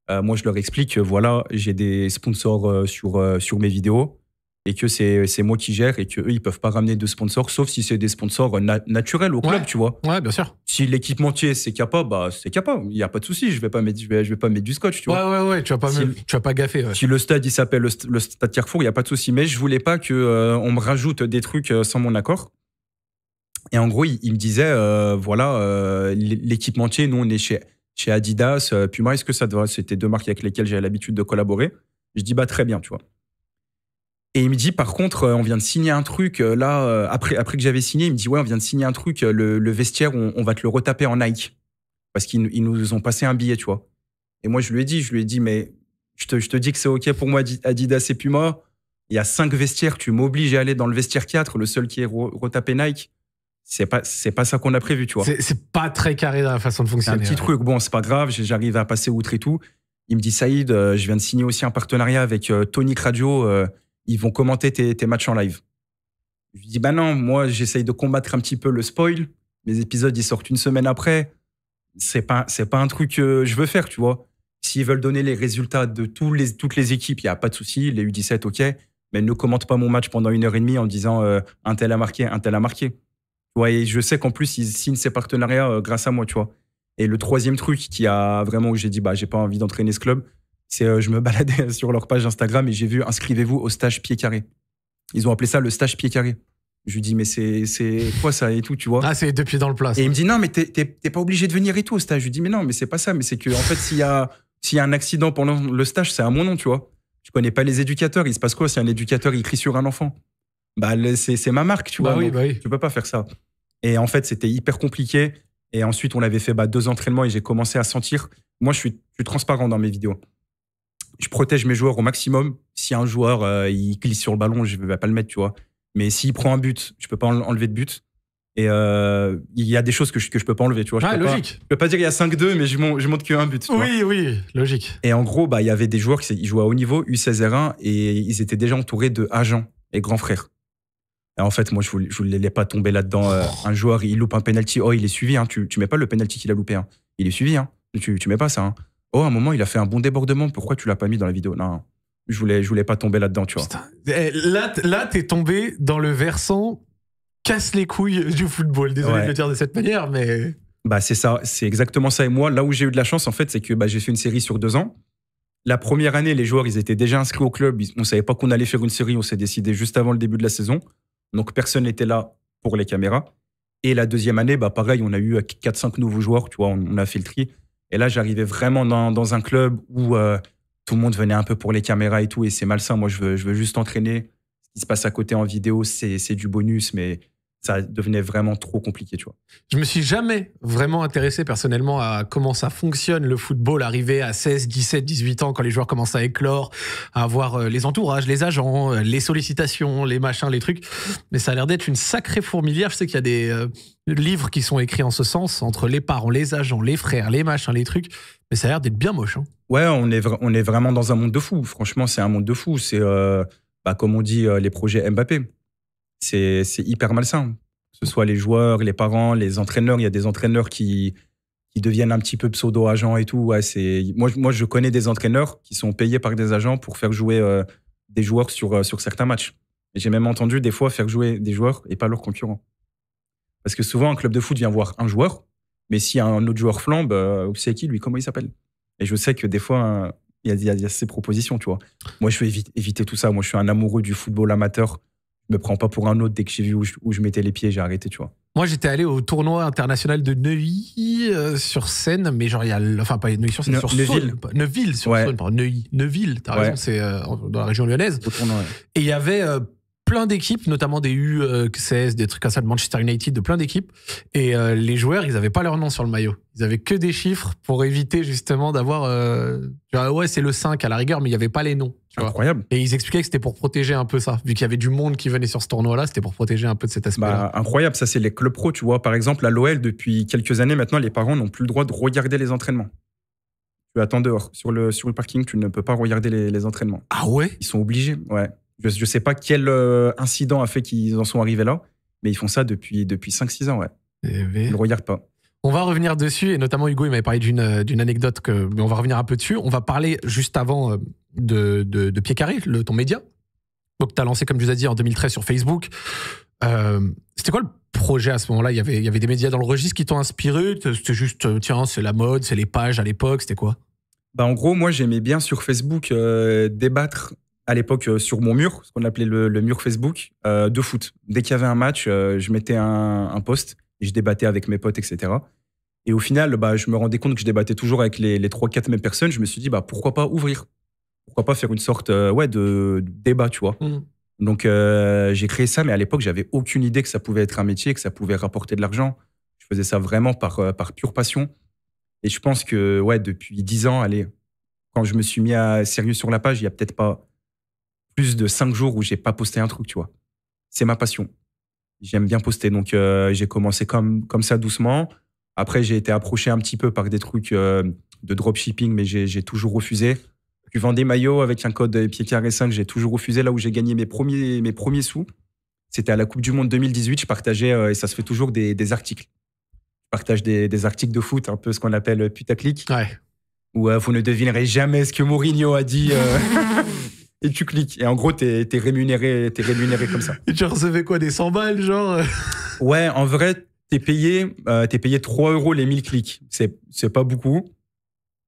[SPEAKER 2] Euh, moi, je leur explique, voilà, j'ai des sponsors euh, sur, euh, sur mes vidéos et que c'est moi qui gère et qu'eux, ils peuvent pas ramener de sponsors, sauf si c'est des sponsors naturels au club, tu vois. Ouais, bien sûr. Si l'équipementier, c'est capable, bah, c'est capable. Il n'y a pas de souci. Je vais pas mettre, je vais, pas mettre du scotch, tu vois. Ouais, ouais, Tu vas pas, tu vas pas gaffer. Si le stade, il s'appelle le, stade Carrefour, il n'y a pas de souci. Mais je voulais pas qu'on on me rajoute des trucs sans mon accord. Et en gros, il, me disait, voilà, l'équipementier, nous, on est chez chez Adidas, euh, Puma, est-ce que ça te C'était deux marques avec lesquelles j'ai l'habitude de collaborer. Je dis, bah très bien, tu vois. Et il me dit, par contre, euh, on vient de signer un truc. Euh, là, après, après que j'avais signé, il me dit, ouais, on vient de signer un truc. Le, vestiaire, on, va te le retaper en Nike. Parce qu'ils nous ont passé un billet, tu vois. Et moi, je lui ai dit, je lui ai dit, mais je te, dis que c'est OK pour moi, Adidas et Puma. Il y a cinq vestiaires, tu m'obliges à aller dans le vestiaire 4, le seul qui est retapé Nike c'est pas pas ça qu'on a prévu, tu vois. C'est
[SPEAKER 1] pas très carré
[SPEAKER 2] dans la façon de fonctionner. Un petit truc, bon, c'est pas grave, j'arrive à passer outre et tout. Il me dit Saïd, euh, je viens de signer aussi un partenariat avec euh, Tonic Radio. Euh, ils vont commenter tes, matchs en live. Je lui dis bah non, moi j'essaye de combattre un petit peu le spoil. Mes épisodes ils sortent une semaine après. C'est pas c'est pas un truc que je veux faire, tu vois. S'ils veulent donner les résultats de tous les, toutes les équipes, il y a pas de souci. Les U17, ok. Mais ne commente pas mon match pendant une heure et demie en disant un tel a marqué, un tel a marqué Ouais, et je sais qu'en plus, ils signent ces partenariats euh, grâce à moi, tu vois. Et le troisième truc qui a vraiment où j'ai dit, bah, j'ai pas envie d'entraîner ce club, c'est que euh, je me baladais sur leur page Instagram et j'ai vu inscrivez-vous au stage pied carré. Ils ont appelé ça le stage pied carré. Je lui dis, mais c'est, quoi ça et tout, tu vois Ah, c'est deux pieds dans le plat. Et il me dit, non, mais t'es, pas obligé de venir et tout au stage. Je lui dis, mais non, mais c'est pas ça. Mais c'est que, en fait, s'il y a, s'il y a un accident pendant le stage, c'est à mon nom, tu vois. Je connais pas les éducateurs. Il se passe quoi si un éducateur, il crie sur un enfant Bah, c'est, ma marque, tu bah vois. Bah oui, bah oui. Je peux pas faire ça. Et en fait, c'était hyper compliqué. Et ensuite, on avait fait bah, deux entraînements et j'ai commencé à sentir. Moi, je suis, plus transparent dans mes vidéos. Je protège mes joueurs au maximum. Si un joueur euh, il glisse sur le ballon, je ne vais pas le mettre, tu vois. Mais s'il prend un but, je ne peux pas enlever de but. Et euh, il y a des choses que je, que peux pas enlever, tu vois. ah, logique. Pas, je peux pas dire qu'il y a 5-2, mais je, ne que un but. oui,
[SPEAKER 1] oui, logique.
[SPEAKER 2] Et en gros, bah, il y avait des joueurs qui jouaient à haut niveau, U16 R1, et ils étaient déjà entourés de agents et grands frères en fait, moi, je ne voulais, pas tomber là-dedans. Euh, un joueur, il loupe un penalty. Oh, il est suivi. Hein. Tu ne mets pas le penalty qu'il a loupé. Hein. Il est suivi. Hein. Tu ne mets pas ça. Oh, à un moment, il a fait un bon débordement. Pourquoi tu l'as pas mis dans la vidéo Non, je voulais, je voulais pas tomber là-dedans, tu vois.
[SPEAKER 1] Eh, là, tu es tombé dans le versant casse les couilles du football. Désolé de le dire de cette manière, mais.
[SPEAKER 2] Bah, c'est ça. C'est exactement ça. Et moi, là où j'ai eu de la chance, en fait, c'est que bah, j'ai fait une série sur deux ans. La première année, les joueurs, ils étaient déjà inscrits au club. On savait pas qu'on allait faire une série. On s'est décidé juste avant le début de la saison. Donc personne n'était là pour les caméras. Et la deuxième année, bah, pareil, on a eu 4-5 euh, nouveaux joueurs, tu vois, on, a filtré. Et là, j'arrivais vraiment dans, un club où euh, tout le monde venait un peu pour les caméras et tout, et c'est malsain. Moi, je veux, je veux juste entraîner. Ce qui se passe à côté en vidéo, c'est du bonus, mais ça devenait vraiment trop compliqué, tu vois.
[SPEAKER 1] Je me suis jamais vraiment intéressé personnellement à comment ça fonctionne le football arrivé à 16, 17, 18 ans quand les joueurs commencent à éclore, à avoir euh, les entourages, les agents, euh, les sollicitations, les machins, les trucs. Mais ça a l'air d'être une sacrée fourmilière. Je sais qu'il y a des euh, livres qui sont écrits en ce sens entre les parents, les agents, les frères, les machins, les trucs. Mais ça a l'air d'être bien moche. Hein.
[SPEAKER 2] Ouais, on est, on est vraiment dans un monde de fou. Franchement, c'est un monde de fou. C'est, bah, comme on dit, les projets Mbappé c'est hyper malsain. Que ce soit les joueurs, les parents, les entraîneurs. Il y a des entraîneurs qui, deviennent un petit peu pseudo-agents et tout. moi, moi, je connais des entraîneurs qui sont payés par des agents pour faire jouer euh, des joueurs sur, euh, sur certains matchs. J'ai même entendu des fois faire jouer des joueurs et pas leurs concurrents. Parce que souvent, un club de foot vient voir un joueur, mais si un autre joueur flambe, euh, c'est qui lui Comment il s'appelle Et je sais que des fois, il y, a ces propositions, tu vois. Moi, je veux éviter tout ça. Moi, je suis un amoureux du football amateur me prends pas pour un autre. Dès que j'ai vu où je, mettais les pieds, j'ai arrêté, tu vois.
[SPEAKER 1] Moi, j'étais allé au tournoi international de Neuilly euh, sur Seine, mais genre, il y a. Enfin, pas Neuilly sur Seine, sur Neuville. Saône, Neuville, sur Seine, Saône, pardon, Neuilly. Neuville, t'as raison, c'est euh, dans la région lyonnaise. tournoi, Et il y avait euh, plein d'équipes, notamment des U16, des trucs comme ça de Manchester United, de plein d'équipes. Et euh, les joueurs, ils n'avaient pas leur nom sur le maillot. Ils n'avaient que des chiffres pour éviter justement d'avoir. Euh, ouais, c'est le 5 à la rigueur, mais il n'y avait pas les noms. incroyable. Et ils expliquaient que c'était pour protéger un peu ça. Vu qu'il y avait du monde qui venait sur ce tournoi-là, c'était pour protéger un peu de cet aspect-là. Bah,
[SPEAKER 2] incroyable. Ça, c'est les clubs pro, tu vois. Par exemple, à l'OL, depuis quelques années maintenant, les parents n'ont plus le droit de regarder les entraînements tu attends dehors. Sur le, sur le parking, tu ne peux pas regarder les, les entraînements. Ah ouais Ils sont obligés, ouais. Je ne sais pas quel euh, incident a fait qu'ils en sont arrivés là, mais ils font ça depuis, depuis 5-6 ans. Ouais. Eh ben. ils ne le regardent pas.
[SPEAKER 1] On va revenir dessus, et notamment Hugo, il m'avait parlé d'une, euh, d'une anecdote, que, mais on va revenir un peu dessus. On va parler juste avant euh, de, de, de Carré, le, ton média. Donc, tu as lancé, comme je vous ai dit, en 2013 sur Facebook. c'était quoi le projet à ce moment-là il y, avait, il y avait des médias dans le registre qui t'ont inspiré C'était juste, tiens, c'est la mode, c'est les pages à l'époque, c'était quoi bah en gros, moi j'aimais bien sur Facebook
[SPEAKER 2] débattre à l'époque euh, sur mon mur, ce qu'on appelait le, mur Facebook, euh, de foot. Dès qu'il y avait un match, euh, je mettais un, un, post et je débattais avec mes potes, etc. Et au final, bah, je me rendais compte que je débattais toujours avec les, les 3-4 mêmes personnes. Je me suis dit, bah, pourquoi pas ouvrir Pourquoi pas faire une sorte ouais, de, débat, tu vois mmh. Donc j'ai créé ça, mais à l'époque, j'avais aucune idée que ça pouvait être un métier, que ça pouvait rapporter de l'argent. Je faisais ça vraiment par, par pure passion. Et je pense que ouais, depuis 10 ans, allez, quand je me suis mis à sérieux sur la page, il y a peut-être pas plus de cinq jours où j'ai pas posté un truc, tu vois. C'est ma passion. J'aime bien poster, donc euh, j'ai commencé comme, comme ça doucement. Après, j'ai été approché un petit peu par des trucs euh, de dropshipping, mais j'ai toujours refusé. Tu vendais des maillots avec un code pied carré 5, j'ai toujours refusé. Là où j'ai gagné mes premiers, mes premiers sous, c'était à la Coupe du Monde 2018. Je partageais, euh, et ça se fait toujours, des, articles. Je partage des, articles de foot, un peu ce qu'on appelle putaclic. Ouais. vous ne devinerez jamais ce que Mourinho a dit. et tu cliques. Et en gros, t'es es rémunéré, es rémunéré comme ça. Et tu recevais quoi, des 100 balles, genre euh Ouais, en vrai, t'es payé, euh, payé 3 euros les 1000 clics.
[SPEAKER 1] C'est pas beaucoup.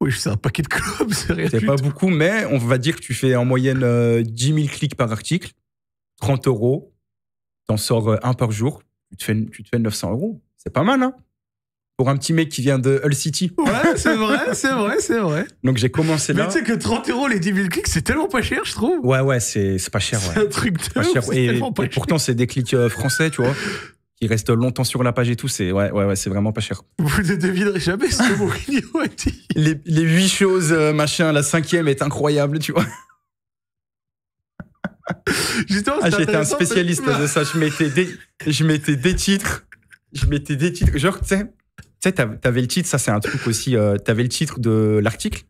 [SPEAKER 1] Oui, c'est un paquet de clubs, c'est rien. C'est pas
[SPEAKER 2] beaucoup, mais on va dire que tu fais en moyenne 10 euh, 000 clics par article, 30 euros, t'en sors un par jour, tu fais, tu te fais 900 euros. C'est pas mal, hein pour un petit mec qui vient de Hull City. Ouais, c'est vrai, c'est vrai, c'est vrai. Donc j'ai commencé là. Mais tu sais que 30
[SPEAKER 1] euros les 10 000 clics, c'est tellement pas cher, je trouve.
[SPEAKER 2] Ouais, ouais, c'est pas cher. Ouais. C'est un
[SPEAKER 1] truc de pas Et, pourtant,
[SPEAKER 2] c'est des clics euh, français, tu vois. qui restent longtemps sur la page et tout, c'est ouais, ouais, c'est vraiment pas cher.
[SPEAKER 1] Vous ne devinerez jamais
[SPEAKER 2] ce que Mourinho a dit. Les, les huit choses, euh, machin, la cinquième est incroyable, tu vois. Justement, ah, j'étais un spécialiste de ça. mettais des, je mettais des titres, je mettais des titres. Genre, tu sais, tu sais, t'avais le titre, ça c'est un truc aussi. tu euh, t'avais le titre de l'article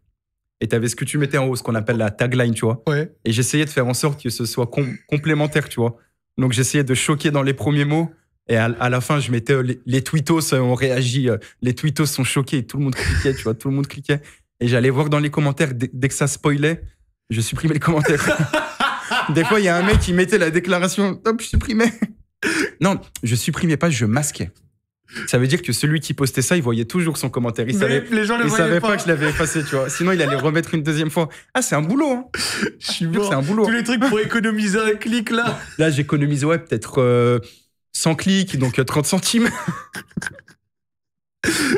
[SPEAKER 2] et t'avais ce que tu mettais en haut, ce qu'on appelle la tagline, tu vois. Et j'essayais de faire en sorte que ce soit complémentaire, tu vois. Donc j'essayais de choquer dans les premiers mots. Et à, la fin, je mettais euh, les, tweetos euh, ont réagi, les tweetos sont choqués, et tout le monde cliquait, tu vois, tout le monde cliquait. Et j'allais voir dans les commentaires, dès que ça spoilait, je supprimais les commentaires. Des fois, il y a un mec qui mettait la déclaration, hop, je supprimais. non, je supprimais pas, je masquais. Ça veut dire que celui qui postait ça, il voyait toujours son commentaire. Il savait, il savait pas. que je l'avais effacé, tu vois. Sinon, il allait remettre une deuxième fois. Ah, c'est un boulot. Hein. Je suis C'est un boulot. Tous les trucs pour économiser un clic là. Là, j'économise ouais peut-être
[SPEAKER 1] 100 euh, clics, donc 30 euh, centimes.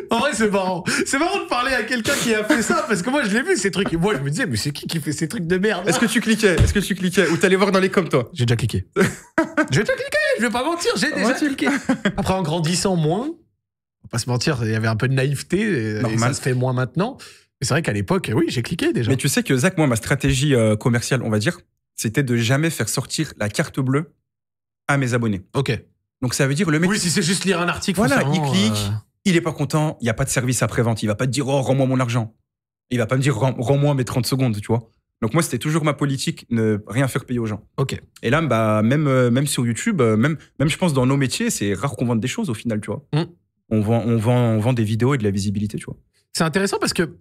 [SPEAKER 1] En vrai, c'est marrant. C'est marrant de parler à quelqu'un qui a fait ça, parce que moi, je l'ai vu, ces trucs. Et moi, je me disais, mais c'est qui qui fait ces trucs de merde Est-ce que tu cliquais Est-ce que tu cliquais Ou t'allais voir dans les coms, toi J'ai déjà cliqué. j'ai déjà cliqué, je vais pas mentir, j'ai déjà cliqué. Après, en grandissant moins, on va pas se mentir, il y avait un peu de naïveté, et, ça se fait moins maintenant. Mais c'est vrai qu'à l'époque, eh oui, j'ai cliqué déjà. Mais tu sais que, Zach, moi, ma stratégie euh,
[SPEAKER 2] commerciale, on va dire, c'était de jamais faire sortir la carte bleue à mes abonnés. Ok. Donc ça veut dire le mec. Oui, si c'est juste lire un article. Voilà, il clique. Euh, il n'est pas content, il n'y a pas de service après-vente. Il va pas te dire, oh, rends-moi mon argent. Il va pas me dire, rends-moi mes 30 secondes, tu vois. Donc moi, c'était toujours ma politique, ne rien faire payer aux gens. Ok. Et là, bah, même, euh, même sur YouTube, euh, même, même je pense dans nos métiers, c'est rare qu'on vende des choses au final, tu vois. Mm. On, vend, on, vend, on vend des vidéos et de la visibilité,
[SPEAKER 1] tu vois. C'est intéressant parce que,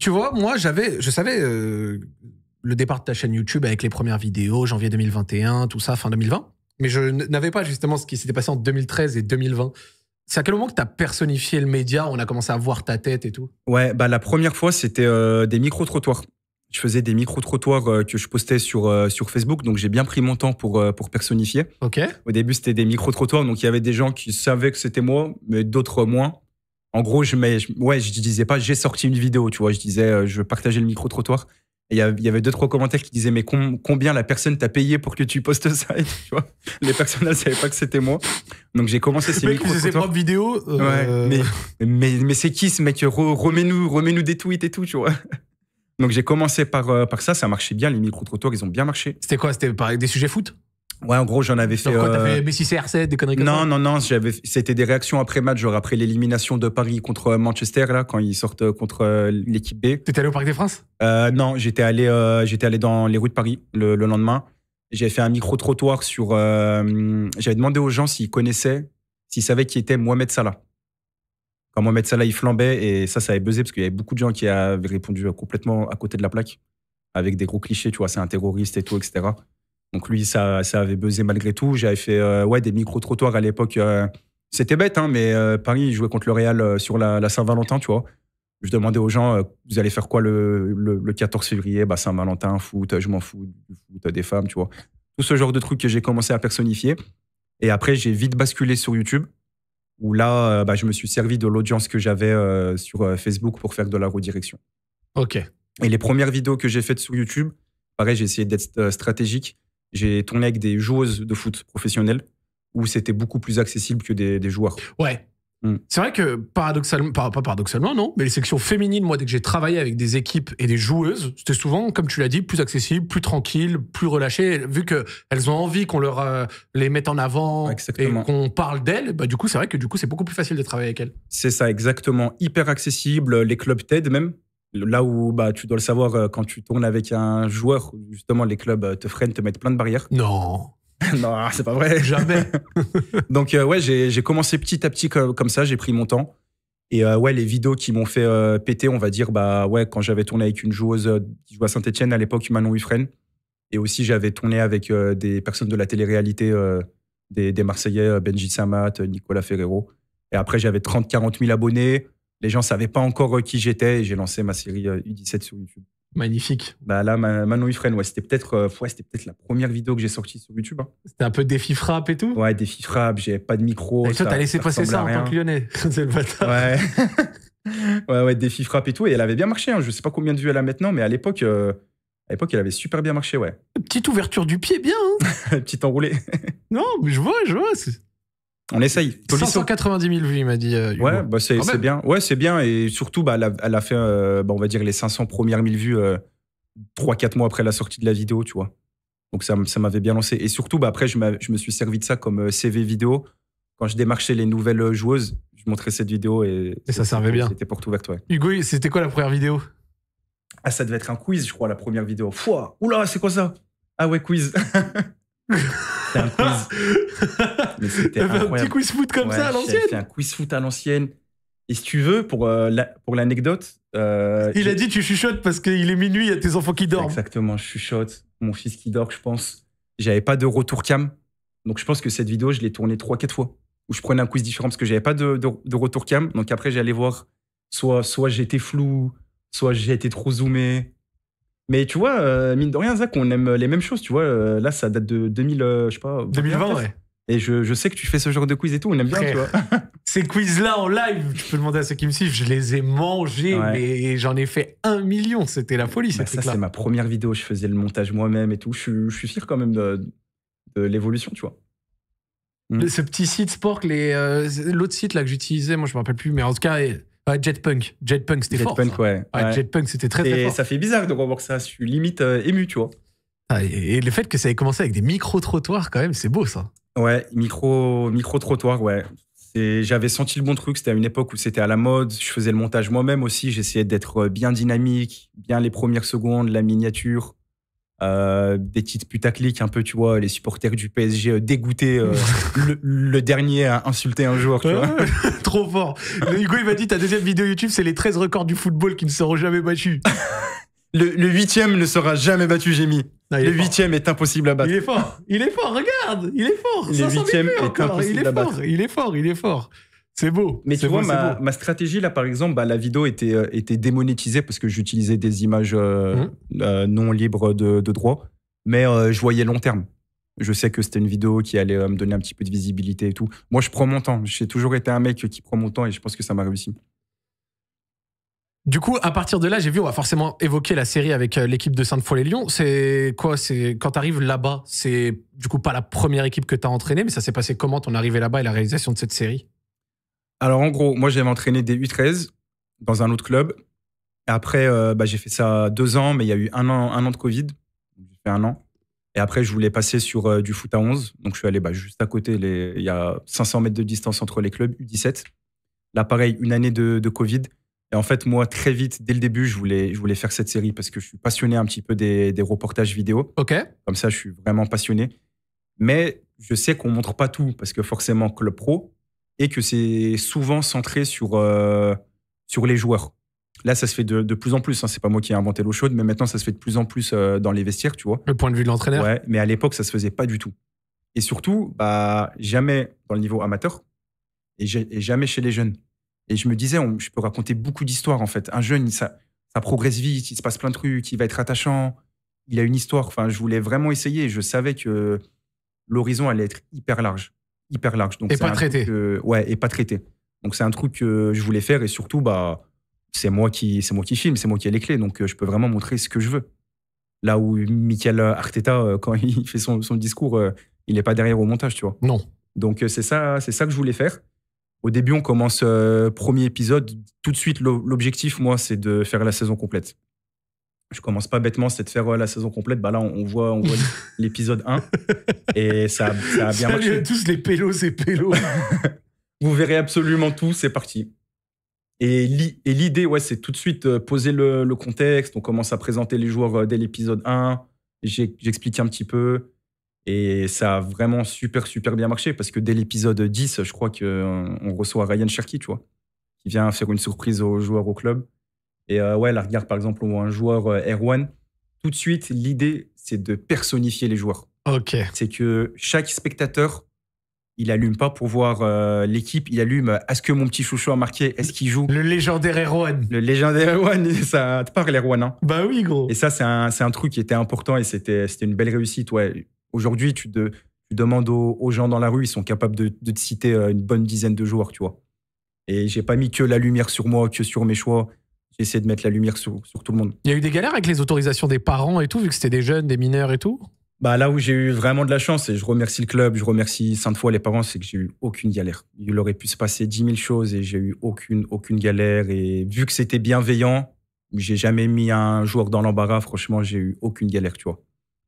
[SPEAKER 1] tu vois, moi, j'avais, je savais euh, le départ de ta chaîne YouTube avec les premières vidéos, janvier 2021, tout ça, fin 2020. Mais je n'avais pas justement ce qui s'était passé en 2013 et 2020. C'est à quel moment que tu as personnifié le média On a commencé à voir ta tête et tout
[SPEAKER 2] Ouais, bah la première fois, c'était euh, des micro-trottoirs. Je faisais des micro-trottoirs euh, que je postais sur, euh, sur Facebook, donc j'ai bien pris mon temps pour, pour personnifier. Ok. Au début, c'était des micro-trottoirs, donc il y avait des gens qui savaient que c'était moi, mais d'autres moins. En gros, je, mets, ouais, je disais pas j'ai sorti une vidéo, tu vois, je disais je partageais le micro-trottoir il y, avait deux, trois commentaires qui disaient Mais combien la personne t'a payé pour que tu postes ça vois Les personnes ne savaient pas que c'était moi. Donc j'ai commencé ces micros. ses propres vidéos. Euh, mais, mais, c'est qui ce mec Remets-nous remets des tweets et tout, tu vois. Donc j'ai commencé par, euh, par ça. Ça marchait bien, les micro trottoirs ils ont bien marché. C'était quoi C'était des sujets foot Ouais, en gros, j'en avais fait. Quoi, euh, fait
[SPEAKER 1] Messi CR7,
[SPEAKER 2] des conneries comme non, ça Non, non, j'avais. C'était des réactions après match, genre après l'élimination de Paris contre euh, Manchester, là, quand ils sortent euh, contre l'équipe B. T'étais allé au Parc des Princes Non, j'étais allé, j'étais allé dans les rues de Paris le, le lendemain. J'avais fait un micro-trottoir sur. j'avais demandé aux gens s'ils connaissaient, s'ils savaient qui était Mohamed Salah. Quand Mohamed Salah, il flambait, et ça, ça avait buzzé, parce qu'il y avait beaucoup de gens qui avaient répondu complètement à côté de la plaque, avec des gros clichés, tu vois, c'est un terroriste et tout, etc. Donc lui, ça, ça avait buzzé malgré tout. J'avais fait euh, ouais, des micro-trottoirs à l'époque. Euh, c'était bête, hein, mais euh, Paris jouait contre le Real sur la, Saint-Valentin, tu vois. Je demandais aux gens, vous allez faire quoi le, 14 février bah, Saint-Valentin, foot, je m'en fous, foot, des femmes, tu vois. Tout ce genre de trucs que j'ai commencé à personnifier. Et après, j'ai vite basculé sur YouTube, où là, bah, je me suis servi de l'audience que j'avais sur Facebook pour faire de la redirection. OK. Et les premières vidéos que j'ai faites sur YouTube, pareil, j'ai essayé d'être stratégique j'ai tourné avec des joueuses de foot professionnelles où c'était
[SPEAKER 1] beaucoup plus accessible que des, joueurs. Ouais. Mm. C'est vrai que paradoxalement, pas, paradoxalement, non, mais les sections féminines, moi, dès que j'ai travaillé avec des équipes et des joueuses, c'était souvent, comme tu l'as dit, plus accessible, plus tranquille, plus relâché, vu qu'elles ont envie qu'on leur euh, les mette en avant et qu'on parle d'elles, bah, du coup, c'est vrai que du coup, c'est beaucoup plus facile de travailler avec elles.
[SPEAKER 2] C'est ça, exactement. Hyper accessible, les clubs TED même, Là où bah, tu dois le savoir, euh, quand tu tournes avec un joueur, justement, les clubs euh, te freinent, te mettent plein de barrières. Non. non, ah, c'est pas vrai. Jamais. Donc, euh, ouais, j'ai commencé petit à petit comme, ça, j'ai pris mon temps. Et ouais, les vidéos qui m'ont fait péter, on va dire, bah ouais, quand j'avais tourné avec une joueuse qui jouait à Saint-Etienne à l'époque, Manon Huffren. Et aussi, j'avais tourné avec des personnes de la télé-réalité, des, Marseillais, Benji Samat, Nicolas Ferrero. Et après, j'avais 30-40 000 abonnés les gens savaient pas encore euh, qui j'étais et j'ai lancé ma série U17 euh, sur YouTube.
[SPEAKER 1] Magnifique.
[SPEAKER 2] Bah là, Manon Friend, ouais, c'était peut-être euh, peut-être la première vidéo que j'ai sortie sur YouTube. Hein. C'était un peu défi frappe et tout Ouais, défi frappe, j'avais pas de micro. Et toi, t'as laissé passer ça en tant que
[SPEAKER 1] lyonnais. C'est le bâtard. Ouais.
[SPEAKER 2] ouais, ouais, défi frappe et tout. Et elle avait bien marché. Hein. Je sais pas combien de vues elle a maintenant, mais à l'époque, à l'époque, elle avait super
[SPEAKER 1] bien marché, ouais. Petite ouverture du pied, bien. Hein. Petite enroulée. non, mais je vois, je vois.
[SPEAKER 2] On essaye. 590
[SPEAKER 1] 000 vues, il m'a dit. Euh, ouais, bah, c'est bien.
[SPEAKER 2] Ouais, c'est bien. Et surtout, bah, elle, a, fait, euh, bah, on va dire, les 500 premières 1000 vues 3-4 euh, mois après la sortie de la vidéo, tu vois. Donc ça, m'avait bien lancé. Et surtout, bah, après, je, me suis servi de ça comme CV vidéo. Quand je démarchais les nouvelles joueuses, je montrais cette vidéo et, et ça servait bien. C'était porte ouverte, ouais. Hugo, c'était quoi la première vidéo Ah, ça devait être un quiz, je crois, la première vidéo. Fouah Oula, c'est quoi ça Ah ouais, quiz C'était un quiz. Mais c'était un petit quiz foot comme ça à l'ancienne. J'ai fait un quiz foot à l'ancienne. Et si tu veux, pour, euh, pour l'anecdote. Euh, il a dit tu chuchotes parce qu'il est minuit, il y a tes enfants qui dorment. Exactement, je chuchote. Mon fils qui dort, je pense. J'avais pas de retour cam. Donc je pense que cette vidéo, je l'ai tournée 3-4 fois. Où je prenais un quiz différent parce que j'avais pas de, de, retour cam. Donc après, j'allais voir soit, soit j'étais flou, soit j'ai été trop zoomé, mais tu vois, euh, mine de rien, Zach, on aime les mêmes choses. Tu vois, euh, là, ça date de 2000, euh, je sais pas. 2020, ouais. Et je, sais que tu fais ce genre de quiz et tout, on aime bien, tu vois.
[SPEAKER 1] Ces quiz-là en live, tu peux demander à ceux qui me suivent, je les ai mangés, mais j'en ai fait un million, c'était la folie. Bah ça, c'est ma
[SPEAKER 2] première vidéo, je faisais le montage
[SPEAKER 1] moi-même et tout. Je, suis fier quand même de, de l'évolution, tu vois. Mm. Ce petit site sport, l'autre site là que j'utilisais, moi je me rappelle plus, mais en tout cas, ah, Jetpunk, Jetpunk c'était Jet fort. Punk, ouais. Ah, Jetpunk c'était très, très fort. Et ça fait bizarre de revoir ça. Je suis limite euh, ému, tu vois. Ah, et, le fait que ça ait commencé avec des micro-trottoirs, quand même, c'est beau ça. Ouais,
[SPEAKER 2] micro-trottoirs, ouais. J'avais senti le bon truc. C'était à une époque où c'était à la mode. Je faisais le montage moi-même aussi. J'essayais d'être euh, bien dynamique, bien les premières secondes, la miniature. Euh, des titres putaclics un peu tu vois les supporters du PSG euh, dégoûtés euh, le, dernier à insulté un joueur tu vois.
[SPEAKER 1] trop fort Hugo il m'a dit ta deuxième vidéo YouTube c'est les 13 records du football qui ne seront jamais battus le, 8 huitième ne sera jamais battu j'ai le huitième
[SPEAKER 2] est impossible à battre. Il est fort,
[SPEAKER 1] il est fort, regarde, il est fort. Le huitième est impossible il est fort, Il est fort, il est fort. C'est beau. Mais tu vois, ma,
[SPEAKER 2] stratégie, là, par exemple, bah, la vidéo était, euh, était démonétisée parce que j'utilisais des images euh, mmh. euh, non libres de, droit. Mais je voyais long terme. Je sais que c'était une vidéo qui allait me donner un petit peu de visibilité et tout. Moi, je prends mon temps. J'ai toujours été un mec qui prend mon temps et je pense que ça m'a réussi.
[SPEAKER 1] Du coup, à partir de là, j'ai vu, on va forcément évoquer la série avec l'équipe de Sainte-Foy-les-Lyon. C'est quoi C'est quand arrives là-bas, c'est du coup pas la première équipe que tu as entraînée, mais ça s'est passé comment ton arrivée là-bas et la réalisation de cette série
[SPEAKER 2] alors en gros, moi j'avais entraîné des U13 dans un autre club. Après, euh, bah, j'ai fait ça deux ans, mais il y a eu un an, un an de Covid. J'ai fait un an. Et après, je voulais passer sur euh, du foot à 11. Donc je suis allé bah, juste à côté. Les... Il y a 500 mètres de distance entre les clubs, U17. Là, pareil, une année de, Covid. Et en fait, moi, très vite, dès le début, je voulais, faire cette série parce que je suis passionné un petit peu des, des reportages vidéo. OK. Comme ça, je suis vraiment passionné. Mais je sais qu'on montre pas tout parce que forcément, club pro, et que c'est souvent centré sur, euh, sur les joueurs. Là, ça se fait de, plus en plus. Hein. C'est pas moi qui ai inventé l'eau chaude, mais maintenant, ça se fait de plus en plus euh, dans les vestiaires, tu vois. Le point de vue de l'entraîneur. Ouais, mais à l'époque, ça se faisait pas du tout. Et surtout, bah, jamais dans le niveau amateur et, jamais chez les jeunes. Et je me disais, je peux raconter beaucoup d'histoires, en fait. Un jeune, ça, ça progresse vite, il se passe plein de trucs, il va être attachant, il a une histoire. Enfin, je voulais vraiment essayer. Je savais que l'horizon allait être hyper large hyper large. Donc, et pas traité. Euh, ouais, et pas traité. Donc c'est un truc que je voulais faire et surtout, bah, c'est moi qui filme, c'est moi qui ai les clés, donc euh, je peux vraiment montrer ce que je veux. Là où Michael Arteta, euh, quand il fait son, son discours, il n'est pas derrière au montage, tu vois. Non. Donc c'est ça, c'est ça que je voulais faire. Au début, on commence premier épisode. Tout de suite, l'objectif, moi, c'est de faire la saison complète je commence pas bêtement, c'est de faire la saison complète. Bah là, on, voit, on voit l'épisode 1 et ça, a bien Salut marché. à tous
[SPEAKER 1] les pélos et pélos.
[SPEAKER 2] Vous verrez absolument tout, c'est parti. Et l'idée, ouais, c'est tout de suite euh, poser le, contexte. On commence à présenter les joueurs euh, dès l'épisode 1. J'explique un petit peu. Et ça a vraiment super, super bien marché parce que dès l'épisode 10, je crois qu'on euh, on reçoit Ryan Cherky, tu vois, qui vient faire une surprise aux joueurs au club. Et euh, ouais, la regarde par exemple ou un joueur euh, R1, tout de suite, l'idée, c'est de personnifier les joueurs. Ok. C'est que chaque spectateur, il allume pas pour voir euh, l'équipe, il allume est-ce que mon petit chouchou a marqué, est-ce qu'il joue Le légendaire Erwan. Le légendaire Erwan, ça te parle Erwan. Hein bah oui, gros. Et ça, c'est un, un, truc qui était important et c'était une belle réussite. Ouais. Aujourd'hui, tu, tu demandes aux, gens dans la rue, ils sont capables de, te citer une bonne dizaine de joueurs, tu vois. Et j'ai pas mis que la lumière sur moi, que sur mes choix j'ai essayé de mettre la lumière sur, sur, tout le monde.
[SPEAKER 1] Il y a eu des galères avec les autorisations des parents et tout, vu que c'était des jeunes, des
[SPEAKER 2] mineurs et tout bah là où j'ai eu vraiment de la chance, et je remercie le club, je remercie sainte fois les parents, c'est que j'ai eu aucune galère. Il aurait pu se passer 10 000 choses et j'ai eu aucune, aucune galère. Et vu que c'était bienveillant, j'ai jamais mis un joueur dans l'embarras. Franchement, j'ai eu aucune galère, tu vois.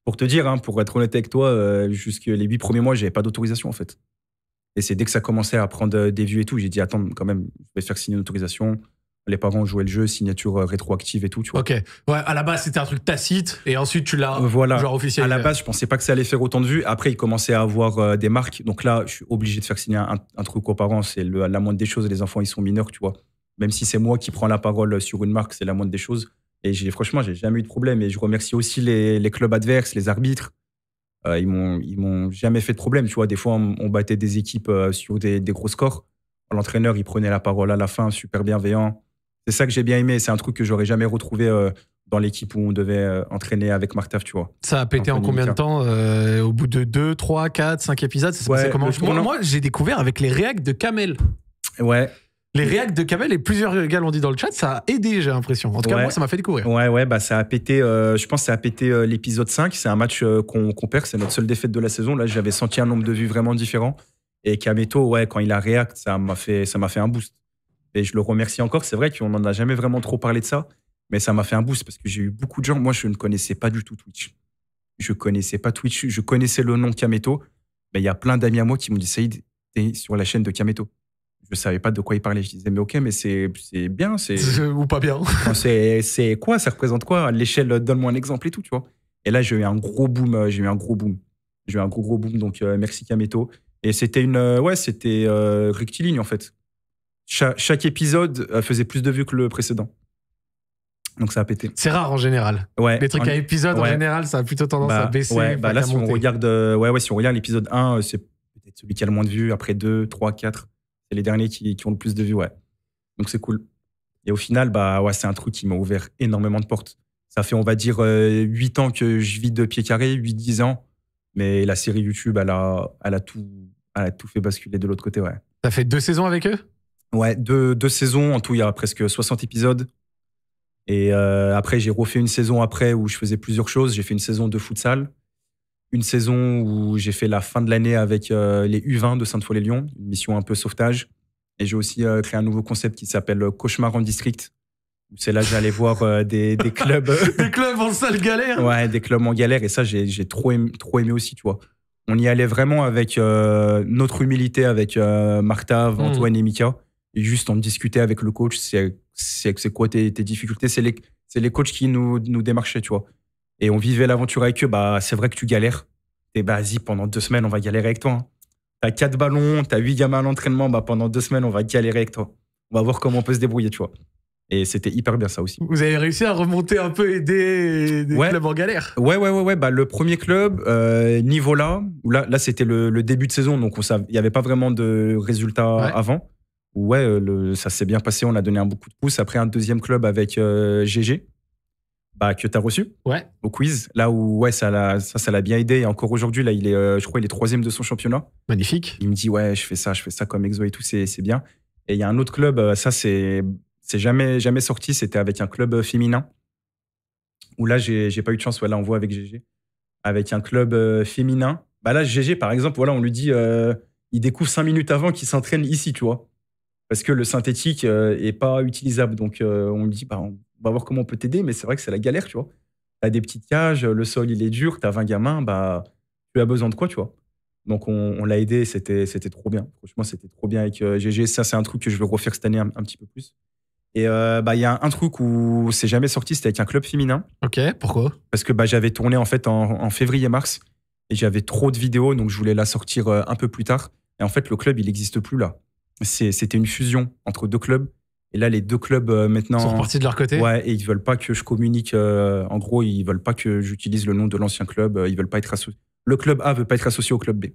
[SPEAKER 2] Pour te dire, hein, pour être honnête avec toi, euh, les 8 premiers mois, j'avais pas d'autorisation, en fait. Et c'est dès que ça commençait à prendre euh, des vues et tout, j'ai dit, attends, quand même, je vais faire signer une autorisation les parents jouaient le jeu, signature euh, rétroactive et tout, tu vois. Ok. Ouais,
[SPEAKER 1] à la base, c'était un truc tacite, et ensuite, tu l'as euh, voilà.
[SPEAKER 2] genre officiel. À la base, je pensais pas que ça allait faire autant de vues. Après, ils commençaient à avoir euh, des marques. Donc là, je suis obligé de faire signer un, truc aux parents. C'est la moindre des choses. Les enfants, ils sont mineurs, tu vois. Même si c'est moi qui prends la parole sur une marque, c'est la moindre des choses. Et j'ai, franchement, j'ai jamais eu de problème. Et je remercie aussi les, clubs adverses, les arbitres. ils m'ont, ils m'ont jamais fait de problème, tu vois. Des fois, on, battait des équipes sur des, des gros scores. L'entraîneur, il prenait la parole à la fin, super bienveillant c'est ça que j'ai bien aimé. C'est un truc que j'aurais jamais retrouvé euh, dans l'équipe où on devait euh, entraîner avec Martaf, tu vois.
[SPEAKER 1] Ça a pété en combien de temps euh, Au bout de 2, 3, 4, 5 épisodes c'est ouais, comment Moi, j'ai découvert avec les réacts de Kamel. Ouais. Les réacts de Kamel et plusieurs gars l'ont dit dans le chat, ça a aidé, j'ai l'impression. En tout cas, moi, ça
[SPEAKER 2] m'a fait découvrir. Ouais, ouais, bah, ça a pété, je pense que ça a pété l'épisode 5. C'est un match qu'on perd, c'est notre seule défaite de la saison. Là, j'avais senti un nombre de vues vraiment différent. Et Kameto, ouais, quand il a réact, ça m'a fait, fait un boost. Et je le remercie encore. C'est vrai qu'on n'en a jamais vraiment trop parlé de ça, mais ça m'a fait un boost parce que j'ai eu beaucoup de gens. Moi, je ne connaissais pas du tout Twitch. Je connaissais pas Twitch. Je connaissais le nom Kameto. Mais il y a plein d'amis à moi qui m'ont dit Saïd, t'es sur la chaîne de Kameto. Je savais pas de quoi il parlait. Je disais, mais ok, mais c'est bien. c'est Ou pas bien. c'est quoi Ça représente quoi L'échelle, donne-moi un exemple et tout, tu vois. Et là, j'ai eu un gros boom. Euh, j'ai eu un gros boom. J'ai eu un gros, gros boom. Donc, euh, merci Kameto. Et c'était une. Euh, ouais, c'était rectiligne, en fait chaque épisode euh, faisait plus de vues que le précédent. Donc ça a pété.
[SPEAKER 1] C'est rare en général. Ouais. Les trucs à épisode en général, ça a plutôt tendance bah, à baisser. Bah, là, si on, regarde,
[SPEAKER 2] euh, ouais, ouais, si on regarde l'épisode 1, euh, c'est peut-être celui qui a le moins de vues. Après 2, 3, 4, c'est les derniers qui, ont le plus de vues. Ouais. Donc c'est cool. Et au final, bah, ouais, c'est un truc qui m'a ouvert énormément de portes. Ça fait, on va dire, 8 ans que je vis de pied carré, 8-10 ans. Mais la série YouTube, elle a, elle, a tout, elle a tout fait basculer de l'autre côté. Ouais. Ça fait deux saisons avec eux Ouais, deux, saisons. En tout, il y a presque 60 épisodes. Et euh, après, j'ai refait une saison après où je faisais plusieurs choses. J'ai fait une saison de futsal, une saison où j'ai fait la fin de l'année avec euh, les U20 de sainte foy les lyon une mission un peu sauvetage. Et j'ai aussi euh, créé un nouveau concept qui s'appelle Cauchemar en district. C'est là que j'allais voir des, clubs. des clubs en salle galère Ouais, des clubs en galère. Et ça, j'ai trop, aimé, trop aimé aussi, tu vois. On y allait vraiment avec notre humilité, avec Marta, hmm. Antoine et Mika juste en discuter avec le coach, c'est, c'est, quoi tes, difficultés. C'est les, c'est les coachs qui nous, démarchaient, tu vois. Et on vivait l'aventure avec eux. Bah, c'est vrai que tu galères. Et bah, vas-y, pendant deux semaines, on va galérer avec toi. Hein. T'as quatre ballons, t'as huit gamins à l'entraînement. Bah, pendant deux semaines, on va galérer avec toi. On va voir comment on peut se débrouiller, tu vois. Et c'était hyper bien ça aussi.
[SPEAKER 1] Vous avez réussi à remonter un peu et aider des clubs en galère.
[SPEAKER 2] Ouais, ouais, ouais, ouais. Bah, le premier club, euh, niveau là, là, là c'était le, début de saison, donc il n'y avait pas vraiment de résultats avant ouais, euh, ça s'est bien passé, on a donné un beaucoup de pouce. Après, un deuxième club avec GG, euh, bah, que tu as reçu ouais. au quiz. Là où, ouais, ça l'a, ça, l'a bien aidé. Et encore aujourd'hui, là, il est, euh, je crois, il est troisième de son championnat. Magnifique. Il me dit, ouais, je fais ça, je fais ça comme exo et tout, c'est, bien. Et il y a un autre club, ça, c'est, c'est jamais, jamais sorti. C'était avec un club féminin. Où là, j'ai, j'ai pas eu de chance. Voilà, on voit avec GG. Avec un club féminin. Bah là, GG, par exemple, voilà, on lui dit, il découvre cinq minutes avant qu'il s'entraîne ici, tu vois parce que le synthétique euh, est pas utilisable. Donc, euh, on lui dit, bah, on va voir comment on peut t'aider, mais c'est vrai que c'est la galère, tu vois. T'as des petites cages, le sol, il est dur, as 20 gamins, bah, tu as besoin de quoi, tu vois. Donc, on, l'a aidé, c'était, c'était trop bien. Franchement, c'était trop bien avec GG. Euh, Ça, c'est un truc que je veux refaire cette année un, petit peu plus. Et bah, il y a un truc où c'est jamais sorti, c'était avec un club féminin.
[SPEAKER 1] Ok, pourquoi
[SPEAKER 2] Parce que bah, j'avais tourné en fait en février-mars et j'avais trop de vidéos, donc je voulais la sortir un peu plus tard. Et en fait le club il n'existe plus là c'était une fusion entre deux clubs. Et là, les deux clubs euh, maintenant. sont repartis de leur côté Ouais, et ils veulent pas que je communique. Euh, en gros, ils veulent pas que j'utilise le nom de l'ancien club. Euh, ils veulent pas être associés. Le club A veut pas être associé au club B.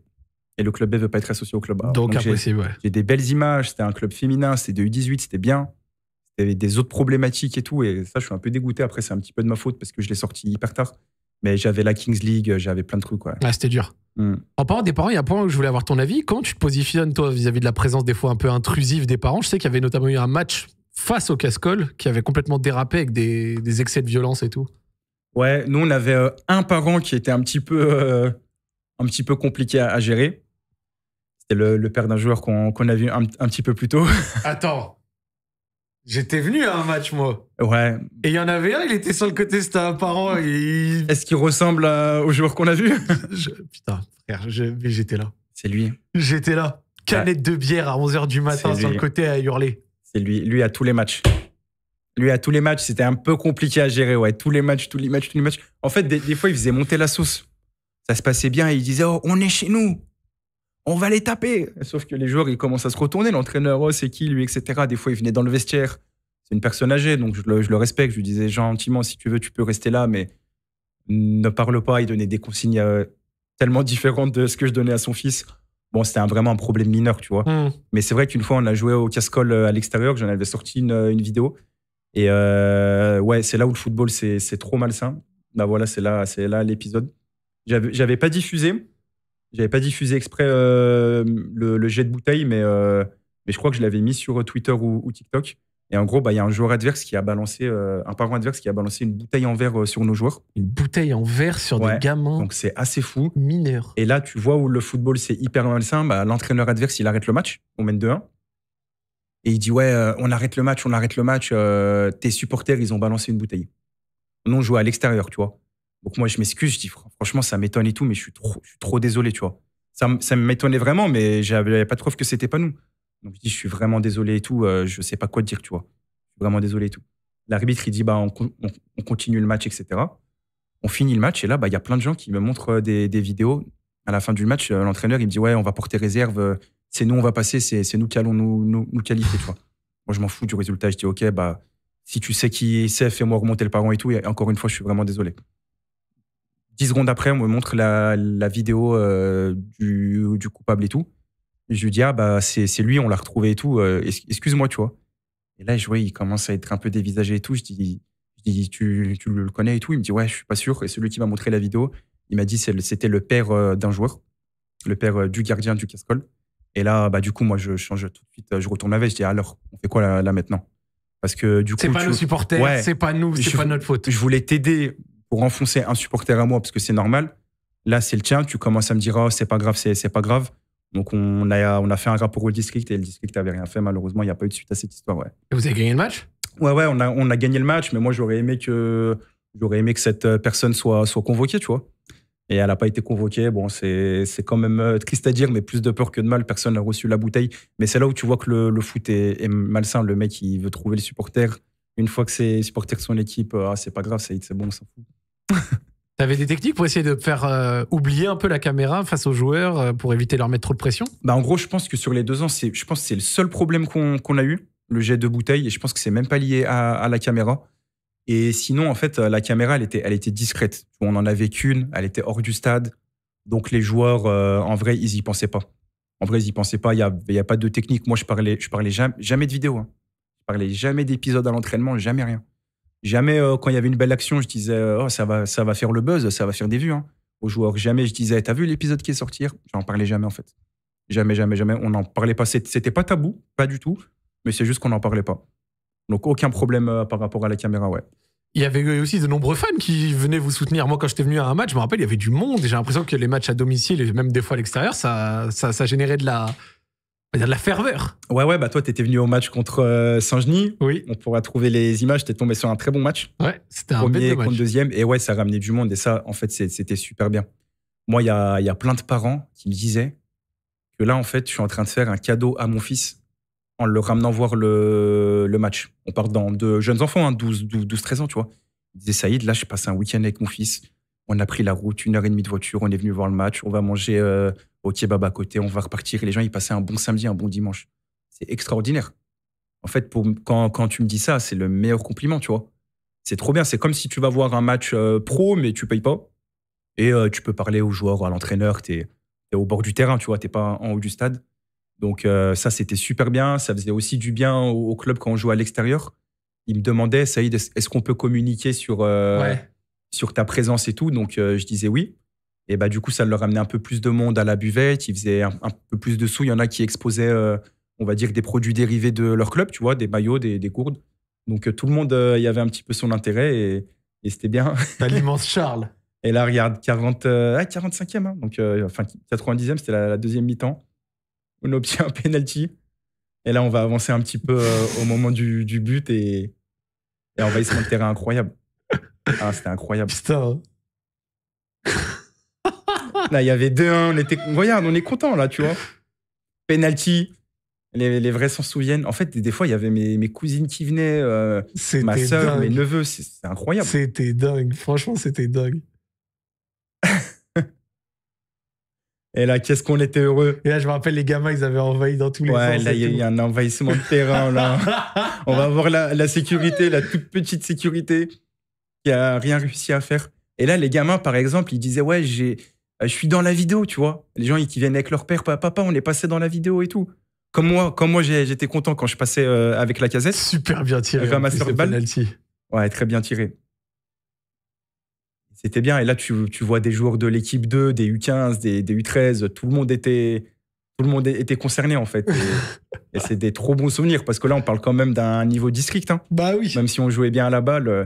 [SPEAKER 2] Et le club B ne veut pas être associé au club A. Donc, impossible, J'ai des belles images. C'était un club féminin. C'était de U18. C'était bien. Il y avait des autres problématiques et tout. Et ça, je suis un peu dégoûté. Après, c'est un petit peu de ma faute parce que je l'ai sorti hyper tard. Mais j'avais la Kings League, euh, j'avais plein de trucs. quoi.
[SPEAKER 1] Ah, c'était dur. Hmm. En parlant des parents, il y a un point où je voulais avoir ton avis. Comment tu te positionnes, toi, vis-à-vis de la présence des fois un peu intrusive des parents Je sais qu'il y avait notamment eu un match face au Cascol qui avait complètement dérapé avec des, excès de violence et tout. Ouais, nous, on avait euh, un parent qui
[SPEAKER 2] était un petit peu, euh, un petit peu compliqué à, gérer. C'est le, père d'un joueur qu'on a vu un petit peu plus tôt.
[SPEAKER 1] Attends, J'étais venu à un match, moi. Ouais. Et il y en avait un, il était sur le côté, c'était apparent. Et... Est-ce qu'il ressemble au joueur qu'on a vu Putain, frère, j'étais là. C'est lui. J'étais là. Canette de bière à 11h du matin sur le côté
[SPEAKER 2] à hurler. C'est lui. Lui à tous les matchs. Lui à tous les matchs, c'était un peu compliqué à gérer, ouais. Tous les matchs, tous les matchs, tous les matchs. En fait, des, des fois, il faisait monter la sauce. Ça se passait bien et il disait, oh, on est chez nous on va les taper. Sauf que les joueurs, ils commencent à se retourner. L'entraîneur, oh, c'est qui lui, etc. Des fois, il venait dans le vestiaire. C'est une personne âgée, donc je le, respecte. Je lui disais gentiment, si tu veux, tu peux rester là, mais ne parle pas. Il donnait des consignes euh, tellement différentes de ce que je donnais à son fils. Bon, c'était vraiment un problème mineur, tu vois. Hmm. Mais c'est vrai qu'une fois, on a joué au casse euh, à l'extérieur, j'en avais sorti une, euh, vidéo. Et ouais, c'est là où le football, c'est trop malsain. Bah voilà, c'est là, là l'épisode. J'avais pas diffusé, j'avais pas diffusé exprès euh, le, jet de bouteille, mais, euh, mais je crois que je l'avais mis sur euh, Twitter ou, TikTok. Et en gros, bah, il y a un joueur adverse qui a balancé, un parent adverse qui a balancé une bouteille en verre sur nos joueurs. Une bouteille en verre sur des gamins. Donc c'est assez fou. Mineur. Et là, tu vois où le football, c'est hyper malsain. Bah, l'entraîneur adverse, il arrête le match. On mène 2-1. Et il dit Ouais, on arrête le match, on arrête le match. tes supporters, ils ont balancé une bouteille. Non, on joue à l'extérieur, tu vois. Donc moi, je m'excuse, je dis franchement, ça m'étonne et tout, mais je suis trop, désolé, tu vois. Ça, m'étonnait vraiment, mais j'avais pas de preuve que c'était pas nous. Donc je dis, je suis vraiment désolé et tout, euh, je sais pas quoi dire, tu vois. Je suis vraiment désolé et tout. L'arbitre, il dit, bah, on, continue le match, etc. On finit le match, et là, bah, il y a plein de gens qui me montrent euh, des, vidéos. À la fin du match, euh, l'entraîneur, il me dit, ouais, on va porter réserve, c'est nous, on va passer, c'est nous qui allons nous, nous, qualifier, tu vois. Moi, je m'en fous du résultat, je dis, ok, bah, si tu sais qui c'est, fais-moi remonter le parent et tout, et encore une fois, je suis vraiment désolé. 10 secondes après, on me montre la, vidéo euh, du, coupable et tout. je lui dis, ah, bah, c'est lui, on l'a retrouvé et tout. Euh, excuse-moi, tu vois. Et là, je vois, il commence à être un peu dévisagé et tout. Je dis, dis tu, le connais et tout. Il me dit, ouais, je suis pas sûr. Et celui qui m'a montré la vidéo, il m'a dit, c'était le père euh, d'un joueur, le père du gardien du casse-colle. » Et là, bah, du coup, moi, je change tout de suite. Je retourne la veste. Je dis, alors, on fait quoi là, maintenant Parce que du coup. C'est pas nos c'est pas nous, c'est pas notre faute. Je voulais t'aider pour enfoncer un supporter à moi, parce que c'est normal. Là, c'est le tien. Tu commences à me dire, oh, c'est pas grave, c'est pas grave. Donc, on a, on a fait un rapport au district et le district n'avait rien fait. Malheureusement, il n'y a pas eu de suite à cette histoire. Et vous avez gagné le match Ouais, ouais, on a, on a gagné le match, mais moi, j'aurais aimé que, j'aurais aimé que cette euh, personne soit, soit convoquée, tu vois. Et elle n'a pas été convoquée. Bon, c'est quand même euh, triste à dire, mais plus de peur que de mal. Personne n'a reçu la bouteille. Mais c'est là où tu vois que le, foot est, malsain. Le mec, il veut trouver les supporters Une fois que ses supporters sont l'équipe euh, ah, c'est pas grave, c'est bon, on fout.
[SPEAKER 1] T'avais des techniques pour essayer de faire euh, oublier un peu la caméra face aux joueurs euh, pour éviter de leur mettre trop de pression bah En gros,
[SPEAKER 2] je pense que sur les deux ans, c'est, je pense c'est le seul problème qu'on, a eu, le jet de bouteille, et je pense que c'est même pas lié à, la caméra. Et sinon, en fait, la caméra, elle était, elle était discrète. On en avait qu'une, elle était hors du stade. Donc les joueurs, euh, en vrai, ils y pensaient pas. En vrai, ils y pensaient pas. Il n'y a, y a, pas de technique. Moi, je parlais, je parlais jamais, jamais de vidéo. Hein. Je parlais jamais d'épisode à l'entraînement, jamais rien. Jamais, euh, quand il y avait une belle action, je disais, oh, ça va, ça va faire le buzz, ça va faire des vues. Hein. Aux joueurs, jamais je disais, t'as vu l'épisode qui est sorti J'en parlais jamais, en fait. Jamais, jamais, jamais. On n'en parlait pas. C'était pas tabou, pas du tout. Mais c'est juste qu'on n'en parlait pas. Donc, aucun problème euh, par rapport à la caméra, ouais.
[SPEAKER 1] Il y avait eu aussi de nombreux fans qui venaient vous soutenir. Moi, quand j'étais venu à un match, je me rappelle, il y avait du monde. J'ai l'impression que les matchs à domicile et même des fois à l'extérieur, ça, ça, ça générait de la, y a de la ferveur.
[SPEAKER 2] Ouais, ouais, bah toi, t'étais venu au match contre euh, Saint-Genis. Oui. On pourra trouver les images. T'es tombé sur un très bon match. Ouais, c'était un Premier contre deuxième. Et ouais, ça a ramené du monde. Et ça, en fait, c'était super bien. Moi, il y a, y a plein de parents qui me disaient que là, en fait, je suis en train de faire un cadeau à mon fils en le ramenant voir le, le match. On parle dans de jeunes enfants, 12, hein, 13 ans, tu vois. Ils disaient, Saïd, là, je passe un week-end avec mon fils on a pris la route, une heure et demie de voiture, on est venu voir le match, on va manger euh, au kebab à côté, on va repartir. les gens, ils passaient un bon samedi, un bon dimanche. C'est extraordinaire. En fait, quand, tu me dis ça, c'est le meilleur compliment, tu vois. C'est trop bien. C'est comme si tu vas voir un match euh, pro, mais tu payes pas. Et euh, tu peux parler aux joueurs, à l'entraîneur, tu es, au bord du terrain, tu vois, tu n'es pas en haut du stade. Donc ça, c'était super bien. Ça faisait aussi du bien au, club quand on jouait à l'extérieur. Ils me demandaient, Saïd, est-ce qu'on peut communiquer sur... Ouais sur ta présence et tout. Donc, euh, je disais oui. Et bah, du coup, ça leur amenait un peu plus de monde à la buvette. Ils faisaient un, peu plus de sous. Il y en a qui exposaient, euh, on va dire, des produits dérivés de leur club, tu vois, des maillots, des, des gourdes. Donc, euh, tout le monde y avait un petit peu son intérêt et, c'était bien. T'as l'immense Charles. Et là, regarde, 40, 45e, hein. donc, enfin 90e, c'était la, deuxième mi-temps. On obtient un penalty. Et là, on va avancer un petit peu au moment du, but et, et, on va se un terrain incroyable. Ah, c'était incroyable. Putain. Hein. là, il y avait 2-1. On était... Regarde, on est content là, tu vois. Penalty. Les, les, vrais s'en souviennent. En fait, des fois, il y avait mes, mes cousines qui venaient, euh,
[SPEAKER 1] ma soeur, mes neveux. C'est incroyable. C'était dingue. Franchement, c'était dingue. Et là, qu'est-ce qu'on était heureux. Et là, je me rappelle, les gamins, ils avaient envahi dans tous les sens. Ouais, là, il y, y, a un envahissement de terrain, là. On va voir la, la sécurité, la
[SPEAKER 2] toute petite sécurité qui a rien réussi à faire. Et là, les gamins, par exemple, ils disaient ouais, j'ai, euh, je suis dans la vidéo, tu vois. Les gens qui viennent avec leur père, papa, on est passé dans la vidéo et tout. Comme moi, comme moi, j'étais content quand je passais euh, avec la casette. Super bien tiré. Ramasseur de balles. Ouais, très bien tiré. C'était bien. Et là, tu, vois des joueurs de l'équipe 2, des U15, des, U13, tout le monde était, tout le monde était concerné en fait. Et, et c'est des trop bons souvenirs parce que là, on parle quand même d'un niveau district. Hein. Bah oui. Même si on jouait bien à la balle euh,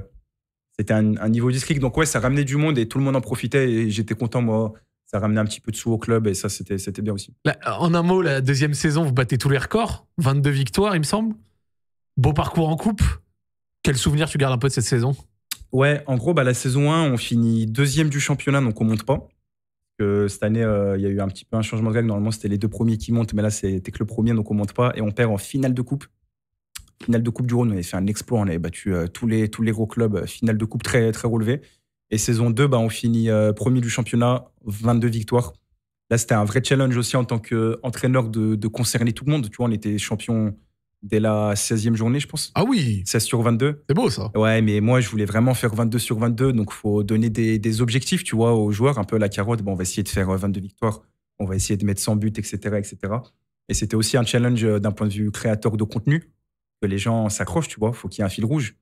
[SPEAKER 2] c'était un, niveau disclic. Donc, ouais, ça ramenait du monde et tout le monde en profitait. Et j'étais content, moi. Ça ramenait un petit peu de sous au club et ça, c'était, c'était bien aussi.
[SPEAKER 1] en un mot, la deuxième saison, vous battez tous les records. 22 victoires, il me semble. Beau parcours en coupe. Quel souvenir tu gardes un peu de cette saison
[SPEAKER 2] Ouais, en gros, bah, la saison 1, on finit deuxième du championnat, donc on monte pas. Que cette année, euh, il y a eu un petit peu un changement de règle. Normalement, c'était les deux premiers qui montent, mais là, c'était que le premier, donc on monte pas. Et on perd en finale de coupe finale de Coupe du Rhône, on avait fait un exploit, on avait battu euh, tous, les, tous les gros clubs, euh, finale de Coupe très, très relevée. Et saison 2, bah, on finit euh, premier du championnat, 22 victoires. Là, c'était un vrai challenge aussi en tant qu'entraîneur de, de concerner tout le monde. Tu vois, on était champion dès la 16e journée, je pense. Ah oui 16 sur 22. C'est beau ça. Ouais, mais moi, je voulais vraiment faire 22 sur 22. Donc, il faut donner des, objectifs, tu vois, aux joueurs. Un peu la carotte, bon, on va essayer de faire 22 victoires, on va essayer de mettre 100 buts, etc. etc. Et c'était aussi un challenge d'un point de vue créateur de contenu les gens s'accrochent, tu vois. Faut qu'il y ait un fil rouge.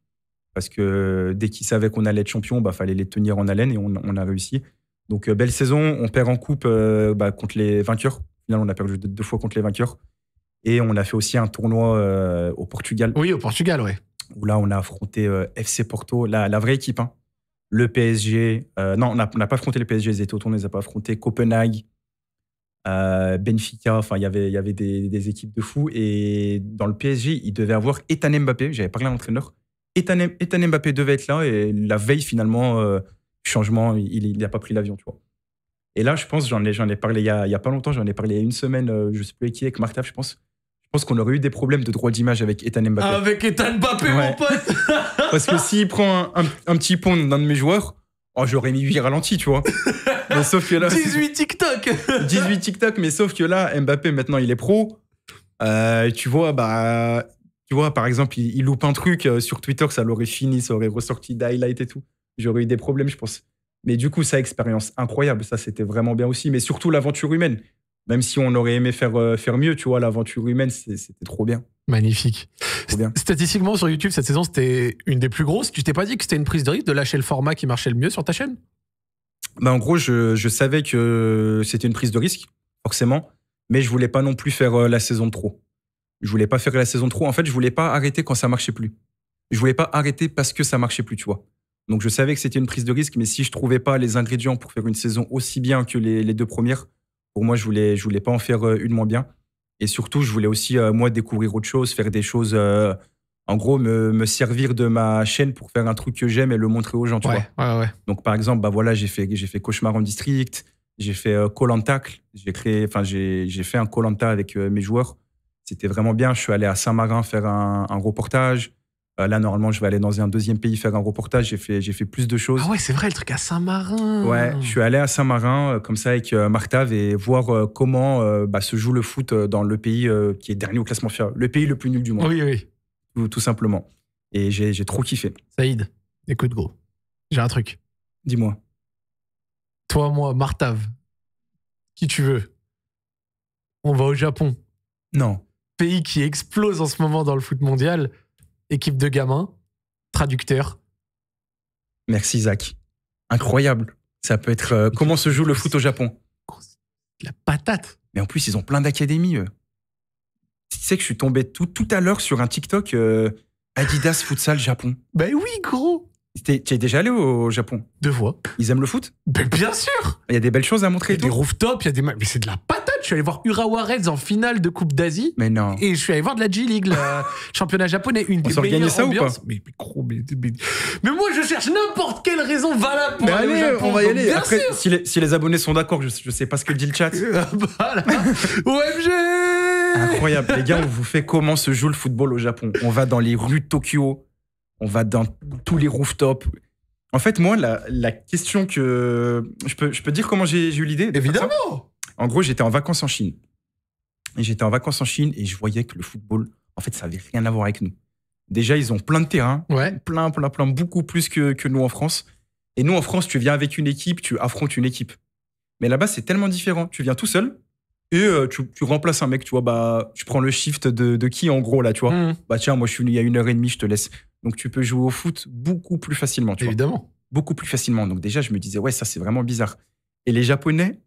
[SPEAKER 2] Parce que dès qu'ils savaient qu'on allait être champion, bah, fallait les tenir en haleine et on, a réussi. Donc, euh, belle saison. On perd en coupe euh, bah, contre les vainqueurs. finalement on a perdu deux fois contre les vainqueurs. Et on a fait aussi un tournoi euh, au Portugal. Oui, au Portugal, oui. Où là, on a affronté FC Porto, la, vraie équipe. Hein. Le PSG. non, on n'a pas affronté le PSG. Ils étaient autour, on les a pas affronté Copenhague. Benfica, enfin il y avait, y avait des, équipes de fous. Et dans le PSG, il devait avoir Ethan Mbappé, j'avais parlé à l'entraîneur. Ethan, Mbappé devait être là et la veille finalement, euh, changement, il n'a pas pris l'avion, tu vois. Et là, je pense, j'en ai, parlé il y, a, pas longtemps, j'en ai parlé il y a une semaine, euh, je sais plus avec qui, avec je pense. Je pense qu'on aurait eu des problèmes de droit d'image avec Ethan Mbappé.
[SPEAKER 1] Avec Ethan Mbappé, mon pote
[SPEAKER 2] Parce que s'il prend un, petit pont d'un de mes joueurs, oh, j'aurais mis 8 ralentis, tu vois. 18 TikTok 18 TikTok, mais sauf que là, Mbappé, maintenant, il est pro. Euh, tu vois, bah. Tu vois, par exemple, il, loupe un truc euh, sur Twitter, ça l'aurait fini, ça aurait ressorti d'highlight et tout. J'aurais eu des problèmes, je pense. Mais du coup, sa expérience incroyable. Ça, c'était vraiment bien aussi. Mais surtout, l'aventure humaine. Même si on aurait aimé faire, euh, faire mieux, tu vois, l'aventure
[SPEAKER 1] humaine, c'était trop bien. Magnifique. bien. Statistiquement, sur YouTube, cette saison, c'était une des plus grosses. Tu t'es pas dit que c'était une prise de risque de lâcher le format qui marchait le mieux sur ta chaîne
[SPEAKER 2] bah, en gros, je, savais que c'était une prise de risque, forcément, mais je voulais pas non plus faire euh, la saison trop. Je voulais pas faire la saison trop. En fait, je voulais pas arrêter quand ça marchait plus. Je voulais pas arrêter parce que ça marchait plus, tu vois. Donc je savais que c'était une prise de risque, mais si je trouvais pas les ingrédients pour faire une saison aussi bien que les, deux premières, pour moi, je voulais, je voulais pas en faire euh, une moins bien. Et surtout, je voulais aussi, euh, moi, découvrir autre chose, faire des choses en gros, me, servir de ma chaîne pour faire un truc que j'aime et le montrer aux gens, Donc, par exemple, bah voilà, j'ai fait, j'ai fait Cauchemar en District, j'ai fait euh, Colantacle, j'ai créé, enfin, j'ai, fait un Colanta avec euh, mes joueurs. C'était vraiment bien. Je suis allé à Saint-Marin faire un, reportage. Euh, là, normalement, je vais aller dans un deuxième pays faire un reportage. J'ai fait, fait plus de choses. Ah ouais, c'est vrai, le truc à
[SPEAKER 1] Saint-Marin. Ouais, je
[SPEAKER 2] suis allé à Saint-Marin, comme ça, avec Martav et voir comment bah, se joue le foot dans le pays qui est dernier au classement FIFA, le pays le plus nul du monde. Oui, oui tout, simplement. Et j'ai trop kiffé.
[SPEAKER 1] Saïd, écoute gros, j'ai un truc. Dis-moi. Toi, moi, Martav, qui tu veux, on va au Japon. Non. Pays qui explose en ce moment dans le foot mondial, équipe de gamins, traducteur.
[SPEAKER 2] Merci Zach. Incroyable. Ça peut être euh, comment se joue le foot au Japon. La patate. Mais en plus, ils ont plein d'académies, eux. Tu sais que je suis tombé tout, tout à l'heure sur un TikTok euh, Adidas Futsal Japon. Ben oui, gros Tu es, déjà allé au Japon Deux fois. Ils aiment le foot bah, bien sûr Il
[SPEAKER 1] y a des belles choses à montrer. Il y a des rooftops, il y a des... Mais c'est de la patate je suis allé voir Urawa Reds en finale de Coupe d'Asie. Mais non. Et je suis allé voir de la G-League, le championnat japonais. Une On des ça mais, gros, mais,
[SPEAKER 2] mais,
[SPEAKER 1] moi, je cherche n'importe quelle raison valable pour Japon. On va y aller. Après,
[SPEAKER 2] si les, abonnés sont d'accord, je, je, sais pas ce que dit le chat. OMG Incroyable. Les gars, on vous fait comment se joue le football au Japon. On va dans les rues de Tokyo, on va dans tous les rooftops. En fait, moi, la, question que. Je peux, je dire comment j'ai eu l'idée Évidemment En gros, j'étais en vacances en Chine. Et j'étais en vacances en Chine et je voyais que le football, en fait, ça n'avait rien à voir avec nous. Déjà, ils ont plein de terrains, plein, plein, plein, beaucoup plus que nous en France. Et nous, en France, tu viens avec une équipe, tu affrontes une équipe. Mais là-bas, c'est tellement différent. Tu viens tout seul, et euh, tu, remplaces un mec, tu vois, bah, tu prends le shift de, de qui en gros là, tu vois. Mhm. Bah tiens, moi je suis venu il y a une heure et demie, je te laisse. Donc tu peux jouer au foot beaucoup plus facilement, tu Évidemment. Beaucoup plus facilement. Donc déjà, je me disais, ouais, ça c'est vraiment bizarre. Et les Japonais,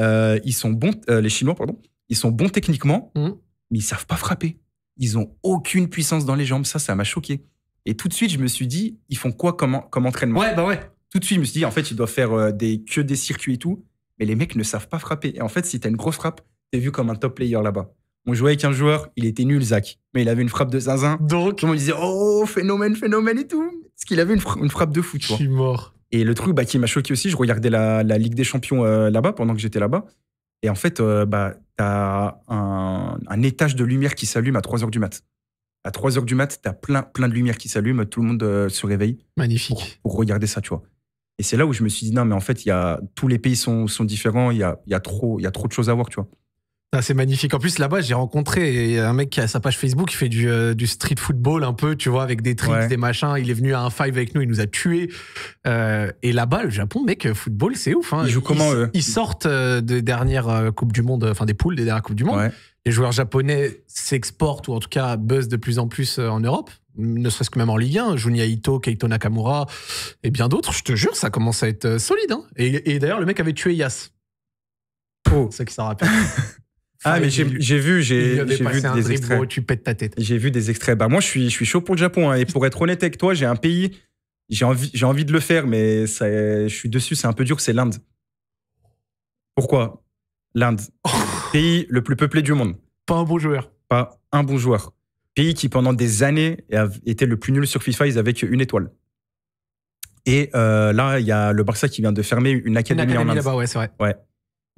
[SPEAKER 2] euh, ils sont bons, euh, les Chinois, pardon, ils sont bons techniquement, mhm. mais ils savent pas frapper. Ils ont aucune puissance dans les jambes. Ça, ça m'a choqué. Et tout de suite, je me suis dit, ils font quoi comme, comme entraînement Ouais, bah ouais. Tout de suite, je me suis dit, en fait, ils doivent faire des, que des circuits et tout mais les mecs ne savent pas frapper. Et en fait, si t'as une grosse frappe, t'es vu comme un top player là-bas. On jouait avec un joueur, il était nul, Zach, mais il avait une frappe de zinzin. Donc, tout le disait Oh, phénomène, phénomène et tout. Parce qu'il avait une, frappe de fou, tu vois. Je suis mort. Et le truc bah, qui m'a choqué aussi, je regardais la, Ligue des Champions euh, là-bas pendant que j'étais là-bas. Et en fait, euh, bah, t'as un, étage de lumière qui s'allume à 3 h du mat. À 3 h du mat, t'as plein, plein de lumière qui s'allume, tout le monde euh, se réveille. Magnifique. Pour, regarder ça, tu vois. Et c'est là où je me suis dit, non, mais en fait, y a, tous les pays sont, différents, il y a, y a, y a trop de choses à voir, tu vois.
[SPEAKER 1] Ah, c'est magnifique. En plus, là-bas, j'ai rencontré un mec qui a sa page Facebook, qui fait euh, du, street football un peu, tu vois, avec des tricks, des machins. Il est venu à un five avec nous, il nous a tués. Euh, et là-bas, le Japon, mec, football, c'est ouf. Hein. Ils comment, sortent euh, des dernières Coupes du Monde, enfin des poules des dernières Coupes du Monde. Les joueurs japonais s'exportent, ou en tout cas buzzent de plus en plus en Europe, ne serait-ce que même en Ligue 1. Junya Ito, Keito Nakamura et bien d'autres. Je te jure, ça commence à être solide. Hein. Et, d'ailleurs, le mec avait tué Yas. Oh. c'est qui ça rappelle Ah, mais j'ai vu, j'ai vu des extraits.
[SPEAKER 2] tu pètes ta tête. J'ai vu des extraits. Bah, moi, je suis, chaud pour le Japon. Hein. et pour être honnête avec toi, j'ai un pays, j'ai envie, envie de le faire, mais ça, je suis dessus, c'est un peu dur, c'est l'Inde. Pourquoi L'Inde. pays le plus peuplé du monde. Pas un bon joueur. Pas un bon joueur. Pays qui, pendant des années, était le plus nul sur FIFA, ils avaient qu'une étoile. Et euh, là, il y a le Barça qui vient de fermer une académie, une académie en Inde. là-bas, ouais, c'est vrai. Ouais.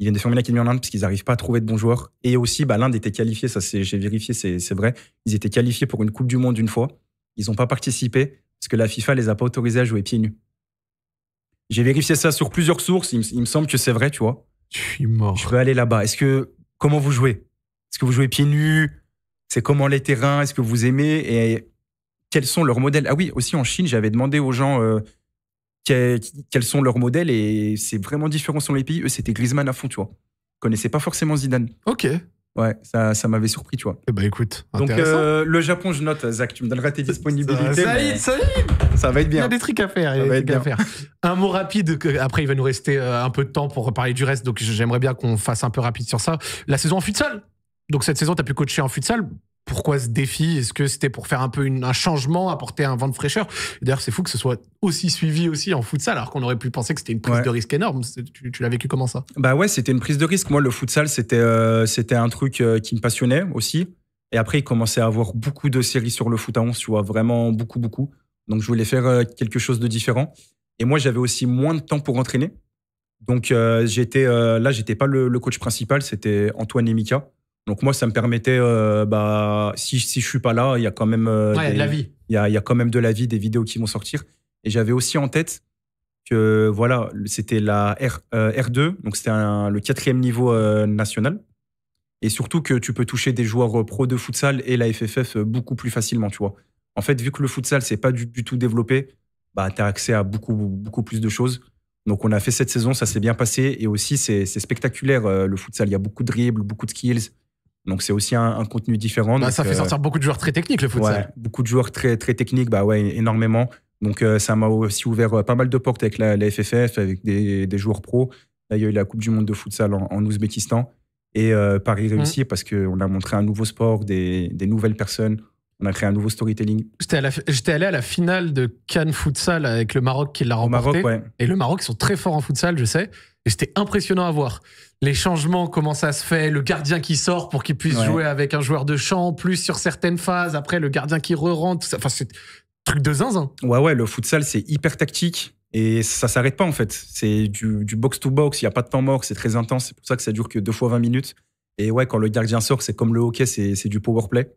[SPEAKER 2] Ils viennent de fermer l'académie en Inde parce qu'ils n'arrivent pas à trouver de bons joueurs. Et aussi, bah, l'Inde était qualifiée, ça j'ai vérifié, c'est vrai. Ils étaient qualifiés pour une Coupe du Monde une fois. Ils n'ont pas participé parce que la FIFA les a pas autorisés à jouer pieds nus. J'ai vérifié ça sur plusieurs sources. Il, me semble que c'est vrai, tu vois.
[SPEAKER 1] Je suis mort. Je
[SPEAKER 2] veux aller là-bas. Est-ce que comment vous jouez Est-ce que vous jouez pieds nus C'est comment les terrains Est-ce que vous aimez Et quels sont leurs modèles Ah oui, aussi en Chine, j'avais demandé aux gens. Euh, quels sont leurs modèles et c'est vraiment différent selon les pays. Eux, c'était Griezmann à fond, tu vois. pas forcément Zidane. Ok. Ouais, ça, ça m'avait surpris, tu vois.
[SPEAKER 1] Eh bah écoute, Donc euh,
[SPEAKER 2] le Japon, je note, Zach, tu me donneras tes disponibilités. Ça, va être, ça, va
[SPEAKER 1] ça va bien. Il y a des trucs à faire. faire. Un mot rapide, après il va nous rester euh, un peu de temps pour reparler du reste, donc j'aimerais bien qu'on fasse un peu rapide sur ça. La saison en futsal. Donc cette saison, tu as pu coacher en futsal pourquoi ce défi Est-ce que c'était pour faire un peu un changement, apporter un vent de fraîcheur D'ailleurs, c'est fou que ce soit aussi suivi aussi en futsal, alors qu'on aurait pu penser que c'était une prise de risque énorme. Tu, l'as vécu comment ça
[SPEAKER 2] Bah ouais, c'était une prise de risque. Moi, le futsal, c'était euh, un truc euh, qui me passionnait aussi. Et après, il commençait à avoir beaucoup de séries sur le foot à 11, tu vois, vraiment beaucoup, beaucoup. Donc, je voulais faire euh, quelque chose de différent. Et moi, j'avais aussi moins de temps pour entraîner. Donc, j'étais là, j'étais pas le, coach principal, c'était Antoine Mika. Donc moi, ça me permettait, euh, bah, si, je je suis pas là, il y a quand même euh, de la vie. Il y a, quand même de la vie, des vidéos qui vont sortir. Et j'avais aussi en tête que voilà, c'était la R, 2 euh, donc c'était le quatrième niveau national. Et surtout que tu peux toucher des joueurs pro de futsal et la FFF beaucoup plus facilement, tu vois. En fait, vu que le futsal, c'est pas du, tout développé, bah, tu as accès à beaucoup, beaucoup plus de choses. Donc on a fait cette saison, ça s'est bien passé. Et aussi, c'est spectaculaire le futsal. Il y a beaucoup de dribbles, beaucoup de skills. Donc c'est aussi un, contenu
[SPEAKER 1] différent. Bah, ça fait euh, sortir beaucoup de joueurs très techniques le futsal.
[SPEAKER 2] beaucoup de joueurs très très techniques, bah ouais, énormément. Donc euh, ça m'a aussi ouvert euh, pas mal de portes avec la, FFF, avec des, des joueurs pros. D'ailleurs, il y a eu la Coupe du Monde de futsal en, Ouzbékistan et Paris mmh. réussit parce qu'on a montré un nouveau sport, des, des nouvelles personnes. On a créé un nouveau storytelling.
[SPEAKER 1] J'étais allé à la finale de Cannes Futsal avec le Maroc qui l'a remporté. Et le Maroc, ils sont très forts en futsal, je sais. Et c'était impressionnant à voir. Les changements, comment ça se fait, le gardien qui sort pour qu'il puisse jouer avec un joueur de champ, plus sur certaines phases, après le gardien qui re-rentre. Enfin, c'est truc de zinzin. Ouais, ouais,
[SPEAKER 2] le futsal, c'est hyper tactique. Et ça s'arrête pas en fait. C'est du, box to box, il n'y a pas de temps mort, c'est très intense. C'est pour ça que ça dure que deux fois 20 minutes. Et ouais, quand le gardien sort, c'est comme le hockey, c'est du power play.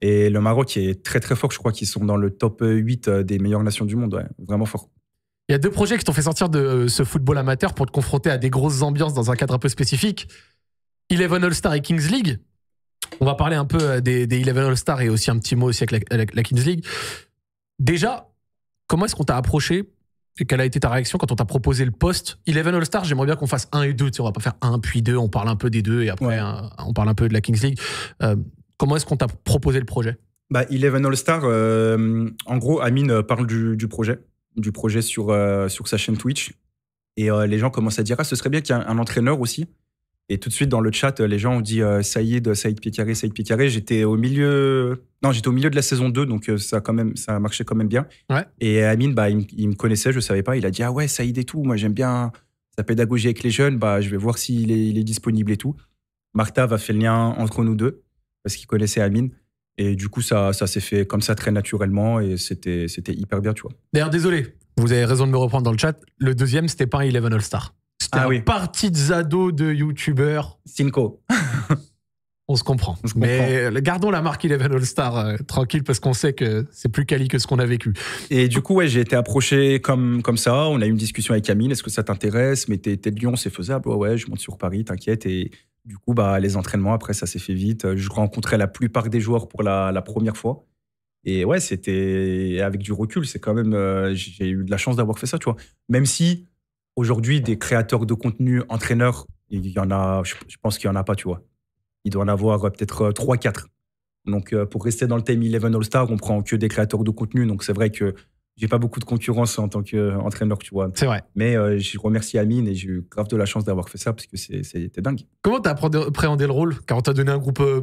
[SPEAKER 2] Et le Maroc est très très fort, je crois qu'ils sont dans le top 8 euh, des meilleures nations
[SPEAKER 1] du monde, vraiment fort. Il y a deux projets qui t'ont fait sortir de euh, ce football amateur pour te confronter à des grosses ambiances dans un cadre un peu spécifique. Eleven All-Star et Kings League. On va parler un peu euh, des, Eleven All-Star et aussi un petit mot aussi avec la, Kings League. Déjà, comment est-ce qu'on t'a approché et quelle a été ta réaction quand on t'a proposé le poste Eleven All-Star, j'aimerais bien qu'on fasse un et deux. Tu on va pas faire un puis deux, on parle un peu des deux et après on parle un peu de la Kings League. Euh, comment est-ce qu'on t'a proposé le projet
[SPEAKER 2] bah, Eleven All-Star, en gros, Amine parle du, du projet du projet sur, euh, sur sa chaîne Twitch. Et euh, les gens commencent à dire Ah, ce serait bien qu'il y ait un, entraîneur aussi. Et tout de suite, dans le chat, euh, les gens ont dit Saïd, Saïd Picaré, Saïd Picaré. J'étais au milieu. Non, j'étais au milieu de la saison 2, donc ça, quand même, ça marchait quand même bien. Et Amine, bah, il, me connaissait, je savais pas. Il a dit Ah ouais, Saïd et tout. Moi, j'aime bien sa pédagogie avec les jeunes. Bah, je vais voir s'il est, il est disponible et tout. Martha va faire le lien entre nous deux, parce qu'il connaissait Amine. Et du coup, ça, ça s'est fait comme ça très naturellement et c'était, c'était hyper bien, tu vois.
[SPEAKER 1] D'ailleurs, désolé, vous avez raison de me reprendre dans le chat. Le deuxième, c'était pas un Eleven All-Star. C'était ah, un de zado de YouTuber. Cinco. On se comprend. Mais euh, gardons la marque Eleven All-Star euh, tranquille parce qu'on sait que c'est plus quali que ce qu'on a vécu. Et du coup,
[SPEAKER 2] ouais, j'ai été approché comme, comme ça. On a eu une discussion avec Camille. Est-ce que ça t'intéresse Mais t'es, t'es de Lyon, c'est faisable. Ouais, ouais, je monte sur Paris, t'inquiète. Et du coup, bah, les entraînements, après, ça s'est fait vite. Euh, je rencontrais la plupart des joueurs pour la, première fois. Et ouais, c'était avec du recul, c'est quand même. Euh, j'ai eu de la chance d'avoir fait ça, tu vois. Même si aujourd'hui, des créateurs de contenu, entraîneurs, il y en a, je, pense qu'il n'y en a pas, tu vois. Il doit en avoir euh, peut-être 3-4. Donc, pour rester dans le thème 11 All-Star, on prend que des créateurs de contenu. Donc, c'est vrai que j'ai pas beaucoup de concurrence en tant qu'entraîneur, tu vois. C'est vrai. Mais euh, je remercie Amine et j'ai eu grave de la chance d'avoir fait ça parce que c'était dingue.
[SPEAKER 1] Comment t'as appréhendé le rôle quand on t'a donné un groupe euh,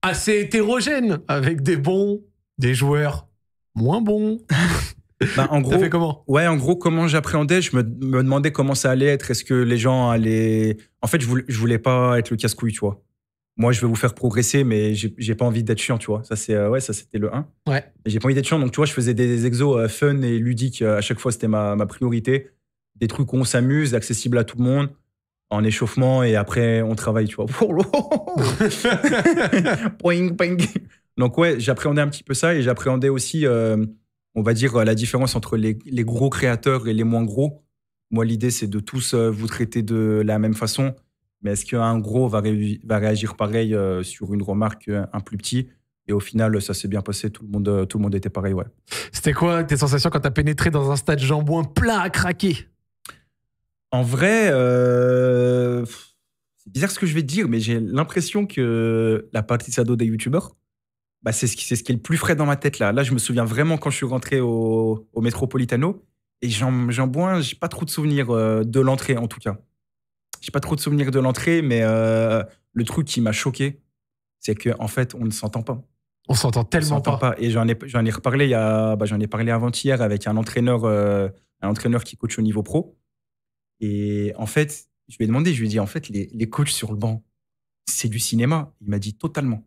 [SPEAKER 1] assez hétérogène avec des bons, des joueurs moins bons
[SPEAKER 2] bah, en gros, comment Ouais, en gros, comment j'appréhendais Je me, demandais comment ça allait être. Est-ce que les gens allaient. En fait, je je voulais pas être le casse-couille, tu vois moi, je veux vous faire progresser, mais j'ai pas envie d'être chiant, tu vois. Ça, c'est euh, ouais, ça c'était le 1. Ouais. J'ai pas envie d'être chiant, donc tu vois, je faisais des exos euh, fun et ludiques euh, à chaque fois, c'était ma, ma, priorité. Des trucs où on s'amuse, accessible à tout le monde, en échauffement et après on travaille, tu vois. donc ouais, j'appréhendais un petit peu ça et j'appréhendais aussi, on va dire, la différence entre les, les gros créateurs et les moins gros. Moi, l'idée, c'est de tous vous traiter de la même façon mais est-ce qu'un gros va, réagir pareil euh, sur une remarque euh, un plus petit et au final, ça s'est bien passé, tout le monde, euh, tout le monde était pareil, ouais.
[SPEAKER 1] C'était quoi tes sensations quand as pénétré dans un stade jambouin plat à craquer
[SPEAKER 2] En vrai, c'est bizarre ce que je vais te dire, mais j'ai l'impression que la partie sado des youtubeurs, bah, c'est ce, qui est le plus frais dans ma tête là. Là, je me souviens vraiment quand je suis rentré au, Métropolitano, Metropolitano, et jambouin, j'ai pas trop de souvenirs de l'entrée en tout cas. Je n'ai pas trop de souvenirs de l'entrée, mais euh, le truc qui m'a choqué, c'est qu'en en fait, on ne s'entend pas. On s'entend tellement pas. Et j'en ai, ai reparlé bah, j'en ai parlé avant-hier avec un entraîneur, euh, entraîneur qui coach au niveau pro. Et en fait, je lui ai demandé, je lui ai dit, en fait, les, coachs sur le banc, c'est du cinéma. Il m'a dit totalement.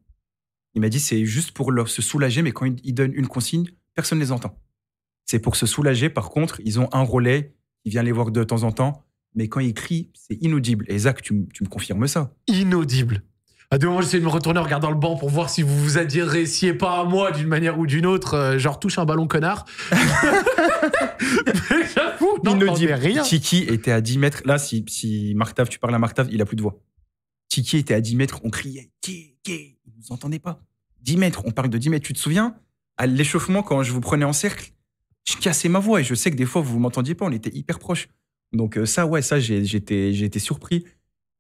[SPEAKER 2] Il m'a dit, c'est juste pour leur, se soulager, mais quand ils, ils donnent une consigne, personne ne les entend. C'est pour se soulager. Par contre, ils ont un relais qui vient les voir de temps en temps mais quand il crie, c'est inaudible. Et Zach, tu, me confirmes ça.
[SPEAKER 1] Inaudible. À deux moments, j'essaie de me retourner en regardant le banc pour voir si vous vous adhéressiez pas à moi d'une manière ou d'une autre. Euh, genre, touche un ballon, connard. Mais J'avoue, non, rien. Tiki
[SPEAKER 2] était à 10 mètres. Là, si, si Martav, tu parles à Martav, il a plus de voix. Tiki était à 10 mètres, on criait Tiki, vous vous entendez pas. 10 mètres, on parle de 10 mètres. Tu te souviens, à l'échauffement, quand je vous prenais en cercle, je cassais ma voix et je sais que des fois, vous m'entendiez pas, on était hyper proches. Donc euh, ça, ouais, ça, j'ai été surpris.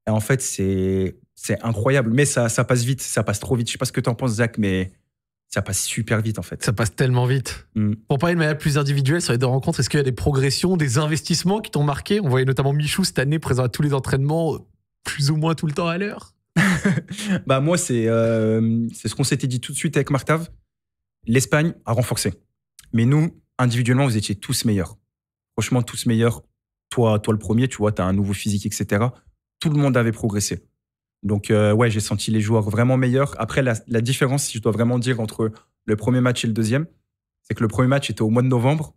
[SPEAKER 2] Et en fait, c'est, incroyable. Mais ça, passe vite, ça passe trop vite. Je sais pas ce que tu en penses,
[SPEAKER 1] Zach, mais ça passe super vite, en fait. Ça passe tellement vite. Mm. Pour parler de manière plus individuelle sur les deux rencontres, est-ce qu'il y a des progressions, des investissements qui t'ont marqué On voyait notamment Michou cette année présent à tous les entraînements, plus ou moins tout le temps à l'heure.
[SPEAKER 2] bah moi, c'est, euh, c'est ce qu'on s'était dit tout de suite avec Martave. L'Espagne a renforcé. Mais nous, individuellement, vous étiez tous meilleurs. Franchement, tous meilleurs toi, le premier, tu vois, tu as un nouveau physique, etc. Tout le monde avait progressé. Donc, euh, ouais, j'ai senti les joueurs vraiment meilleurs. Après, la, différence, si je dois vraiment dire, entre le premier match et le deuxième, c'est que le premier match était au mois de novembre.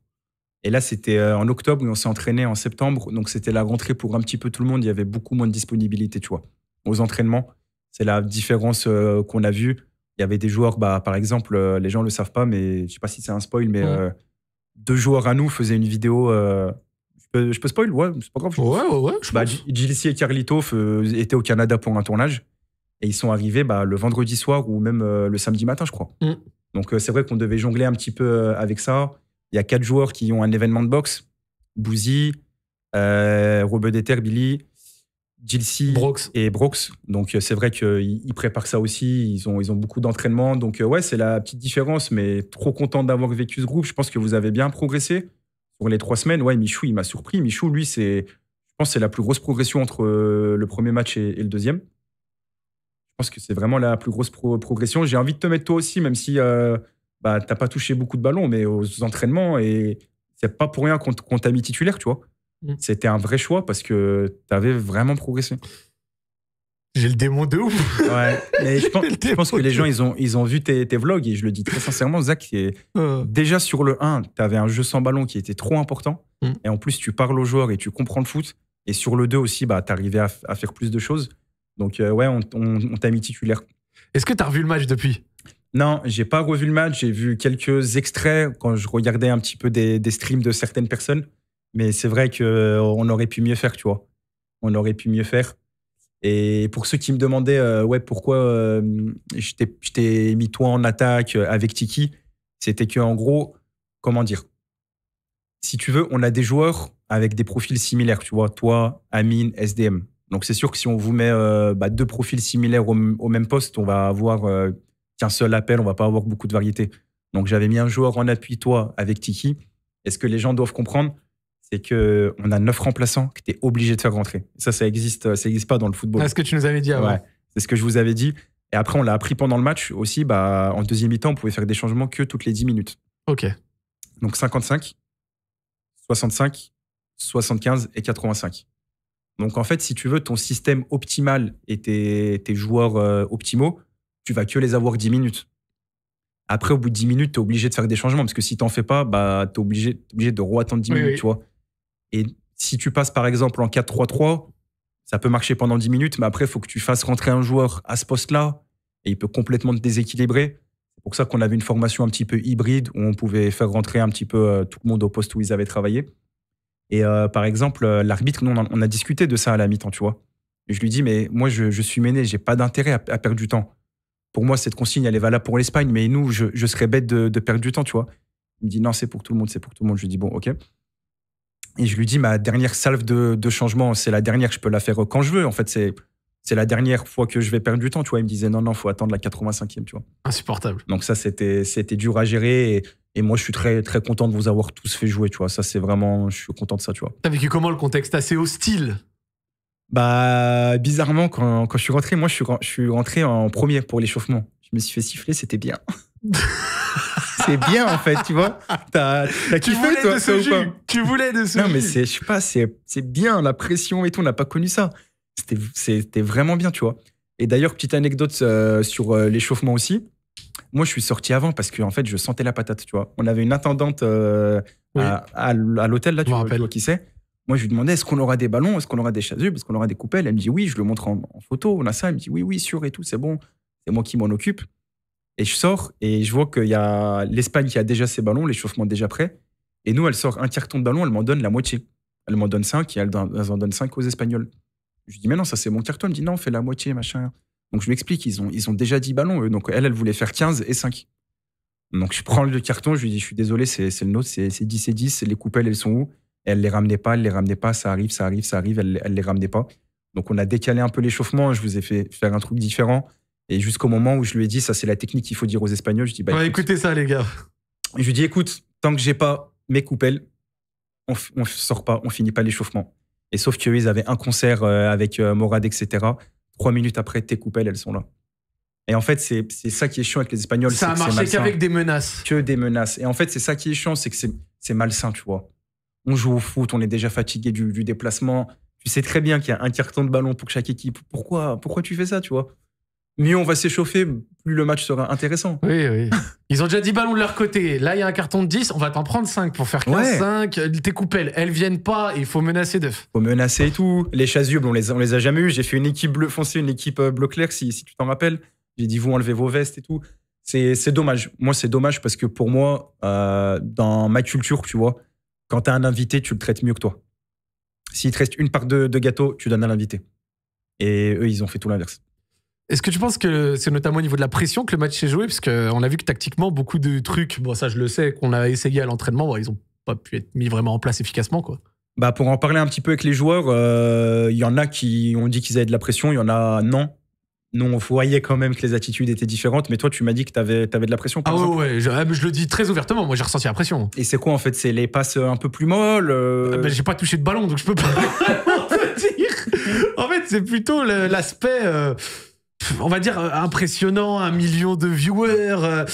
[SPEAKER 2] Et là, c'était euh, en octobre, et on s'est entraîné en septembre. Donc, c'était la rentrée pour un petit peu tout le monde. Il y avait beaucoup moins de disponibilité, tu vois, aux entraînements. C'est la différence euh, qu'on a vue. Il y avait des joueurs, bah, par exemple, les gens ne le savent pas, mais je ne sais pas si c'est un spoil, mais deux joueurs à nous faisaient une vidéo je peux spoil Ouais, c'est pas grave. Ouais, ouais, ouais. Bah, et Carlito euh, étaient au Canada pour un tournage. Et ils sont arrivés bah, le vendredi soir ou même euh, le samedi matin, je crois. Mm. Donc, euh, c'est vrai qu'on devait jongler un petit peu avec ça. Il y a quatre joueurs qui ont un événement de boxe. Bouzy, euh, Billy, JLC et Brox. Donc, c'est vrai qu'ils préparent ça aussi. Ils ont, ils ont beaucoup d'entraînement. Donc, ouais, c'est la petite différence, mais trop content d'avoir vécu ce groupe. Je pense que vous avez bien progressé. Pour les trois semaines, ouais, Michou, il m'a surpris. Michou, lui, c'est, je pense, c'est la plus grosse progression entre euh, le premier match et, le deuxième. Je pense que c'est vraiment la plus grosse progression. J'ai envie de te mettre toi aussi, même si tu euh, n'as bah, t'as pas touché beaucoup de ballons, mais aux entraînements et c'est pas pour rien qu'on t'a mis titulaire, tu vois. Mm. C'était un vrai choix parce que tu avais vraiment progressé. J'ai le démon de ouf. Mais je, pense, que les gens, ils ont, ils ont vu tes, vlogs et je le dis très sincèrement, Zach, euh. déjà sur le 1, tu avais un jeu sans ballon qui était trop important. Mm. Et en plus, tu parles aux joueurs et tu comprends le foot. Et sur le 2 aussi, bah, tu à, faire plus de choses. Donc, euh, ouais, on, on, t'a mis Est-ce que tu as revu le match depuis Non, j'ai pas revu le match. J'ai vu quelques extraits quand je regardais un petit peu des, des streams de certaines personnes. Mais c'est vrai qu'on euh, aurait pu mieux faire, tu vois. On aurait pu mieux faire. Et pour ceux qui me demandaient, euh, ouais, pourquoi euh, je t'ai mis toi en attaque euh, avec Tiki, c'était que en gros, comment dire, si tu veux, on a des joueurs avec des profils similaires, tu vois, toi, Amin SDM. Donc c'est sûr que si on vous met bah, deux profils similaires au, même poste, on va avoir qu'un seul appel, on va pas avoir beaucoup de variété. Donc j'avais mis un joueur en appui, toi, avec Tiki. est ce que les gens doivent comprendre, c'est que on a neuf remplaçants que tu es obligé de faire rentrer. Ça, ça existe, ça pas dans le football. C'est ah, ce que
[SPEAKER 1] tu nous avais dit avant.
[SPEAKER 2] c'est ce que je vous avais dit. Et après, on l'a appris pendant le match aussi. Bah, en deuxième mi-temps, on pouvait faire des changements que toutes les 10 minutes. OK. Donc 55, 65, 75 et 85. Donc en fait, si tu veux, ton système optimal et tes, joueurs euh, optimaux, tu vas que les avoir 10 minutes. Après, au bout de 10 minutes, tu es obligé de faire des changements parce que si tu n'en fais pas, bah, tu es obligé, de re-attendre 10 minutes, tu vois. Et si tu passes par exemple en 4-3-3, ça peut marcher pendant 10 minutes, mais après, il faut que tu fasses rentrer un joueur à ce poste-là et il peut complètement te déséquilibrer. C'est pour ça qu'on avait une formation un petit peu hybride où on pouvait faire rentrer un petit peu euh, tout le monde au poste où ils avaient travaillé. Et euh, par exemple, euh, l'arbitre, on, on, a discuté de ça à la mi-temps, tu vois. je lui dis, mais moi, je, suis mené, j'ai pas d'intérêt à, perdre du temps. Pour moi, cette consigne, elle est valable pour l'Espagne, mais nous, je, serais bête de, de, perdre du temps, tu vois. Il me dit, non, c'est pour tout le monde, c'est pour tout le monde. Je lui dis, bon, ok. Et je lui dis, ma dernière salve de, changement, c'est la dernière, je peux la faire quand je veux. En fait, c'est c'est la dernière fois que je vais perdre du temps, tu vois. Il me disait, non, non, faut attendre la 85e, tu vois. Insupportable. Donc ça, c'était, c'était dur à gérer. Et, moi, je suis très, très content de vous avoir tous fait jouer, tu vois. Ça, c'est vraiment, je suis content de ça, tu vois.
[SPEAKER 1] T'as vécu comment le contexte assez hostile
[SPEAKER 2] Bah, bizarrement, quand, quand, je suis rentré, moi, je suis, je suis rentré en premier pour l'échauffement. Je me suis fait siffler, c'était bien. c'est bien en fait, tu vois. T'as kiffé toi, ou Tu voulais de ce Non, mais je sais pas, c'est bien la pression et tout. On n'a pas connu ça. C'était vraiment bien, tu vois. Et d'ailleurs, petite anecdote euh, sur euh, l'échauffement aussi. Moi, je suis sorti avant parce que en fait, je sentais la patate, tu vois. On avait une attendante euh, à, à, l'hôtel là, tu vois, rappelles qui sait. Moi, je lui demandais est-ce qu'on aura des ballons, est-ce qu'on aura des chasubles, est-ce qu'on aura des coupelles. Elle me dit oui, je le montre en, en, photo. On a ça. Elle me dit oui, oui, sûr et tout, c'est bon. C'est moi qui m'en occupe. Et je sors et je vois qu'il y a l'Espagne qui a déjà ses ballons, l'échauffement déjà prêt. Et nous, elle sort un carton de ballon, elle m'en donne la moitié. Elle m'en donne 5 et elle, en donne 5 aux Espagnols. Je lui dis, mais non, ça c'est mon carton. Elle me dit, non, fais fait la moitié, machin. Donc je m'explique, ils ont, ils ont déjà dix ballons, eux. Donc elle, elle voulait faire 15 et 5. Donc je prends le carton, je lui dis, je suis désolé, c'est le nôtre, c'est 10 et 10, les coupelles, elles sont où Elle les ramenait pas, elle les ramenait pas, ça arrive, ça arrive, ça arrive, elle, elle les ramenait pas. Donc on a décalé un peu l'échauffement, je vous ai fait faire un truc différent. Et jusqu'au moment où je lui ai dit, ça c'est la technique qu'il faut dire aux Espagnols, je dis, bah, dit « écoutez ça les gars. Je lui dis, écoute, tant que j'ai pas mes coupelles, on, sort pas, on finit pas l'échauffement. Et sauf que ils avaient un concert euh, avec euh, Morad, etc. Trois minutes après, tes coupelles, elles sont là. Et en fait, c'est ça qui est chiant avec les Espagnols. Ça a marché qu'avec des menaces. Que des menaces. Et en fait, c'est ça qui est chiant, c'est que c'est malsain, tu vois. On joue au foot, on est déjà fatigué du, du déplacement. Tu sais très bien qu'il y a un carton de ballon pour chaque équipe. Pourquoi, pourquoi tu fais ça, tu vois mieux on va s'échauffer, plus le match sera intéressant.
[SPEAKER 1] Oui, oui. Ils ont déjà dit ballon de leur côté. Là, il y a un carton de 10, on va t'en prendre 5 pour faire 15-5. Tes coupelles, elles viennent pas, il faut menacer d'œufs.
[SPEAKER 2] Faut menacer et tout. Les chasubles, on les, les a jamais eues. J'ai fait une équipe bleu foncé, une équipe euh, bleu clair, si, si tu t'en rappelles. J'ai dit, vous enlevez vos vestes et tout. C'est dommage. Moi, c'est dommage parce que pour moi, euh, dans ma culture, tu vois, quand tu as un invité, tu le traites mieux que toi. S'il te reste une part de, de gâteau, tu donnes à l'invité. Et eux, ils ont fait tout l'inverse.
[SPEAKER 1] Est-ce que tu penses que c'est notamment au niveau de la pression que le match s'est joué Parce qu'on euh, a vu que tactiquement, beaucoup de trucs, bon, ça je le sais, qu'on a essayé à l'entraînement, ils n'ont pas pu être mis vraiment en place efficacement. Quoi.
[SPEAKER 2] Bah, pour en parler un petit peu avec les joueurs, il euh, y en a qui ont dit qu'ils avaient de la pression, il y en a non. Non, on voyait quand même que les attitudes étaient différentes, mais toi, tu m'as dit que tu avais, de la pression. ah ouais, ah, je, le dis très ouvertement, moi j'ai ressenti la pression. Et c'est quoi en fait C'est les passes euh, un
[SPEAKER 1] peu plus molles bah, J'ai pas touché de ballon, donc je peux pas te dire. En fait, c'est plutôt l'aspect on va dire euh, impressionnant, un million de viewers, euh,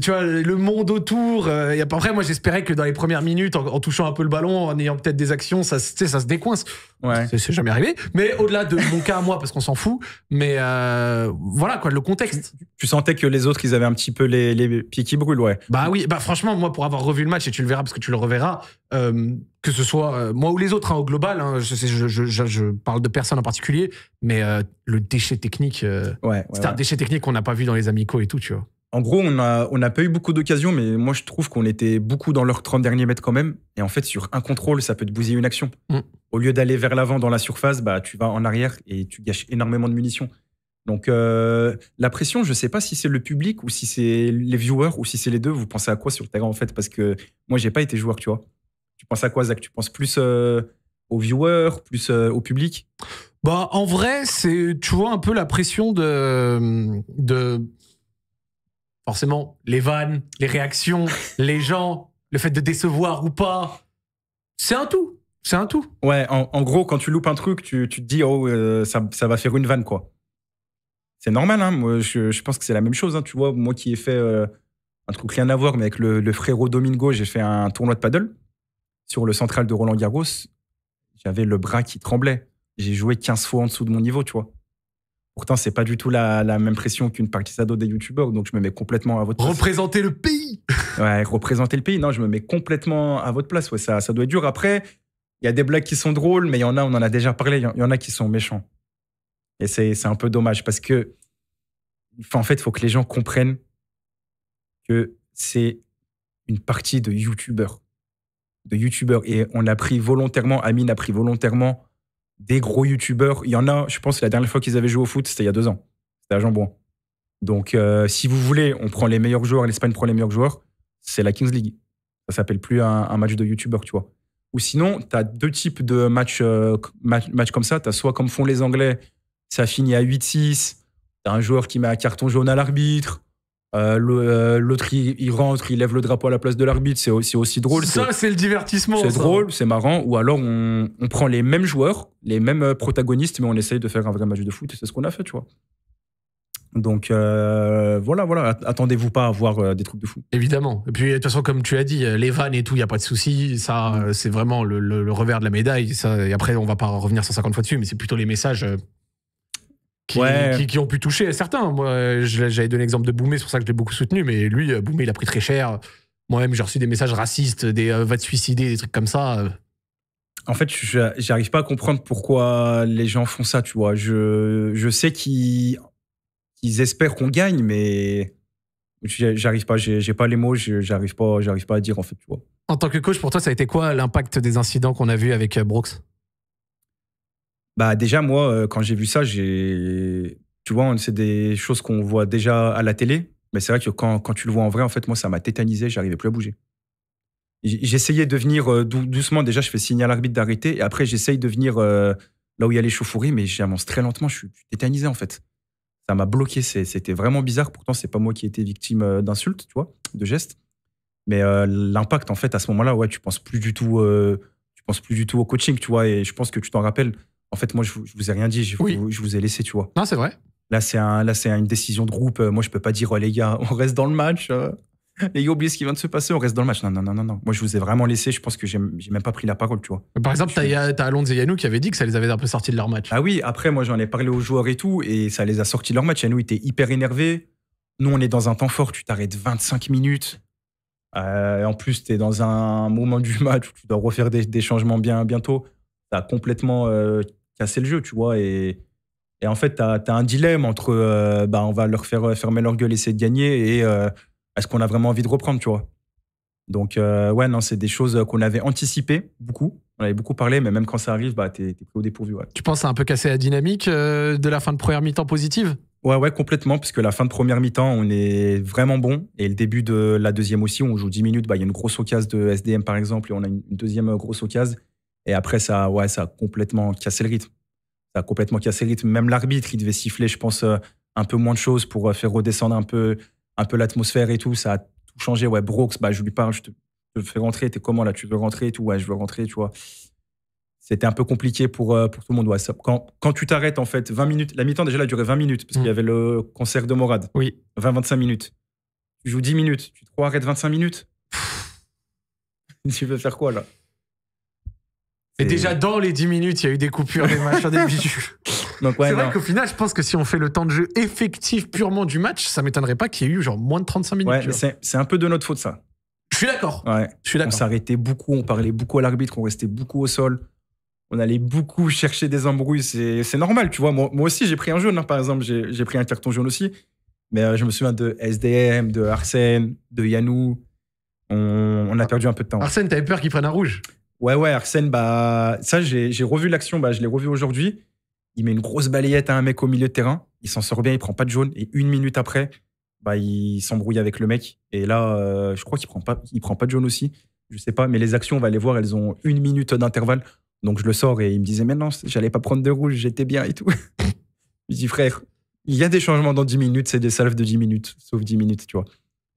[SPEAKER 1] tu vois, le monde autour. et euh, après, moi, j'espérais que dans les premières minutes, en, touchant un peu le ballon, en ayant peut-être des actions, ça, ça se décoince. Ouais. C'est jamais arrivé. Mais au-delà de mon cas moi, parce qu'on s'en fout, mais voilà, quoi, le contexte. Tu, sentais que les autres, ils avaient un petit peu les, les pieds qui brûlent, ouais. Bah oui, bah franchement, moi, pour avoir revu le match, et tu le verras parce que tu le reverras, que ce soit euh, moi ou les autres hein, au global, hein, je, parle de personne en particulier, mais euh, le déchet technique, euh, c'est un déchet technique qu'on n'a pas vu dans les amicaux et tout, tu vois. En
[SPEAKER 2] gros, on n'a pas eu beaucoup d'occasions, mais moi je trouve qu'on était beaucoup dans leurs 30 derniers mètres quand même. Et en fait, sur un contrôle, ça peut te bousiller une action. Mm. Au lieu d'aller vers l'avant dans la surface, bah, tu vas en arrière et tu gâches énormément de munitions. Donc la pression, je ne sais pas si c'est le public ou si c'est les viewers ou si c'est les deux. Vous pensez à quoi sur le terrain en fait Parce que moi, je n'ai pas été joueur, tu vois. Tu
[SPEAKER 1] penses à quoi, Zach Tu penses plus euh, aux viewers, plus euh, au public bah, En vrai, c'est, tu vois, un peu la pression de. de forcément, les vannes, les réactions, les gens, le fait de décevoir ou pas. C'est un tout. C'est un tout. Ouais, en, gros, quand tu loupes un truc, tu, te dis, oh, euh, ça,
[SPEAKER 2] va faire une vanne, quoi. C'est normal, hein. Moi, je, pense que c'est la même chose, hein. Tu vois, moi qui ai fait un truc rien à voir, mais avec le frérot Domingo, j'ai fait un tournoi de paddle sur le central de Roland Garros, j'avais le bras qui tremblait. J'ai joué 15 fois en dessous de mon niveau, tu vois. Pourtant, c'est pas du tout la, même pression qu'une partie sado des youtubeurs, donc je me mets complètement à votre place. Représenter
[SPEAKER 1] le pays
[SPEAKER 2] Ouais, représenter le pays. Non, je me mets complètement à votre place. Ouais, ça, ça doit être dur. Après, il y a des blagues qui sont drôles, mais il y en a, on en a déjà parlé, il y, en a qui sont méchants. Et c'est un peu dommage parce que, en fait, il faut que les gens comprennent que c'est une partie de youtubeurs de youtubeurs. Et on a pris volontairement, Amine a pris volontairement des gros youtubeurs. Il y en a, je pense la dernière fois qu'ils avaient joué au foot, c'était il y a deux ans. C'était à Jambon. Donc, euh, si vous voulez, on prend les meilleurs joueurs, l'Espagne prend les meilleurs joueurs, c'est la Kings League. Ça s'appelle plus un, match de youtubeurs, tu vois. Ou sinon, tu as deux types de matchs euh, match, match, comme ça. Tu as soit comme font les Anglais, ça finit à 8-6, tu as un joueur qui met un carton jaune à l'arbitre, euh, euh, l'autre, il, rentre, il lève le drapeau à la place de l'arbitre. C'est aussi, drôle. Ça,
[SPEAKER 1] c'est le divertissement.
[SPEAKER 2] C'est drôle, c'est marrant. Ou alors, on, prend les mêmes joueurs, les mêmes euh, protagonistes, mais on essaye de faire un vrai match de foot. C'est ce qu'on a fait, tu vois. Donc voilà, voilà. Attendez-vous pas à voir des trucs de
[SPEAKER 1] foot. Évidemment. Et puis de toute façon, comme tu as dit, les vannes et tout, il y a pas de souci. Ça, c'est vraiment le, revers de la médaille. Ça, et après, on va pas revenir 150 fois dessus, mais c'est plutôt les messages qui, ont pu toucher certains. Moi, j'avais donné l'exemple de Boumé, c'est pour ça que je l'ai beaucoup soutenu, mais lui, euh, Boumé, il a pris très cher. Moi-même, j'ai reçu des messages racistes, des euh, va te suicider, des trucs comme ça. Euh. En fait, j'arrive pas à comprendre pourquoi les gens font ça, tu vois.
[SPEAKER 2] Je, sais qu'ils espèrent qu'on gagne, mais j'arrive pas, j'ai pas les mots, j'arrive pas, j'arrive pas à dire en fait, tu vois.
[SPEAKER 1] En tant que coach, pour toi, ça a été quoi l'impact des incidents qu'on a vus avec Brooks
[SPEAKER 2] bah déjà moi euh, quand j'ai vu ça, j'ai tu vois, c'est des choses qu'on voit déjà à la télé, mais c'est vrai que quand, quand, tu le vois en vrai, en fait, moi, ça m'a tétanisé, j'arrivais plus à bouger. J'essayais de venir euh, doucement, déjà, je fais signe à l'arbitre d'arrêter, et après, j'essaye de venir euh, là où il y a les chauffouris mais j'avance très lentement, je suis tétanisé, en fait. Ça m'a bloqué, c'était vraiment bizarre, pourtant, c'est pas moi qui ai victime d'insultes, tu vois, de gestes. Mais l'impact, en fait, à ce moment-là, ouais, tu penses plus du tout. tu penses plus du tout au coaching, tu vois, et je pense que tu t'en rappelles en fait, moi, je vous, vous ai rien dit, je, vous, ai laissé, tu vois. Non, c'est vrai. Là, c'est un, là, c'est une décision de groupe. Euh, moi, je peux pas dire, oh, les gars, on reste dans le match. Euh. Les gars, oubliez ce qui vient de se passer, on reste dans le match. Non, non, non, non. Moi, je vous ai vraiment laissé. Je pense que j'ai même pas pris la parole, tu vois.
[SPEAKER 1] Par exemple, t'as as Alonso et Yanou qui avaient dit que ça les avait un peu sortis de leur match. Ah oui, après, moi, j'en
[SPEAKER 2] ai parlé aux joueurs et tout, et ça les a sortis de leur match. Yanou était hyper énervé. Nous, on est dans un temps fort. Tu t'arrêtes 25 minutes. Euh, en plus, tu es dans un moment du match où tu dois refaire des, changements bien bientôt. as complètement casser le jeu, tu vois. Et, en fait, tu as, un dilemme entre euh, bah, on va leur faire euh, fermer leur gueule, essayer de gagner, et euh, est-ce qu'on a vraiment envie de reprendre, tu vois. Donc, ouais, non, c'est des choses qu'on avait anticipées beaucoup. On avait beaucoup parlé, mais même quand ça arrive, bah, t'es pris au dépourvu.
[SPEAKER 1] Tu penses à un peu casser la dynamique de la fin de première mi-temps positive
[SPEAKER 2] Ouais, ouais, complètement, parce que la fin de première mi-temps, on
[SPEAKER 1] est vraiment
[SPEAKER 2] bon. Et le début de la deuxième aussi, on joue 10 minutes, bah, il y a une grosse occasion de SDM par exemple, et on a une deuxième grosse occasion. Et après, ça, ouais, ça a complètement cassé le rythme. Ça a complètement cassé le rythme. Même l'arbitre, il devait siffler, je pense, euh, un peu moins de choses pour euh, faire redescendre un peu, un peu l'atmosphère et tout. Ça a tout changé. Ouais, Brooks, bah, je lui parle, je te, fais rentrer. T'es comment là Tu veux rentrer et tout Ouais, je veux rentrer, tu vois. C'était un peu compliqué pour, euh, pour tout le monde. Ouais, quand, quand, tu t'arrêtes, en fait, 20 minutes. La mi-temps, déjà, elle a duré 20 minutes parce qu'il y mm. avait le concert de Morad. Oui. 20-25 minutes. Tu joues 10 minutes. Tu te crois, arrête 25 minutes. tu veux faire quoi là
[SPEAKER 1] et déjà dans les 10 minutes, il y a eu des coupures, des machins, des bijoux.
[SPEAKER 2] c'est vrai qu'au
[SPEAKER 1] final, je pense que si on fait le temps de jeu effectif purement du match, ça m'étonnerait pas qu'il y ait eu genre moins de 35 minutes. Ouais, c'est un peu de notre faute ça. Je suis d'accord. Ouais. Je suis d'accord. On s'arrêtait beaucoup, on parlait beaucoup
[SPEAKER 2] à l'arbitre, on restait beaucoup au sol. On allait beaucoup chercher des embrouilles, c'est normal, tu vois. Moi, moi aussi, j'ai pris un jaune, hein. par exemple, j'ai pris un carton jaune aussi. Mais euh, je me souviens de SDM, de Arsène, de Yanou. On, on, a perdu un peu de temps. Arsène, t'avais peur qu'il prenne un rouge Ouais, ouais, Arsène, bah, ça, j'ai revu l'action, bah, je l'ai revu aujourd'hui. Il met une grosse balayette à hein, un mec au milieu de terrain, il s'en sort bien, il prend pas de jaune, et une minute après, bah, il s'embrouille avec le mec. Et là, euh, je crois qu'il prend pas, il prend pas de jaune aussi. Je sais pas, mais les actions, on va les voir, elles ont une minute d'intervalle. Donc je le sors et il me disait, maintenant j'allais pas prendre de rouge, j'étais bien et tout. je dis, frère, il y a des changements dans 10 minutes, c'est des salves de 10 minutes, sauf 10 minutes, tu vois.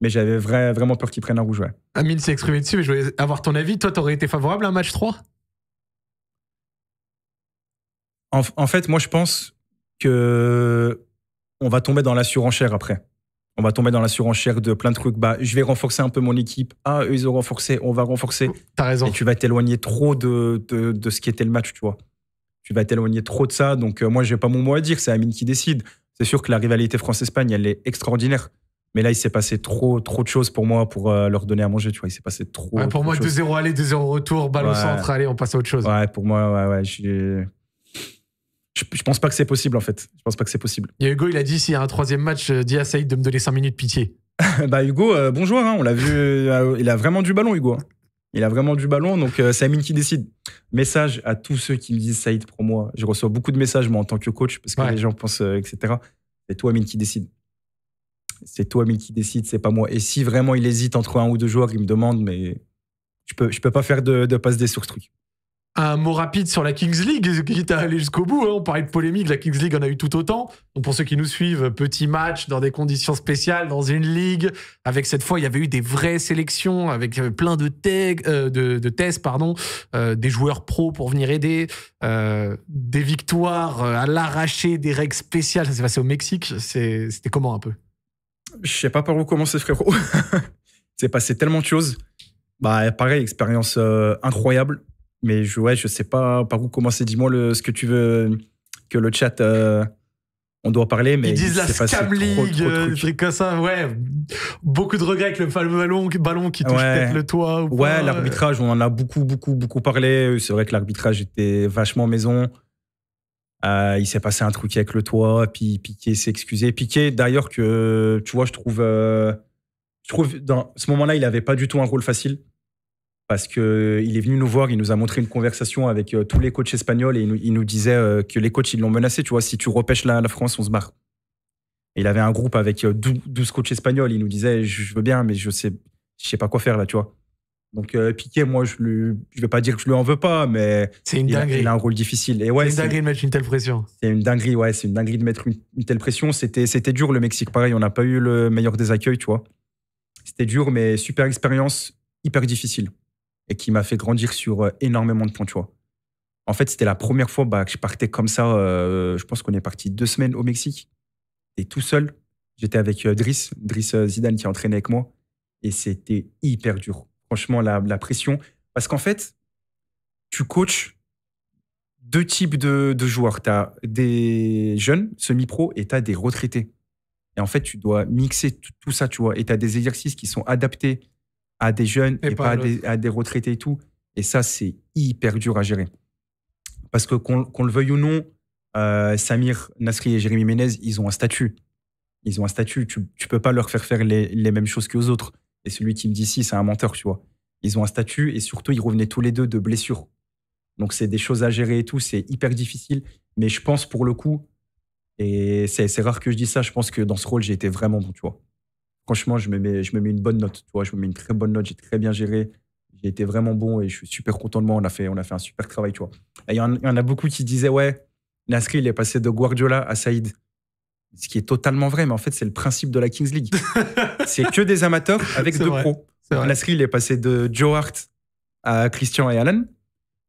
[SPEAKER 2] Mais j'avais vraiment peur qu'ils prennent un rouge, ouais.
[SPEAKER 1] Amine s'est exprimé dessus, mais je voulais avoir ton avis. Toi, t'aurais été favorable à un match 3
[SPEAKER 2] en, fait, moi, je pense que on va tomber dans la surenchère après. On va tomber dans la surenchère de plein de trucs. Bah, je vais renforcer un peu mon équipe. Ah, eux, ils ont renforcé. On va renforcer. Oh, t'as raison. Et tu vas t'éloigner trop de, ce qui était le match, tu vois tu vas t'éloigner trop de ça. Donc, euh, moi je j'ai pas mon mot à dire. C'est Amine qui décide. C'est sûr que la rivalité France-Espagne, elle est extraordinaire. Mais là, il s'est passé trop, trop de choses pour moi pour euh, leur donner à manger. Tu vois, il s'est passé trop. pour moi, 2-0
[SPEAKER 1] aller, 2-0 retour, ballon au centre, allez, on passe à autre chose. Ouais, pour moi, ouais, Je, je, pense pas que c'est possible,
[SPEAKER 2] en fait. Je pense pas que c'est possible.
[SPEAKER 1] Et Hugo, il a dit s'il y a un troisième match, euh, dis à Saïd de me donner 5 minutes pitié.
[SPEAKER 2] bah, Hugo, euh, bonjour hein. on l'a vu. il a vraiment du ballon, Hugo. Hein. Il a vraiment du ballon, donc c'est Amine qui décide. Message à tous ceux qui me disent Saïd, pour moi. Je reçois beaucoup de messages, moi, en tant que coach, parce que les gens pensent, etc. C'est toi, Amine, qui décide c'est toi, Mille, qui décide, c'est pas moi. Et si vraiment il hésite entre un ou deux joueurs, il me demande, mais je peux, je peux pas faire de, de passe des sur ce truc.
[SPEAKER 1] Un mot rapide sur la Kings League, qui à allé jusqu'au bout. Hein. On parlait de polémique, la Kings League en a eu tout autant. Donc pour ceux qui nous suivent, petit match dans des conditions spéciales, dans une ligue. Avec cette fois, il y avait eu des vraies sélections, avec euh, plein euh, de, de, tests, pardon, euh, des joueurs pros pour venir aider, des victoires à l'arraché, des règles spéciales. Ça s'est passé au Mexique. C'était comment un peu je sais pas par où commencer, frérot.
[SPEAKER 2] c'est passé tellement de choses. Bah, pareil, expérience euh, incroyable. Mais je, ouais, je sais pas par où commencer. Dis-moi ce que tu veux que le chat. Euh, on doit parler, mais. Ils disent la Scam League, des
[SPEAKER 1] euh, trucs comme ça, ouais. Beaucoup de regrets avec le fameux ballon, ballon qui touche peut-être le toit. ouais, l'arbitrage,
[SPEAKER 2] on en a beaucoup, beaucoup, beaucoup parlé. C'est vrai que l'arbitrage était vachement maison. Euh, il s'est passé un truc avec le toit, puis Piqué s'est excusé. Piqué, d'ailleurs, que tu vois, je trouve, euh, je trouve dans ce moment-là, il n'avait pas du tout un rôle facile parce qu'il est venu nous voir, il nous a montré une conversation avec euh, tous les coachs espagnols et il nous, disait que les coachs, ils l'ont menacé. Tu vois, si tu repêches la, la France, on se barre. il avait un groupe avec 12, coachs espagnols. Il nous disait, je veux bien, mais je sais, je sais pas quoi faire là, tu vois. Donc euh, Piqué, moi, je ne je vais pas dire que je lui en veux pas, mais c'est une il, dinguerie. A, un rôle difficile. c'est une dinguerie
[SPEAKER 1] de mettre une telle pression.
[SPEAKER 2] C'est une dinguerie, ouais, c'est une dinguerie de mettre une, telle pression. C'était, c'était dur le Mexique, pareil, on n'a pas eu le meilleur des accueils, tu vois. C'était dur, mais super expérience, hyper difficile, et qui m'a fait grandir sur euh, énormément de points, tu vois. En fait, c'était la première fois bah, que je partais comme ça. Euh, je pense qu'on est parti deux semaines au Mexique, et tout seul. J'étais avec Driss, Driss Zidane qui entraînait avec moi, et c'était hyper dur franchement, la, pression. Parce qu'en fait, tu coaches deux types de, joueurs. Tu as des jeunes, semi-pro, et tu as des retraités. Et en fait, tu dois mixer tout ça, tu vois. Et tu as des exercices qui sont adaptés à des jeunes et, pas, à des, retraités et tout. Et ça, c'est hyper dur à gérer. Parce que qu'on le veuille ou non, euh, Samir Nasri et Jérémy Ménez, ils ont un statut. Ils ont un statut. Tu ne peux pas leur faire faire les, mêmes choses que aux autres et celui qui me dit si, c'est un menteur, tu vois. Ils ont un statut et surtout, ils revenaient tous les deux de blessures. Donc, c'est des choses à gérer et tout, c'est hyper difficile. Mais je pense pour le coup, et c'est rare que je dise ça, je pense que dans ce rôle, j'ai été vraiment bon, tu vois. Franchement, je me, mets, je me mets une bonne note, tu vois. Je me mets une très bonne note, j'ai très bien géré. J'ai été vraiment bon et je suis super content de moi. On a fait, on a fait un super travail, tu vois. Il y, en a beaucoup qui disaient, ouais, Nasri, il est passé de Guardiola à Saïd. Ce qui est totalement vrai, mais en fait, c'est le principe de la Kings League. c'est que des amateurs avec deux pros. pros. série, il est passé de Joe Hart à Christian et Allen.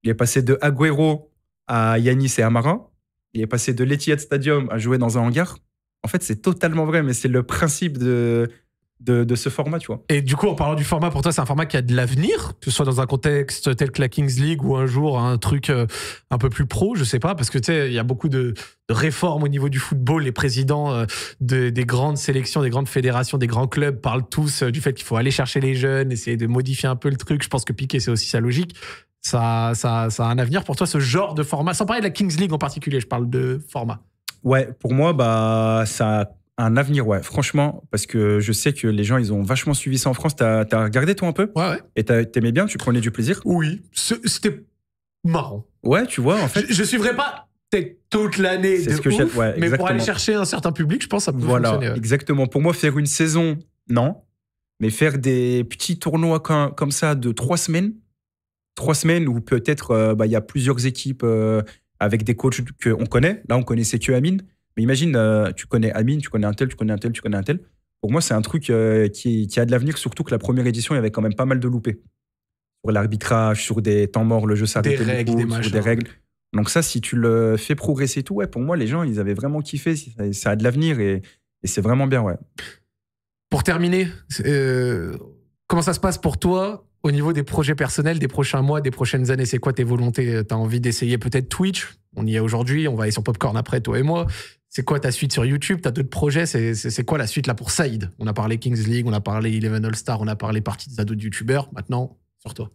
[SPEAKER 2] Il est passé de Aguero à Yanis et Amara. Il est passé de l'Etihad Stadium à jouer dans un hangar. En fait, c'est totalement vrai, mais c'est le principe de, de, ce format, tu vois.
[SPEAKER 1] Et du coup, en parlant du format, pour toi, c'est un format qui a de l'avenir, que ce soit dans un contexte tel que la Kings League ou un jour un truc euh, un peu plus pro, je sais pas, parce que tu sais, il y a beaucoup de, réformes au niveau du football. Les présidents euh, des grandes sélections, des grandes fédérations, des grands clubs parlent tous euh, du fait qu'il faut aller chercher les jeunes, essayer de modifier un peu le truc. Je pense que Piqué c'est aussi sa logique. Ça, ça, ça a un avenir pour toi, ce genre de format, sans parler de la Kings League en particulier, je parle de format.
[SPEAKER 2] Ouais, pour moi, bah, ça un avenir, ouais, franchement, parce que je sais que les gens, ils ont vachement suivi ça en France. T'as as regardé toi un peu Ouais, ouais. Et t'aimais bien, tu prenais du plaisir Oui, c'était
[SPEAKER 1] marrant. Ouais, tu vois, en fait. Je, suivrais pas peut-être toute l'année de ce que ouf, mais pour aller chercher
[SPEAKER 2] un certain public, je pense ça peut voilà, fonctionner. exactement. Pour moi, faire une saison, non. Mais faire des petits tournois comme, ça de trois semaines, trois semaines où peut-être euh, bah, il y a plusieurs équipes euh, avec des coachs qu'on connaît. Là, on connaissait que Amine imagine, euh, tu connais Amine, tu connais un tel, tu connais un tel, tu connais un tel. Pour moi, c'est un truc euh, qui, a de l'avenir, surtout que la première édition, il y avait quand même pas mal de loupés. Sur l'arbitrage, sur des temps morts, le jeu s'arrête des règles, des, sur des règles. Donc ça, si tu le fais progresser tout, ouais, pour moi, les gens, ils avaient vraiment kiffé. Ça, a de l'avenir et, c'est vraiment bien, ouais. Pour terminer,
[SPEAKER 1] euh, comment ça se passe pour toi au niveau des projets personnels des prochains mois, des prochaines années C'est quoi tes volontés T'as envie d'essayer peut-être Twitch On y est aujourd'hui, on va aller sur Popcorn après, toi et moi c'est quoi ta suite sur YouTube T'as d'autres projets C'est quoi la suite là pour Saïd On a parlé Kings League, on a parlé Eleven All Star, on a parlé partie des ados de YouTubeurs. Maintenant, sur toi.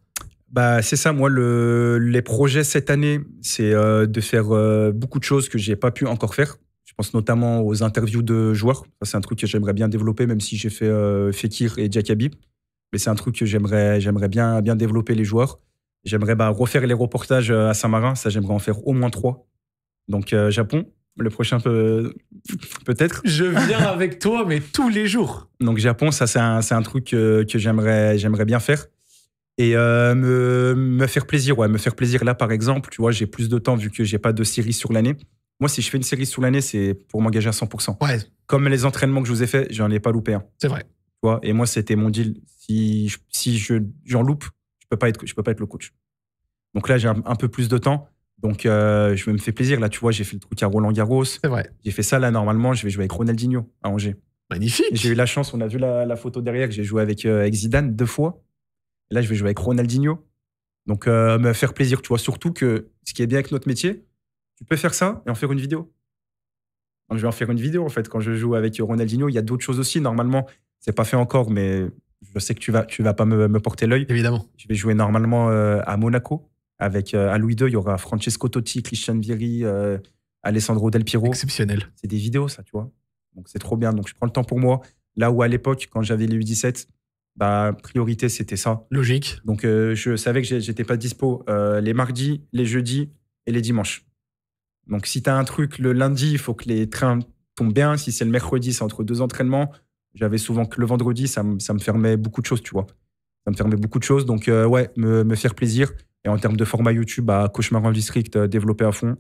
[SPEAKER 2] Bah, c'est ça, moi, le, les projets cette année, c'est euh, de faire euh, beaucoup de choses que j'ai pas pu encore faire. Je pense notamment aux interviews de joueurs. C'est un truc que j'aimerais bien développer, même si j'ai fait euh, Fekir et Jacabi. Mais c'est un truc que j'aimerais, j'aimerais bien, bien développer les joueurs. J'aimerais bah, refaire les reportages à Saint-Marin. Ça, j'aimerais en faire au moins trois. Donc, Japon, le prochain peut peut-être. Je viens avec toi, mais tous les jours. Donc Japon, ça c'est un, truc euh, que, j'aimerais j'aimerais bien faire et euh, me, faire plaisir. Ouais, me faire plaisir là par exemple. Tu vois, j'ai plus de temps vu que j'ai pas de série sur l'année. Moi, si je fais une série sur l'année, c'est pour m'engager à 100%. Comme les entraînements que je vous ai faits, j'en ai pas loupé un. C'est vrai. et moi c'était mon deal. Si si je j'en loupe, je peux pas être je peux pas être le coach. Donc là, j'ai un peu plus de temps donc, euh, je me fais plaisir. Là, tu vois, j'ai fait le truc à Roland Garros. C'est vrai. J'ai fait ça. Là, normalement, je vais jouer avec Ronaldinho à Angers. Magnifique. J'ai eu la chance. On a vu la, photo derrière. que J'ai joué euh, avec, Zidane deux fois. là, je vais jouer avec Ronaldinho. Donc, euh, me faire plaisir. Tu vois, surtout que ce qui est bien avec notre métier, tu peux faire ça et en faire une vidéo. je vais en faire une vidéo, en fait. Quand je joue avec Ronaldinho, il y a d'autres choses aussi. Normalement, c'est pas fait encore, mais je sais que tu vas, tu vas pas me, me porter l'œil. Évidemment. Je vais jouer normalement à Monaco avec, euh, à Louis II, il y aura Francesco Totti, Christian Vieri, euh, Alessandro Del Piro. Exceptionnel. C'est des vidéos, ça, tu vois. Donc c'est trop bien. Donc je prends le temps pour moi. Là où à l'époque, quand j'avais les U17, bah, priorité, c'était ça. Logique. Donc euh, je savais que j'étais pas dispo les mardis, les jeudis et les dimanches. Donc si tu as un truc le lundi, il faut que les trains tombent bien. Si c'est le mercredi, c'est entre deux entraînements. J'avais souvent que le vendredi, ça, me fermait beaucoup de choses, tu vois. Ça me fermait beaucoup de choses. Donc ouais, me, me faire plaisir. Et en termes de format YouTube, bah, Cauchemar en district euh, développé à fond.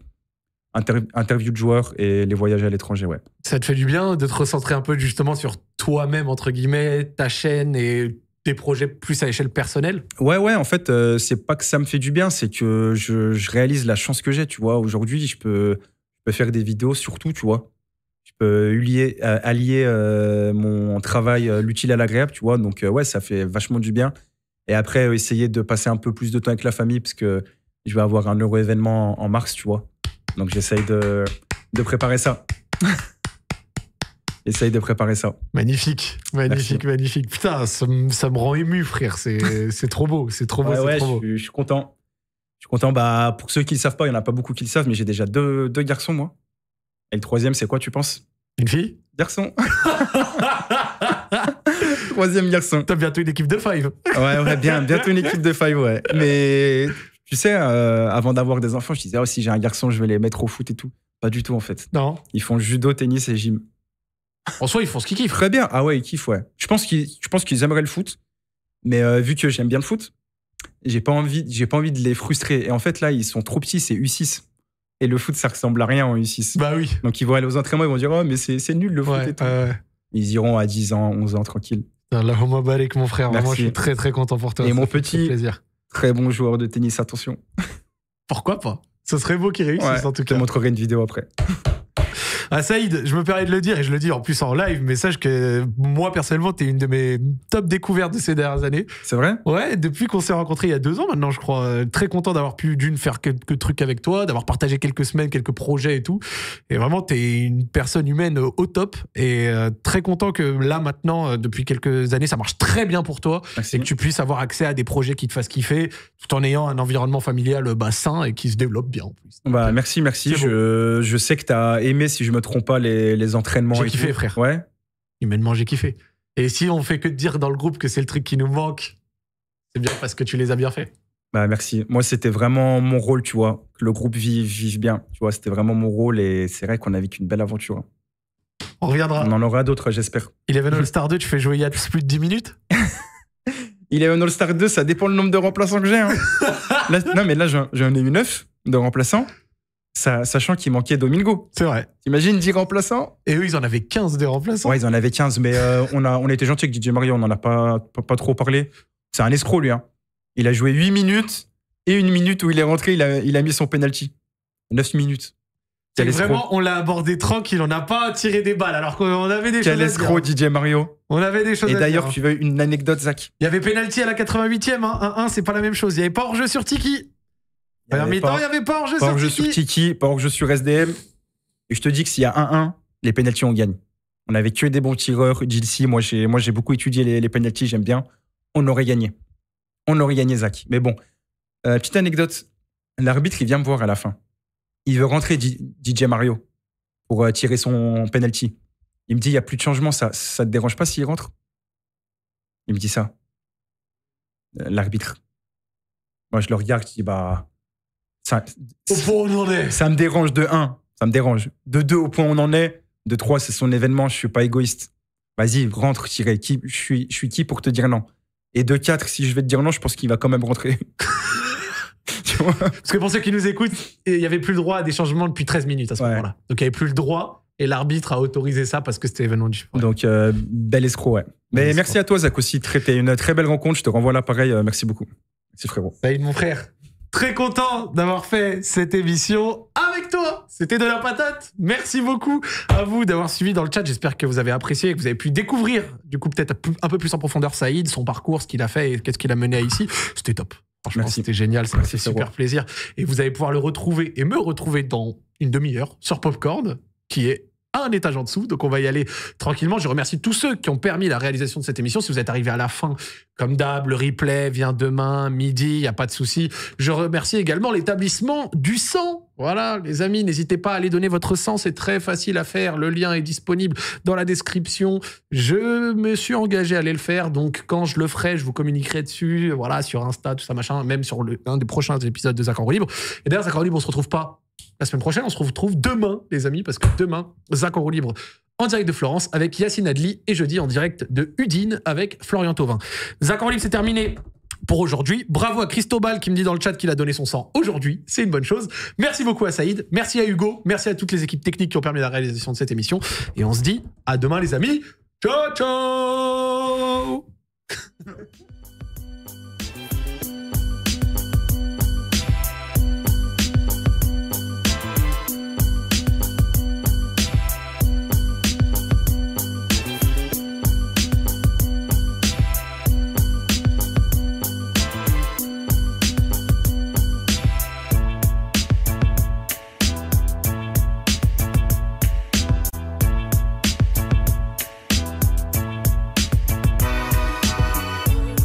[SPEAKER 2] interview de joueurs et les voyages à l'étranger, ouais.
[SPEAKER 1] Ça te fait du bien de te recentrer un peu justement sur toi-même, entre guillemets, ta chaîne et tes projets plus à échelle personnelle
[SPEAKER 2] Ouais, ouais, en fait, euh, c'est pas que ça me fait du bien, c'est que je, réalise la chance que j'ai, tu vois. Aujourd'hui, je peux, faire des vidéos surtout, tu vois. Je peux euh, allier mon travail, l'utile à l'agréable, tu vois. Donc, ouais, ça fait vachement du bien. Et après, essayer de passer un peu plus de temps avec la famille, parce que je vais avoir un euro événement en, mars, tu vois. Donc j'essaye de, de préparer ça. Essaye de préparer ça.
[SPEAKER 1] Magnifique, magnifique, magnifique. Putain, ça, me rend ému, frère. C'est trop beau, c'est trop beau, ouais, trop beau. Je, suis, content.
[SPEAKER 2] Je suis content. Bah, pour ceux qui ne savent pas, il n'y en a pas beaucoup qui le savent, mais j'ai déjà deux, deux garçons, moi. Et le troisième, c'est quoi, tu penses Une fille Garçon troisième garçon. T'as bientôt une équipe de five. Ouais, ouais, bien, bientôt une équipe de five, ouais. Mais tu sais, euh, avant d'avoir des enfants, je disais, oh, si j'ai un garçon, je vais les mettre au foot et tout. Pas du tout, en fait. Non. Ils font judo, tennis et gym. En soi, ils font ce qu'ils kiffent. Très bien. Ah ouais, ils kiffent, ouais. Je pense qu'ils aimeraient le foot. Mais euh, vu que j'aime bien le foot, j'ai pas, envie, pas envie de les frustrer. Et en fait, là, ils sont trop petits, c'est U6. Et le foot, ça ressemble à rien en U6. Bah oui. Donc ils vont aller aux entraînements, ils vont dire, oh, mais c'est nul le foot et tout. Ils iront à 10 ans, 11 ans, tranquille. Allahumma
[SPEAKER 1] barik, mon frère. moi je suis très, très content pour toi. Et mon petit, plaisir. très bon joueur de tennis, attention. Pourquoi pas Ce serait beau qu'il réussisse, en tout cas. Je te montrerai une vidéo après. Ah, Saïd, je me permets de le dire, et je le dis en plus en live, mais sache que moi, personnellement, t'es une de mes top découvertes de ces dernières années. C'est vrai Ouais, depuis qu'on s'est rencontrés il y a deux ans maintenant, je crois. Euh, très content d'avoir pu, d'une, faire quelques trucs avec toi, d'avoir partagé quelques semaines, quelques projets et tout. Et vraiment, t'es une personne humaine au top. Et euh, très content que là, maintenant, euh, depuis quelques années, ça marche très bien pour toi. Et que tu puisses avoir accès à des projets qui te fassent kiffer, tout en ayant un environnement familial bah, sain et qui se développe bien en plus.
[SPEAKER 2] Bah, merci, merci. Je, je, sais que t'as aimé, si je me
[SPEAKER 1] pas les, entraînements. J'ai kiffé, frère. Ouais. Humainement, j'ai kiffé. Et si on fait que dire dans le groupe que c'est le truc qui nous manque, c'est bien parce que tu les as bien fait. Bah, merci. Moi, c'était
[SPEAKER 2] vraiment mon rôle, tu vois. Que le groupe vive, vive bien. Tu vois, c'était vraiment mon rôle et c'est vrai qu'on a vécu une belle aventure. On reviendra. On en aura d'autres, j'espère.
[SPEAKER 1] Il All-Star 2, tu fais jouer il y a plus de 10 minutes
[SPEAKER 2] Il est un All-Star 2, ça dépend le nombre de remplaçants que j'ai. Hein. non, mais là, j'en ai eu 9 de remplaçants sachant qu'il manquait Domingo. C'est vrai. T'imagines 10 remplaçants Et eux, ils en avaient 15 des remplaçants. Ouais, ils en avaient 15, mais euh, on, a, on était gentil avec DJ Mario, on n'en a pas, pas, trop parlé. C'est un escroc, lui. Hein. Il a joué 8 minutes, et une minute où il est rentré, il a, il a mis son penalty. 9 minutes.
[SPEAKER 1] vraiment, on l'a abordé tranquille, on a pas tiré des balles, alors qu'on avait des Quel choses. escroc,
[SPEAKER 2] DJ Mario. On avait des choses. Et d'ailleurs, tu veux
[SPEAKER 1] une anecdote, Zach Il y avait penalty à la 88e, hein. 1-1, c'est pas la même chose. Il n'y avait pas hors-jeu sur Tiki. Y avait pas, il n'y avait pas hors-jeu sur, je
[SPEAKER 2] suis Tiki. Pas hors-jeu SDM. Et je te dis que s'il y a 1-1, les pénalties, on gagne. On avait tué des bons tireurs. Gilsi, moi j'ai, moi j'ai beaucoup étudié les, les pénalties, j'aime bien. On aurait gagné. On aurait gagné Zach. Mais bon, euh, petite anecdote. L'arbitre, il vient me voir à la fin. Il veut rentrer DJ Mario pour euh, tirer son penalty. Il me dit, il n'y a plus de changement, ça ça te dérange pas s'il rentre Il me dit ça. Euh, l'arbitre. Moi, je le regarde, je dis, bah, ça, au point où on en est. Ça me dérange de 1, ça me dérange. De 2, au point où on en est. De 3, c'est son événement, je suis pas égoïste. Vas-y, rentre, tirer. je, suis, je suis qui pour te dire non Et de 4, si je vais te dire non, je pense qu'il va quand même rentrer.
[SPEAKER 1] Parce que pour ceux qui nous écoutent, il n'y avait plus le droit à des changements depuis 13 minutes à ce moment-là. Donc il n'y avait plus le droit et l'arbitre a autorisé ça parce que c'était événement du Donc, euh, bel escroc, ouais.
[SPEAKER 2] Mais merci à toi, Zach, aussi. traité une très belle rencontre. Je te renvoie là, pareil. Euh, merci beaucoup. Merci, frérot. Salut, mon frère
[SPEAKER 1] très content d'avoir fait cette émission avec toi. C'était de la patate. Merci beaucoup à vous d'avoir suivi dans le chat. J'espère que vous avez apprécié et que vous avez pu découvrir, du coup, peut-être un peu plus en profondeur Saïd, son parcours, ce qu'il a fait et qu'est-ce qu'il a mené à ici. C'était top. Franchement, c'était génial, ça super plaisir. Et vous allez pouvoir le retrouver et me retrouver dans une demi-heure sur Popcorn, qui est un étage en dessous. Donc on va y aller tranquillement. Je remercie tous ceux qui ont permis la réalisation de cette émission. Si vous êtes arrivé à la fin, comme d'hab, le replay vient demain, midi, il n'y a pas de souci. Je remercie également l'établissement du sang. Voilà, les amis, n'hésitez pas à aller donner votre sang, c'est très facile à faire. Le lien est disponible dans la description. Je me suis engagé à aller le faire, donc quand je le ferai, je vous communiquerai dessus, voilà, sur Insta, tout ça, machin, même sur l'un des prochains épisodes de Zach en libre. Et d'ailleurs, Zach en libre, on se retrouve pas la semaine prochaine. On se retrouve demain, les amis, parce que demain, Zach en roue libre en direct de Florence avec Yacine Adli et jeudi en direct de Udine avec Florian Thauvin. Zach en libre, c'est terminé pour aujourd'hui. Bravo à Cristobal qui me dit dans le chat qu'il a donné son sang aujourd'hui. C'est une bonne chose. Merci beaucoup à Saïd. Merci à Hugo. Merci à toutes les équipes techniques qui ont permis la réalisation de cette émission. Et on se dit à demain, les amis. Ciao, ciao!